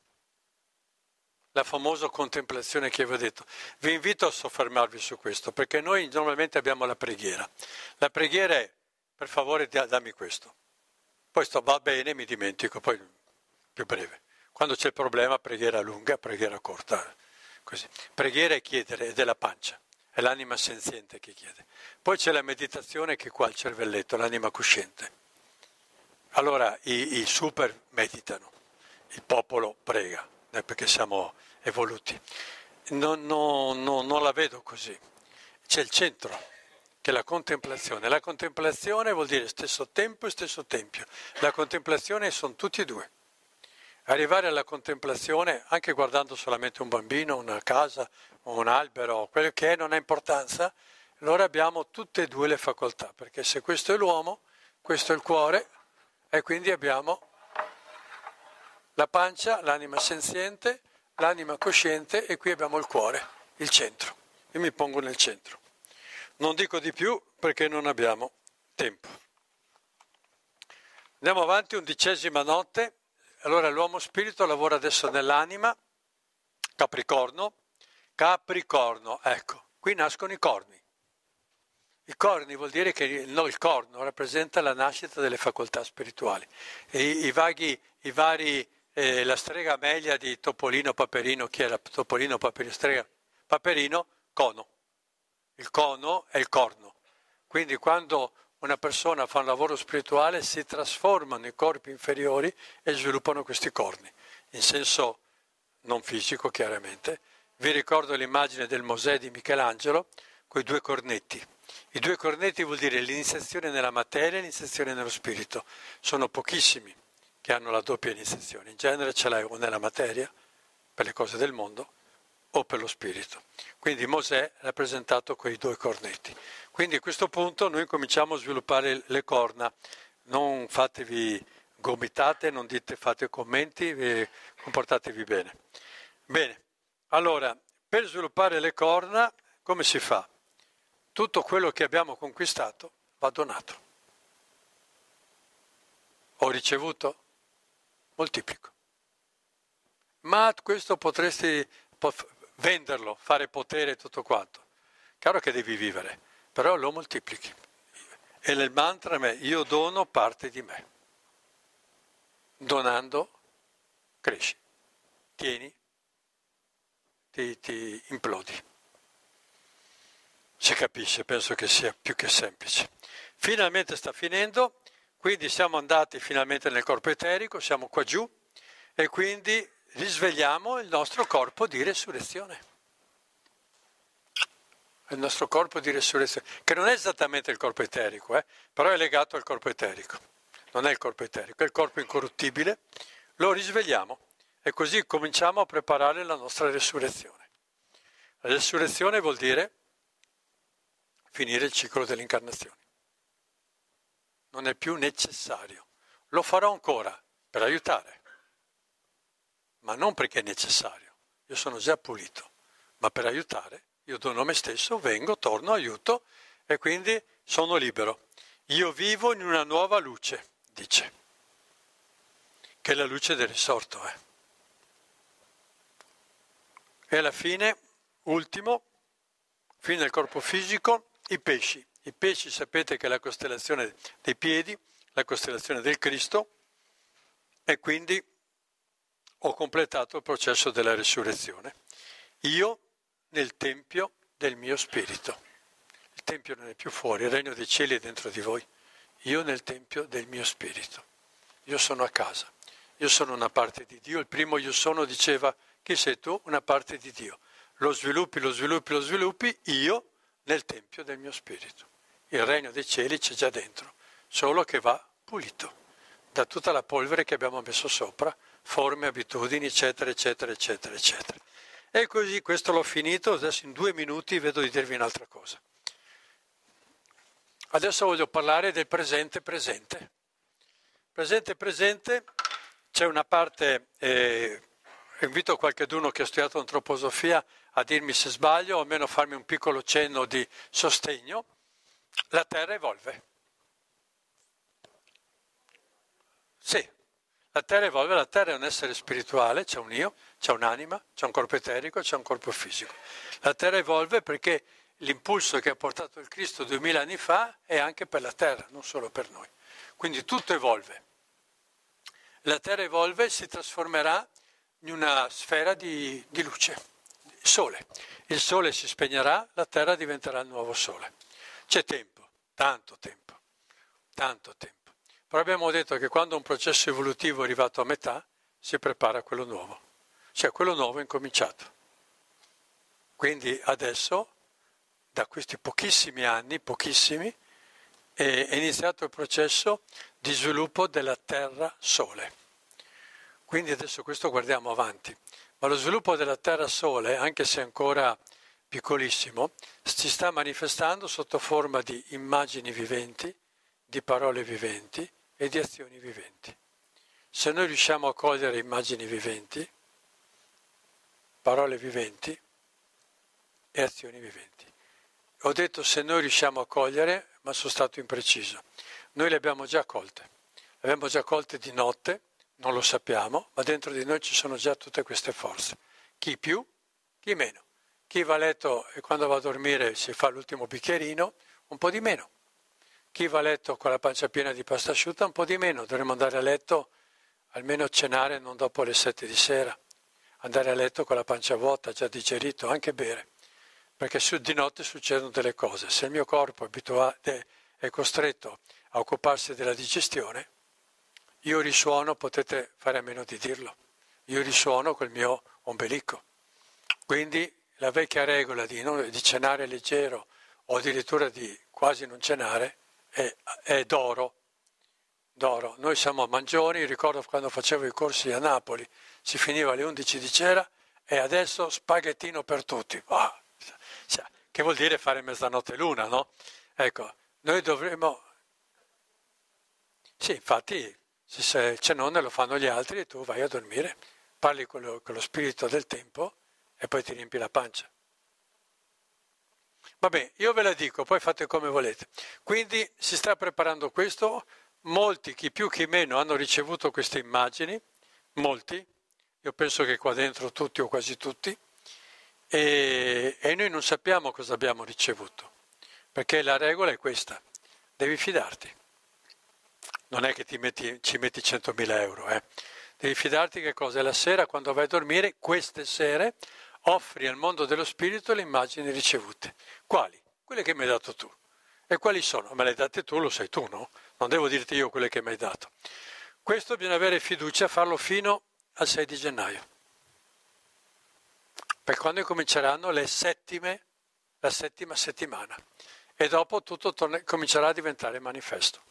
La famosa contemplazione che vi ho detto. Vi invito a soffermarvi su questo, perché noi normalmente abbiamo la preghiera. La preghiera è, per favore, dammi questo. Poi sto, va bene, mi dimentico, poi più breve. Quando c'è il problema, preghiera lunga, preghiera corta. Così. Preghiera è chiedere è della pancia, è l'anima senziente che chiede. Poi c'è la meditazione che è qua il cervelletto, l'anima cosciente. Allora i, i super meditano, il popolo prega, noi eh, perché siamo evoluti. Non, non, non, non la vedo così. C'è il centro, che è la contemplazione. La contemplazione vuol dire stesso tempo e stesso tempio. La contemplazione sono tutti e due arrivare alla contemplazione anche guardando solamente un bambino, una casa o un albero, quello che è non ha importanza, allora abbiamo tutte e due le facoltà, perché se questo è l'uomo, questo è il cuore e quindi abbiamo la pancia, l'anima senziente, l'anima cosciente e qui abbiamo il cuore, il centro. Io mi pongo nel centro. Non dico di più perché non abbiamo tempo. Andiamo avanti, undicesima notte. Allora l'uomo spirito lavora adesso nell'anima, Capricorno, Capricorno, ecco, qui nascono i corni. I corni vuol dire che no, il corno rappresenta la nascita delle facoltà spirituali. I, i, vaghi, i vari, eh, la strega meglia di Topolino Paperino, chi era Topolino Paperino? Strega Paperino, cono. Il cono è il corno. Quindi quando una persona fa un lavoro spirituale, si trasformano i corpi inferiori e sviluppano questi corni, in senso non fisico chiaramente. Vi ricordo l'immagine del Mosè di Michelangelo con i due cornetti. I due cornetti vuol dire l'iniziazione nella materia e l'iniziazione nello spirito. Sono pochissimi che hanno la doppia iniziazione, in genere ce l'hai o nella materia, per le cose del mondo, o per lo spirito. Quindi Mosè è rappresentato con i due cornetti. Quindi a questo punto noi cominciamo a sviluppare le corna. Non fatevi gomitate, non dite fate commenti, comportatevi bene. Bene, allora, per sviluppare le corna, come si fa? Tutto quello che abbiamo conquistato va donato. Ho ricevuto? Moltiplico. Ma questo potresti venderlo, fare potere e tutto quanto. Chiaro che devi vivere, però lo moltiplichi. E il mantra è io dono parte di me. Donando cresci, tieni, ti, ti implodi. Si capisce, penso che sia più che semplice. Finalmente sta finendo, quindi siamo andati finalmente nel corpo eterico, siamo qua giù e quindi risvegliamo il nostro corpo di resurrezione. Il nostro corpo di resurrezione, che non è esattamente il corpo eterico, eh? però è legato al corpo eterico. Non è il corpo eterico, è il corpo incorruttibile. Lo risvegliamo e così cominciamo a preparare la nostra resurrezione. La resurrezione vuol dire finire il ciclo dell'incarnazione. Non è più necessario. Lo farò ancora per aiutare ma non perché è necessario, io sono già pulito, ma per aiutare io dono me stesso, vengo, torno, aiuto e quindi sono libero. Io vivo in una nuova luce, dice, che è la luce del risorto. Eh. E alla fine, ultimo, fino al corpo fisico, i pesci. I pesci sapete che è la costellazione dei piedi, la costellazione del Cristo, e quindi ho completato il processo della risurrezione. Io nel tempio del mio spirito. Il tempio non è più fuori, il regno dei cieli è dentro di voi. Io nel tempio del mio spirito. Io sono a casa. Io sono una parte di Dio. Il primo io sono diceva chi sei tu? Una parte di Dio. Lo sviluppi, lo sviluppi, lo sviluppi io nel tempio del mio spirito. Il regno dei cieli c'è già dentro, solo che va pulito da tutta la polvere che abbiamo messo sopra forme, abitudini, eccetera, eccetera, eccetera, eccetera. E così questo l'ho finito, adesso in due minuti vedo di dirvi un'altra cosa. Adesso voglio parlare del presente presente. Presente presente c'è una parte, eh, invito qualcuno che ha studiato antroposofia a dirmi se sbaglio o almeno farmi un piccolo cenno di sostegno, la Terra evolve. Sì, la terra evolve, la terra è un essere spirituale, c'è un io, c'è un'anima, c'è un corpo eterico, c'è un corpo fisico. La terra evolve perché l'impulso che ha portato il Cristo duemila anni fa è anche per la terra, non solo per noi. Quindi tutto evolve. La terra evolve e si trasformerà in una sfera di, di luce, sole. Il sole si spegnerà, la terra diventerà il nuovo sole. C'è tempo, tanto tempo, tanto tempo. Però abbiamo detto che quando un processo evolutivo è arrivato a metà, si prepara a quello nuovo. Cioè quello nuovo è incominciato. Quindi adesso, da questi pochissimi anni, pochissimi, è iniziato il processo di sviluppo della Terra-Sole. Quindi adesso questo guardiamo avanti. Ma lo sviluppo della Terra-Sole, anche se ancora piccolissimo, si sta manifestando sotto forma di immagini viventi, di parole viventi, e di azioni viventi. Se noi riusciamo a cogliere immagini viventi, parole viventi e azioni viventi. Ho detto se noi riusciamo a cogliere, ma sono stato impreciso. Noi le abbiamo già colte. Le abbiamo già colte di notte, non lo sappiamo, ma dentro di noi ci sono già tutte queste forze. Chi più, chi meno. Chi va a letto e quando va a dormire si fa l'ultimo bicchierino, un po' di meno. Chi va a letto con la pancia piena di pasta asciutta un po' di meno, dovremmo andare a letto almeno cenare non dopo le sette di sera, andare a letto con la pancia vuota, già digerito, anche bere, perché su, di notte succedono delle cose. Se il mio corpo è, è costretto a occuparsi della digestione, io risuono, potete fare a meno di dirlo, io risuono col mio ombelico. Quindi la vecchia regola di, non, di cenare leggero o addirittura di quasi non cenare è, è d'oro. d'oro. Noi siamo a Mangioni, ricordo quando facevo i corsi a Napoli, si finiva alle 11 di sera e adesso spaghettino per tutti. Oh, cioè, che vuol dire fare mezzanotte l'una, no? Ecco, noi dovremmo... Sì, infatti se c'è cenone lo fanno gli altri e tu vai a dormire, parli con lo, con lo spirito del tempo e poi ti riempi la pancia. Vabbè, io ve la dico, poi fate come volete. Quindi si sta preparando questo, molti, chi più chi meno, hanno ricevuto queste immagini, molti, io penso che qua dentro tutti o quasi tutti, e, e noi non sappiamo cosa abbiamo ricevuto, perché la regola è questa, devi fidarti. Non è che metti, ci metti 100.000 euro, eh. devi fidarti che cosa? La sera quando vai a dormire, queste sere, offri al mondo dello spirito le immagini ricevute. Quali? Quelle che mi hai dato tu. E quali sono? Me le hai date tu, lo sai tu, no? Non devo dirti io quelle che mi hai dato. Questo bisogna avere fiducia, farlo fino al 6 di gennaio. Per quando cominceranno le settime, la settima settimana. E dopo tutto torne, comincerà a diventare manifesto.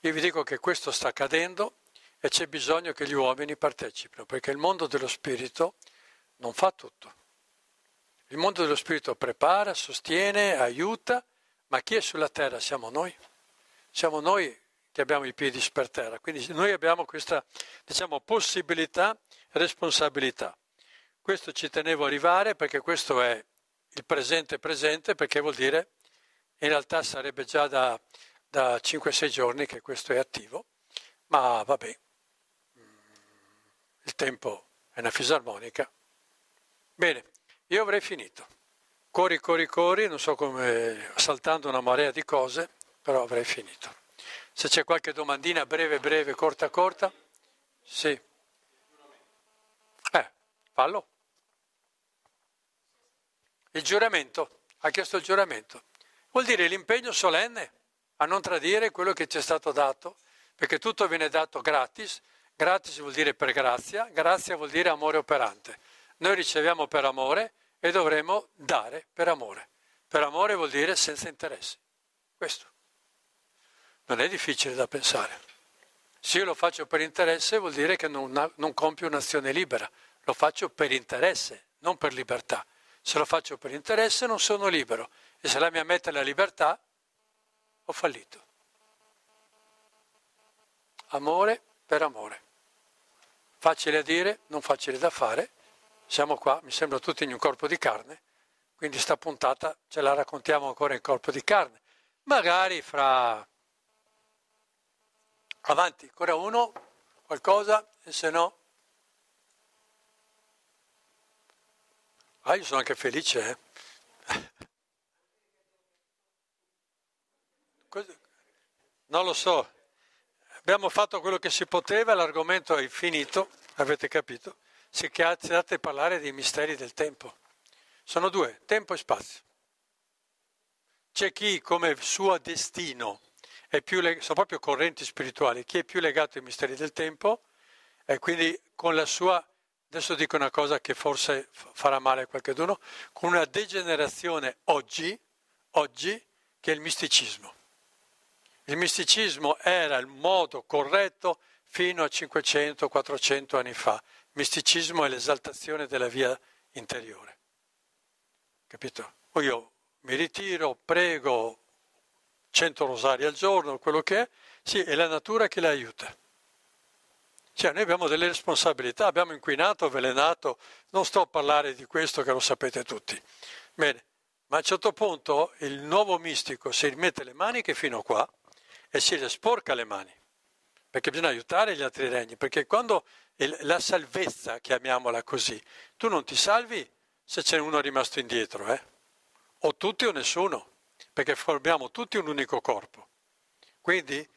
Io vi dico che questo sta accadendo e c'è bisogno che gli uomini partecipino, perché il mondo dello spirito non fa tutto. Il mondo dello spirito prepara, sostiene, aiuta, ma chi è sulla terra siamo noi. Siamo noi che abbiamo i piedi per terra, quindi noi abbiamo questa diciamo, possibilità e responsabilità. Questo ci tenevo a arrivare perché questo è il presente presente, perché vuol dire in realtà sarebbe già da, da 5-6 giorni che questo è attivo, ma va bene. Mm, il tempo è una fisarmonica. Bene. Io avrei finito. Cori, cori, cori, non so come, saltando una marea di cose, però avrei finito. Se c'è qualche domandina breve, breve, corta, corta, sì. Eh, fallo. Il giuramento, ha chiesto il giuramento. Vuol dire l'impegno solenne a non tradire quello che ci è stato dato, perché tutto viene dato gratis, gratis vuol dire per grazia, grazia vuol dire amore operante. Noi riceviamo per amore e dovremo dare per amore. Per amore vuol dire senza interessi. Questo. Non è difficile da pensare. Se io lo faccio per interesse vuol dire che non, non compio un'azione libera. Lo faccio per interesse, non per libertà. Se lo faccio per interesse non sono libero. E se la mia meta è la libertà, ho fallito. Amore per amore. Facile a dire, non facile da fare, siamo qua, mi sembra tutti in un corpo di carne, quindi sta puntata ce la raccontiamo ancora in corpo di carne. Magari fra... Avanti, ancora uno, qualcosa, e se no... Ah, io sono anche felice, eh. Non lo so. Abbiamo fatto quello che si poteva, l'argomento è finito, avete capito si chiate a parlare dei misteri del tempo. Sono due, tempo e spazio. C'è chi come suo destino è più legato, sono proprio correnti spirituali, chi è più legato ai misteri del tempo e quindi con la sua, adesso dico una cosa che forse farà male a qualcuno, con una degenerazione oggi, oggi che è il misticismo. Il misticismo era il modo corretto fino a 500-400 anni fa misticismo è l'esaltazione della via interiore. Capito? O io mi ritiro, prego 100 rosari al giorno, quello che è, sì, è la natura che la aiuta. Cioè, noi abbiamo delle responsabilità, abbiamo inquinato, avvelenato, non sto a parlare di questo che lo sapete tutti. Bene, ma a un certo punto il nuovo mistico si rimette le maniche fino a qua e si le sporca le mani, perché bisogna aiutare gli altri regni, perché quando la salvezza, chiamiamola così. Tu non ti salvi se c'è uno rimasto indietro, eh? o tutti o nessuno, perché formiamo tutti un unico corpo. Quindi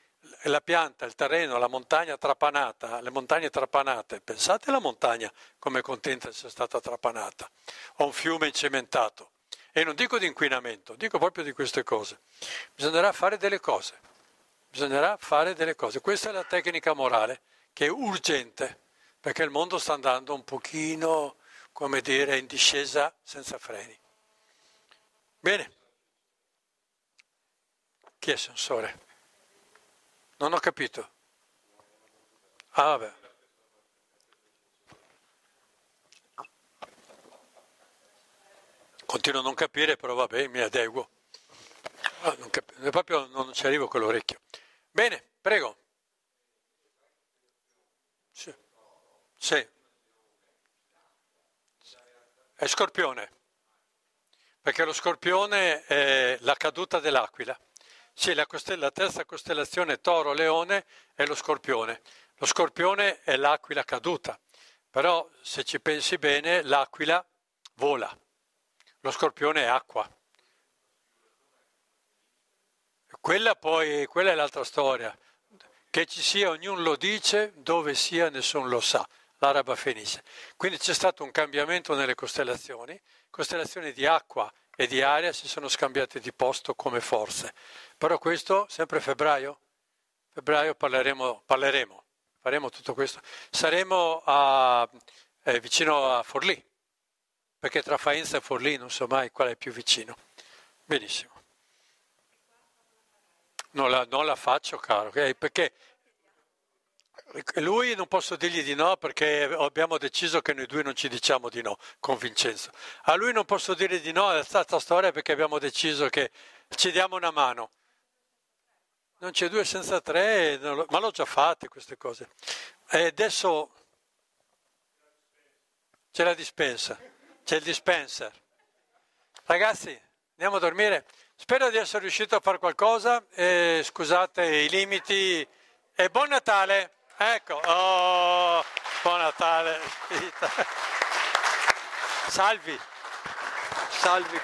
la pianta, il terreno, la montagna trapanata, le montagne trapanate, pensate alla montagna come contenta di essere stata trapanata, o un fiume incementato. E non dico di inquinamento, dico proprio di queste cose. Bisognerà fare delle cose, bisognerà fare delle cose. Questa è la tecnica morale che è urgente perché il mondo sta andando un pochino, come dire, in discesa senza freni. Bene. Chi è sensore? Non ho capito. Ah, vabbè. Continuo a non capire, però va bene, mi adeguo. Ah, non cap- proprio non ci arrivo con l'orecchio. Bene, prego. Sì. Sì. È scorpione, perché lo scorpione è la caduta dell'aquila. Sì, la, costella, la terza costellazione toro-leone è lo scorpione. Lo scorpione è l'aquila caduta, però se ci pensi bene l'aquila vola, lo scorpione è acqua. Quella poi, quella è l'altra storia. Che ci sia, ognuno lo dice, dove sia, nessuno lo sa l'araba fenice. Quindi c'è stato un cambiamento nelle costellazioni, costellazioni di acqua e di aria si sono scambiate di posto come forze. Però questo, sempre febbraio, febbraio parleremo, parleremo faremo tutto questo. Saremo a, eh, vicino a Forlì, perché tra Faenza e Forlì non so mai qual è più vicino. Benissimo. Non la, non la faccio, caro, okay? Eh, perché lui non posso dirgli di no perché abbiamo deciso che noi due non ci diciamo di no con Vincenzo. A lui non posso dire di no a questa storia perché abbiamo deciso che ci diamo una mano. Non c'è due senza tre, ma l'ho già fatte queste cose. E adesso c'è la dispensa, c'è il dispenser. Ragazzi, andiamo a dormire. Spero di essere riuscito a fare qualcosa, eh, scusate i limiti e buon Natale! Ecco, oh, buon Natale. Salvi, salvi.